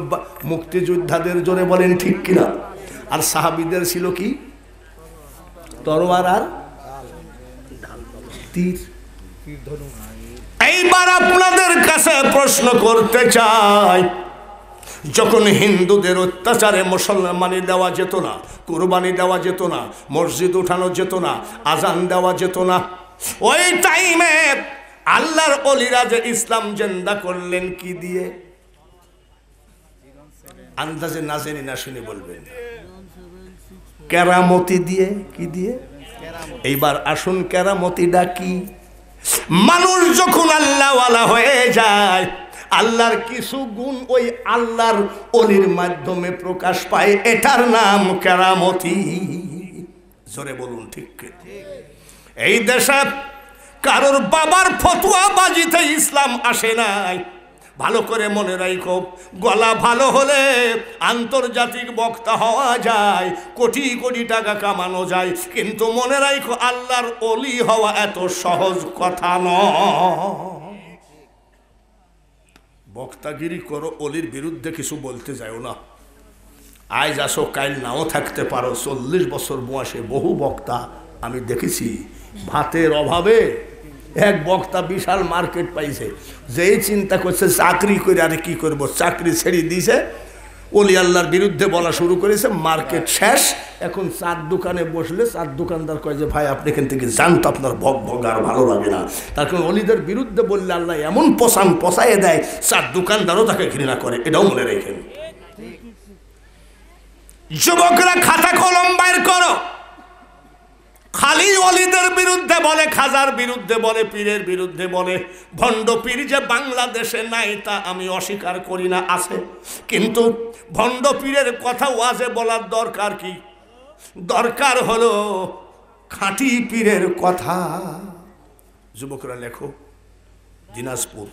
মুক্তিযোদ্ধাদের জোরে বলেন ঠিক কিনা আর সাহাবিদের ছিল কি তরোয়ার আর তীর ধনুক এইবার আপনাদের কাছে প্রশ্ন করতে চাই যখন হিন্দুদের অত্যাচারে মুসলমানি দেওয়া যেত না কুরবানি দেওয়া যেত না মসজিদ উঠানো যেত না আজান দেওয়া যেত না ওই টাইমে আল্লাহর অলিরা যে ইসলাম জেন্দা করলেন কি দিয়ে আন্দাজে না জেনে না শুনে বলবেন কেরামতি দিয়ে কি দিয়ে এইবার আসুন কেরামতিটা কি মানুষ যখন আল্লাহওয়ালা হয়ে যায় আল্লাহর কিছু গুণ ওই আল্লাহর অলির মাধ্যমে প্রকাশ পায় এটার নাম কেরামতি জোরে বলুন ঠিক এই দেশে কারোর বাবার ফতুয়া বাজিতে ইসলাম আসে নাই ভালো করে মনে রাখো গলা ভালো হলে আন্তর্জাতিক বক্তা হওয়া যায় কোটি কোটি টাকা কামানো যায় কিন্তু মনে রাখো আল্লাহর অলি হওয়া এত সহজ কথা ন বক্তাগিরি করো অলির বিরুদ্ধে কিছু বলতে যাও না আজ আসো কাইল নাও থাকতে পারো চল্লিশ বছর বয়সে বহু বক্তা আমি দেখেছি ভাতের অভাবে এক বক্তা বিশাল মার্কেট পাইছে এই চিন্তা করছে চাকরি করে আর কি করব চাকরি ছেড়ে দিয়েছে অলি আল্লাহর বিরুদ্ধে বলা শুরু করেছে মার্কেট শেষ এখন চার দোকানে বসলে চার দোকানদার কয় যে ভাই আপনি এখান থেকে যান তো আপনার ভগ ভগ আর ভালো লাগে না তার কারণ অলিদের বিরুদ্ধে বললে আল্লাহ এমন পশান পশায় দেয় চার দোকানদারও তাকে ঘৃণা করে এটাও মনে রেখেন যুবকরা খাতা কলম বাইর করো খালি অলিদের বিরুদ্ধে বলে খাজার বিরুদ্ধে বলে পীরের বিরুদ্ধে বলে ভণ্ড পীর যে বাংলাদেশে নাই তা আমি অস্বীকার করি না আছে কিন্তু ভণ্ড পীরের কথা ওয়াজে বলার দরকার কি দরকার হলো খাঁটি পীরের কথা যুবকরা লেখো দিনাজপুর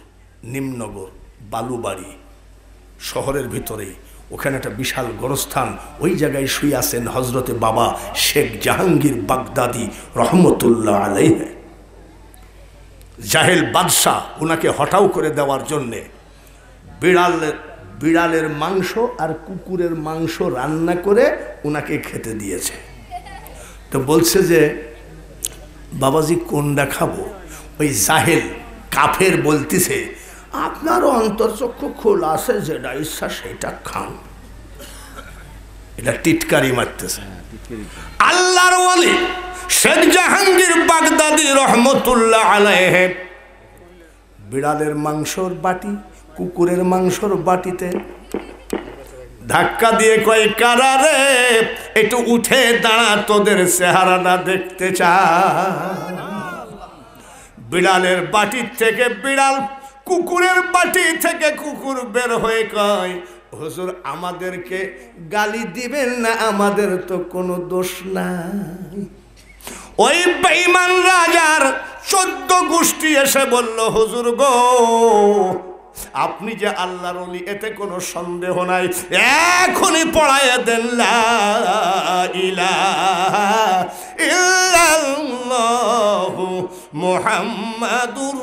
নিম্নগর বালুবাড়ি শহরের ভিতরেই ওখানে একটা বিশাল গোরস্থান ওই জায়গায় শুয়ে আছেন হজরতে বাবা শেখ জাহাঙ্গীর বাগদাদি রহমতুল্লাহ আলহ জাহেল বাদশাহ ওনাকে হঠাও করে দেওয়ার জন্যে বিড়াল বিড়ালের মাংস আর কুকুরের মাংস রান্না করে ওনাকে খেতে দিয়েছে তো বলছে যে বাবাজি কোনটা খাবো ওই জাহেল কাফের বলতেছে আপনার অন্তর্চক্ষু খোলা আছে যেটা ইচ্ছা সেটা খান এটা টিটকারি মারতেছে হ্যাঁ, আল্লাহর ওয়ালি শেখ জাহাঙ্গীর বাগদাদি রহমতুল্লাহ আলহ বিড়ালের মাংসর বাটি কুকুরের মাংসর বাটিতে ধাক্কা দিয়ে কয় কারারে রে একটু উঠে দাঁড়া তোদের চেহারাটা দেখতে চা বিড়ালের বাটির থেকে বিড়াল কুকুরের বাটি থেকে কুকুর বের হয়ে কয় হুজুর আমাদেরকে গালি দিবেন না আমাদের তো কোনো দোষ নাই ওই বেঈমান রাজার চোদ্দ গোষ্ঠী এসে বলল হুজুর গো আপনি যে আল্লাহর অলি এতে কোনো সন্দেহ নাই এখনই পড়ায় দেন ইহু মোহাম্মদুর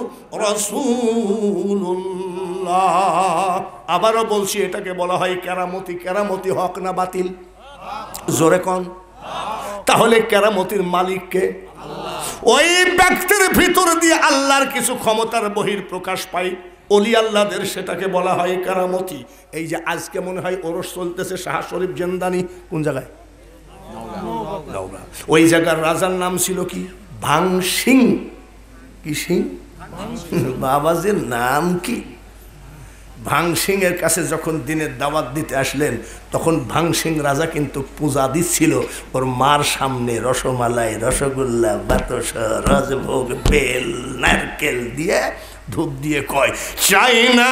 রসুল্লাহ আবারও বলছি এটাকে বলা হয় কেরামতি কেরামতি হক না বাতিল জোরে কন তাহলে কেরামতির মালিককে ওই ব্যক্তির ভিতর দিয়ে আল্লাহর কিছু ক্ষমতার বহির প্রকাশ পায় অলি আল্লাদের সেটাকে বলা হয় কারামতি এই যে আজকে মনে হয় ওরস চলতেছে শাহ শরীফ জেন্দানি কোন জায়গায় ওই জায়গার রাজার নাম ছিল কি ভাং সিং কি সিং যে নাম কি ভাং সিং এর কাছে যখন দিনের দাওয়াত দিতে আসলেন তখন ভাং সিং রাজা কিন্তু পূজা দিচ্ছিল ওর মার সামনে রসমালাই রসগোল্লা বাতস রসভোগ বেল নারকেল দিয়ে ধূপ দিয়ে কয় চাই না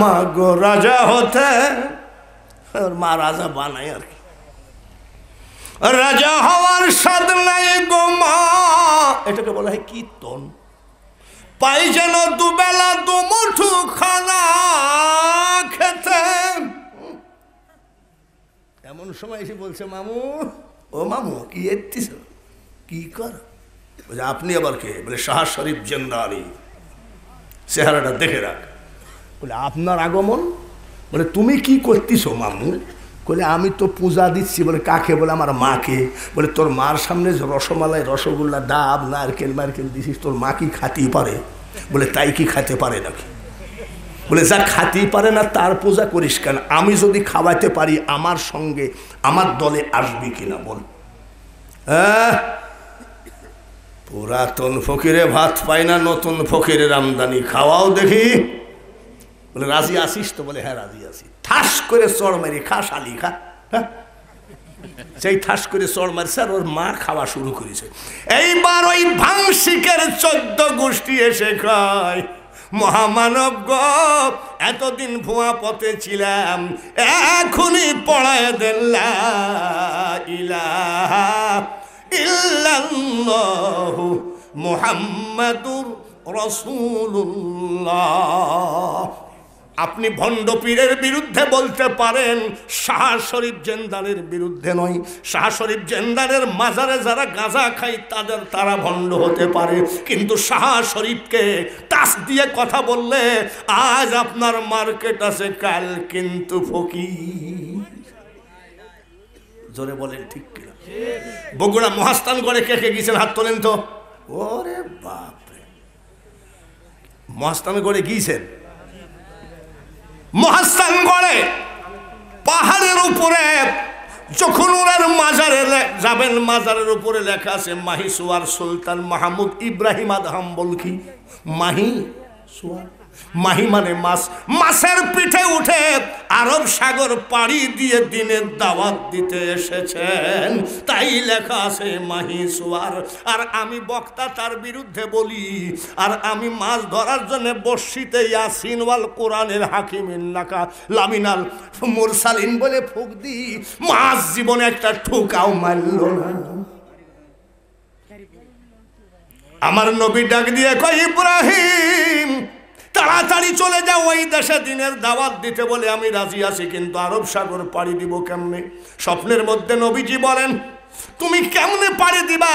মা গো রাজা হতে ওর মা রাজা বানায় আর কি রাজা হওয়ার স্বাদ নাই গো মা এটাকে বলা হয় কীর্তন পাই যেন দুবেলা দুমুঠু খানা খেতে এমন সময় এসে বলছে মামু ও মামু কি ইয়ে এত্তিস কি কর আপনি আবার কে বলে শাহ শরীফ জেন্দারি চেহারাটা দেখে রাখ বলে আপনার আগমন বলে তুমি কি করতেছো মামু বলে আমি তো পূজা দিচ্ছি বলে কাকে বলে আমার মাকে বলে তোর মার সামনে রসমালাই রসগোল্লা ডাব নারকেল মারকেল দিছিস তোর মা কি খাতেই পারে বলে তাই কি খাতে পারে নাকি বলে যা খাতেই পারে না তার পূজা করিস কেন আমি যদি খাওয়াতে পারি আমার সঙ্গে আমার দলে আসবি কিনা বল হ্যাঁ পুরাতন ফকিরে ভাত পায় না নতুন ফকিরের আমদানি খাওয়াও দেখি বলে রাজি আসিস তো বলে হ্যাঁ রাজি আসি ঠাস করে চড় মারি খা শালি খা হ্যাঁ সেই ঠাস করে চড় মারছে আর ওর মা খাওয়া শুরু করেছে এইবার ওই ভাংসিকের চোদ্দ গোষ্ঠী এসে খায় মহামানব গপ এতদিন ভুয়া পথে ছিলাম এখনই পড়ায় দেল্লা ইলা ইল্লাল্লাহু মুহাম্মাদুর রাসূলুল্লাহ আপনি ভণ্ড পীরের বিরুদ্ধে বলতে পারেন শাহ শরীফ জেন্দারের বিরুদ্ধে নয় শাহ শরীফ জেন্দারের মাজারে যারা গাঁজা খায় তাদের তারা ভণ্ড হতে পারে কিন্তু শাহ শরীফকে টাস দিয়ে কথা বললে আজ আপনার মার্কেট আছে কাল কিন্তু ফকি জোরে বলেন ঠিক কিনা বগুড়া মহাস্থান করে কে কে গিয়েছেন হাত তোলেন তো ওরে বাপরে মহাস্থান করে গিয়েছেন মহাস্থান করে পাহাড়ের উপরে যখন ওনার মাজারে যাবেন মাজারের উপরে লেখা আছে মাহি সুয়ার সুলতান মাহমুদ ইব্রাহিম আদহাম বলকি মাহি সুয়ার মাহি মানে মাছ মাছের পিঠে উঠে আরব সাগর পাড়ি দিয়ে দিনের দাওয়াত দিতে এসেছেন তাই লেখা আছে মাহি আর আমি বক্তা তার বিরুদ্ধে বলি আর আমি মাছ ধরার জন্য বর্ষিতে ইয়াসিনওয়াল কোরআনের হাকিমের নাকা লামিনাল মুরসালিন বলে ফুক দি মাছ জীবনে একটা ঠুকাও মারল না আমার নবী ডাক দিয়ে কই ইব্রাহিম তাড়াতাড়ি চলে যাও ওই দেশে দিনের দাওয়াত দিতে বলে আমি রাজি আছি কিন্তু আরব সাগর পাড়ি দিব কেমনে স্বপ্নের মধ্যে নবীজি বলেন তুমি কেমনে পারে দিবা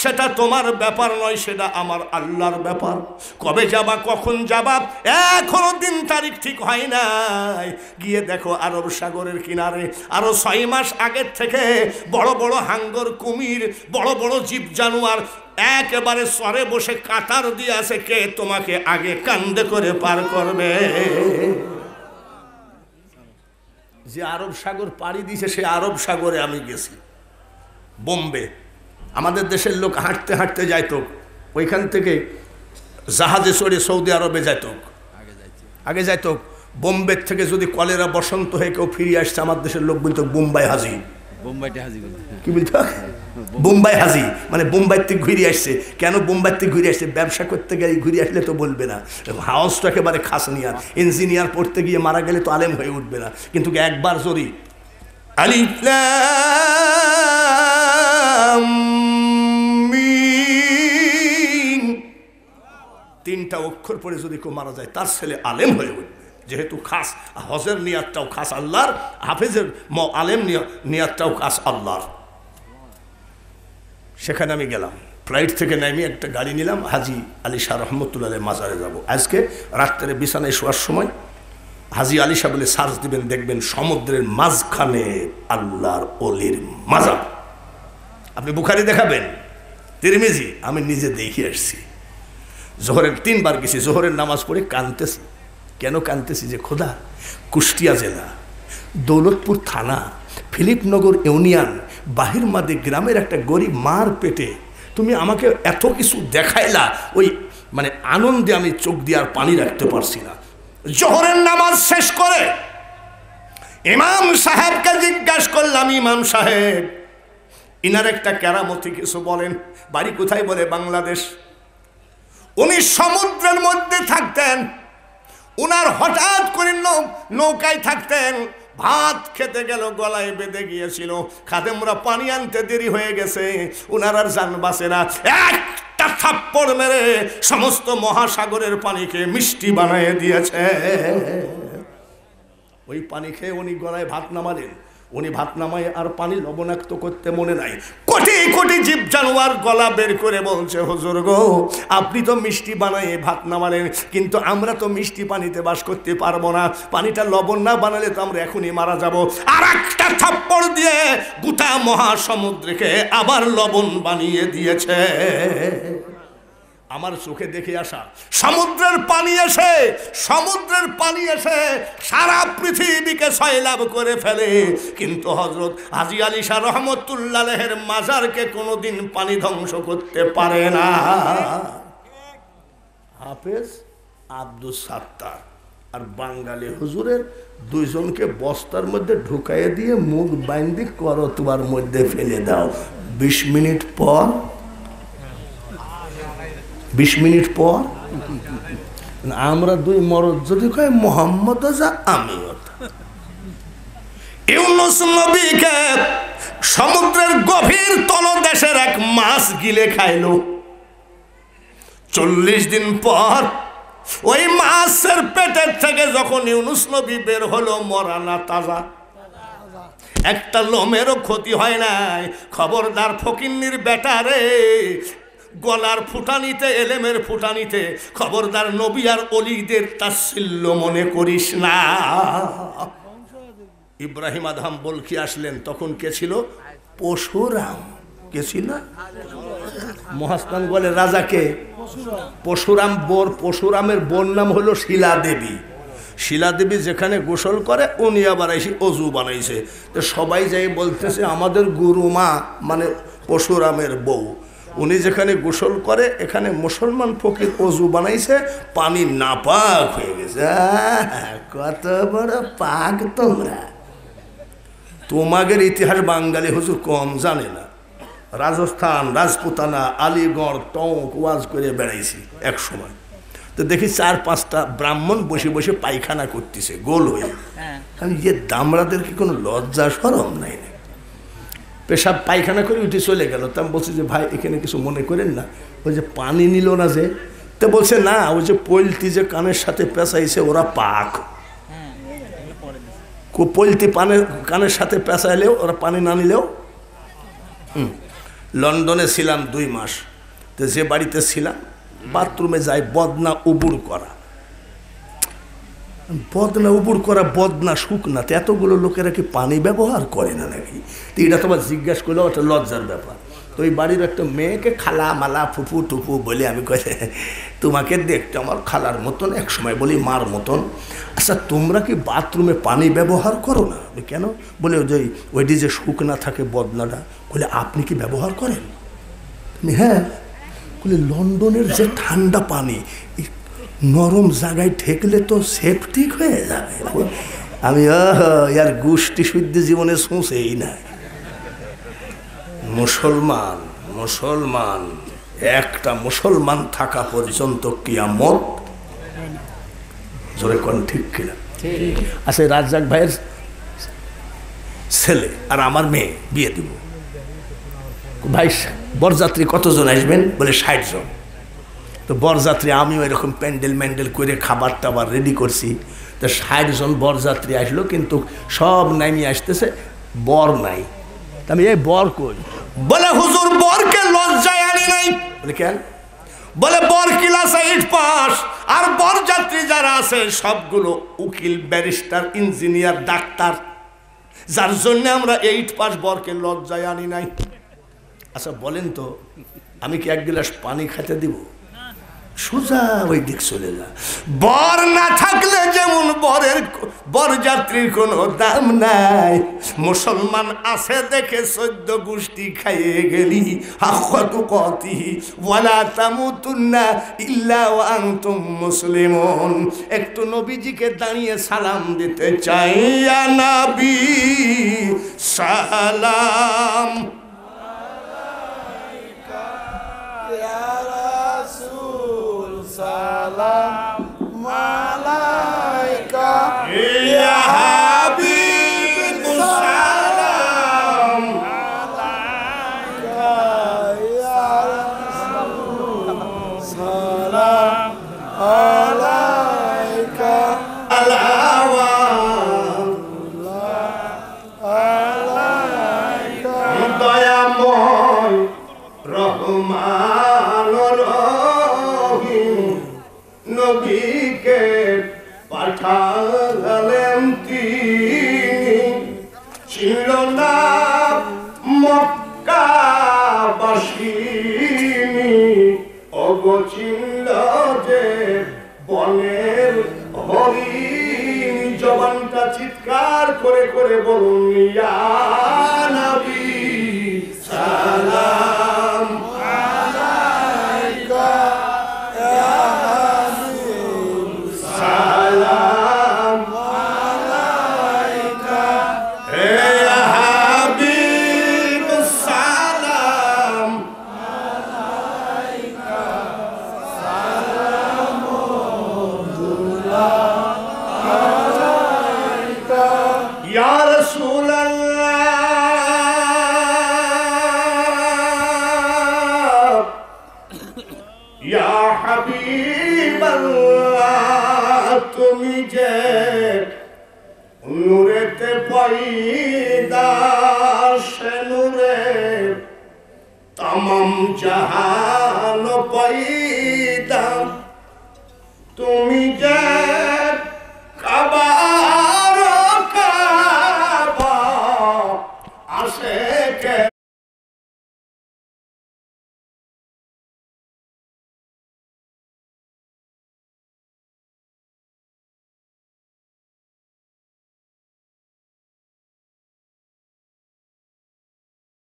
সেটা তোমার ব্যাপার নয় সেটা আমার আল্লাহর ব্যাপার কবে যাবা কখন যাবা এখনো দিন তারিখ ঠিক হয় নাই গিয়ে দেখো আরব সাগরের কিনারে আরো ছয় মাস আগের থেকে বড় বড় হাঙ্গর কুমির বড় বড় জীব জানোয়ার একেবারে সরে বসে কাতার দিয়ে আছে কে তোমাকে আগে কান্দে করে পার করবে যে আরব সাগর পাড়ি দিছে সে আরব সাগরে আমি গেছি বোম্বে আমাদের দেশের লোক হাঁটতে হাঁটতে যাইত ওইখান থেকে জাহাজে চড়ে সৌদি আরবে যাইত আগে যাইত বোম্বের থেকে যদি কলেরা বসন্ত হয়ে কেউ ফিরিয়ে আসছে আমার দেশের লোক বলতো বোম্বাই হাজির বোম্বাই হাজি মানে বোম্বাই হাজি মানে বোম্বাইতে ঘুরে আসছে কেন বোম্বাইতে ঘুরে আসছে ব্যবসা করতে গেলে ঘুরে আসলে তো বলবে না হাউস তো একেবারে খাসনিয়ার ইঞ্জিনিয়ার পড়তে গিয়ে মারা গেলে তো আলেম হয়ে উঠবে না কিন্তু একবার জরি তিনটা অক্ষর পরে যদি কেউ মারা যায় তার ছেলে আলেম হয়ে উঠবে যেহেতু খাস হজের নিয়াতটাও খাস আল্লাহর হাফেজের ম আলেম নিয়াতটাও খাস আল্লাহর সেখানে আমি গেলাম ফ্লাইট থেকে নামি একটা গাড়ি নিলাম হাজি আলী শাহ রহমতুল্লাহ মাজারে যাব আজকে রাত্রে বিছানায় শোয়ার সময় হাজি আলী শাহ বলে সার্চ দিবেন দেখবেন সমুদ্রের মাঝখানে আল্লাহর অলির মাজার আপনি বুখারি দেখাবেন তিরমিজি আমি নিজে দেখি আসছি জোহরের তিনবার গেছি জোহরের নামাজ পড়ে কানতেছি কেন কানতেছি যে খোদা কুষ্টিয়া জেলা দৌলতপুর থানা ফিলিপনগর ইউনিয়ন বাহির মাদে গ্রামের একটা গরিব মার পেটে তুমি আমাকে এত কিছু দেখাইলা ওই মানে আনন্দে আমি চোখ দিয়ে আর পানি রাখতে পারছি না জহরের নামাজ শেষ করে ইমাম সাহেবকে জিজ্ঞাসা করলাম ইমাম সাহেব ইনার একটা কেরামতি কিছু বলেন বাড়ি কোথায় বলে বাংলাদেশ উনি সমুদ্রের মধ্যে থাকতেন উনার হঠাৎ করে নৌকায় থাকতেন ভাত খেতে গেল গলায় বেঁধে গিয়েছিল খাদেমরা পানি আনতে দেরি হয়ে গেছে উনার আর যান বাসে না একটা থাপ্পড় মেরে সমস্ত মহাসাগরের পানিকে মিষ্টি বানিয়ে দিয়েছে ওই পানি খেয়ে উনি গলায় ভাত নামালেন উনি ভাত নামায় আর পানি লবণাক্ত করতে মনে নাই কোটি কোটি জীব জানোয়ার গলা বের করে বলছে হজুর গো আপনি তো মিষ্টি বানায় ভাত নামালেন কিন্তু আমরা তো মিষ্টি পানিতে বাস করতে পারবো না পানিটা লবণ না বানালে তো আমরা এখনই মারা যাব আর একটা থাপ্পড় দিয়ে গোটা মহাসমুদ্রকে আবার লবণ বানিয়ে দিয়েছে আমার চোখে দেখে আসা সমুদ্রের পানি এসে সমুদ্রের পানি এসে সারা পৃথিবীকে সয়লাভ করে ফেলে কিন্তু হজরত হাজি আলী শাহ রহমতুল্লাহের মাজারকে কোনোদিন পানি ধ্বংস করতে পারে না হাফেজ আব্দুল সাত্তার আর বাঙালি হুজুরের দুইজনকে বস্তার মধ্যে ঢুকাইয়ে দিয়ে মুখ বাইন্দি করতোয়ার মধ্যে ফেলে দাও বিশ মিনিট পর বিশ মিনিট পর আমরা দুই মরদ যদি কয় মোহাম্মদ যা আমিও সমুদ্রের গভীর তলদেশের এক মাছ গিলে খাইল চল্লিশ দিন পর ওই মাছের পেটের থেকে যখন ইউনুস নবী বের হলো মরানা তাজা একটা লোমেরও ক্ষতি হয় নাই খবরদার ফকিন্নির বেটা রে গলার ফুটানিতে এলেমের ফুটানিতে খবরদার নবী আর অলিদের তাচ্ছিল্য মনে করিস না ইব্রাহিম আধাম বলকি আসলেন তখন কে ছিল পশুরাম কে ছিল মহাস্তান বলে রাজাকে পশুরাম বোর পশুরামের বোর নাম হলো শিলা দেবী শিলাদেবী যেখানে গোসল করে উনি আবার এসে অজু বানাইছে তো সবাই যাই বলতেছে আমাদের গুরুমা মানে পশুরামের বউ উনি যেখানে গোসল করে এখানে মুসলমান ফকির অজু বানাইছে পানি নাপাক হয়ে গেছে কত বড় পাক তোমরা তোমাদের ইতিহাস বাঙালি হুজুর কম জানে না রাজস্থান রাজপুতানা আলিগড় টঙ্ক ওয়াজ করে বেড়াইছি এক সময় তো দেখি চার পাঁচটা ব্রাহ্মণ বসে বসে পায়খানা করতেছে গোল হয়ে কারণ হ্যাঁ। যে দামরাদের কি কোনো লজ্জা সরম নাই না পেশাব পায়খানা করে উঠে চলে গেল তা বলছে যে ভাই এখানে কিছু মনে করেন না ওই যে পানি নিল না যে তো বলছে না ওই যে পোলট্রি যে কানের সাথে পেঁচাইছে ওরা পাক পোলট্রি পানের কানের সাথে পেঁচাইলেও ওরা পানি না নিলেও লন্ডনে ছিলাম দুই মাস তো যে বাড়িতে ছিলাম বাথরুমে যাই বদনা উবুর করা বদনা উপর করা বদনা শুকনা এতগুলো লোকেরা কি পানি ব্যবহার করে না নাকি তো এটা তোমার জিজ্ঞাসা করলেও একটা লজ্জার ব্যাপার তো ওই বাড়ির একটা মেয়েকে খালা মালা ফুফু টুফু বলে আমি কে তোমাকে দেখতে আমার খালার মতন এক সময় বলি মার মতন আচ্ছা তোমরা কি বাথরুমে পানি ব্যবহার করো না কেন বলে ওই যে ওইটি যে শুকনা থাকে বদনাটা বলে আপনি কি ব্যবহার করেন হ্যাঁ বলে লন্ডনের যে ঠান্ডা পানি নরম জায়গায় ঠেকলে তো সেফটি হয়ে যাবে আমি আর গোষ্ঠী শুদ্ধ জীবনে সোঁচেই না মুসলমান মুসলমান একটা মুসলমান থাকা পর্যন্ত কিয়ামত জোরে কন ঠিক কিনা আচ্ছা রাজাক ভাইয়ের ছেলে আর আমার মেয়ে বিয়ে দিব ভাই বরযাত্রী কতজন আসবেন বলে ষাট জন তো বরযাত্রী আমিও এরকম প্যান্ডেল ম্যান্ডেল করে খাবার টাবার রেডি করছি তো ষাট জন বরযাত্রী আসলো কিন্তু সব নামিয়ে আসতেছে বর নাই আমি এই বর কই বলে হুজুর বরকে লজ্জায় আনি নাই বলে কেন বলে বর কিলাসে সাইড পাস আর বর যাত্রী যারা আছে সবগুলো উকিল ব্যারিস্টার ইঞ্জিনিয়ার ডাক্তার যার জন্য আমরা এইট পাস বরকে লজ্জায় আনি নাই আচ্ছা বলেন তো আমি কি এক গিলাস পানি খেতে দিব সোজা ওই দিক চলে যা বর না থাকলে যেমন বরের বরযাত্রীর কোনো দাম নাই মুসলমান আছে দেখে সদ্য গোষ্ঠী খাইয়ে গেলি হাকু কতি ওয়ালা তামুতুন্না ইল্লা মুসলিমন একটু নবীজিকে দাঁড়িয়ে সালাম দিতে চাইয়া নাবি সালাম salam malaika ya habib ছিল যে জবানটা চিৎকার করে করে বলুন ইয়া নবী সালাম নূরে তাম জাহান পৈদা তুমি যা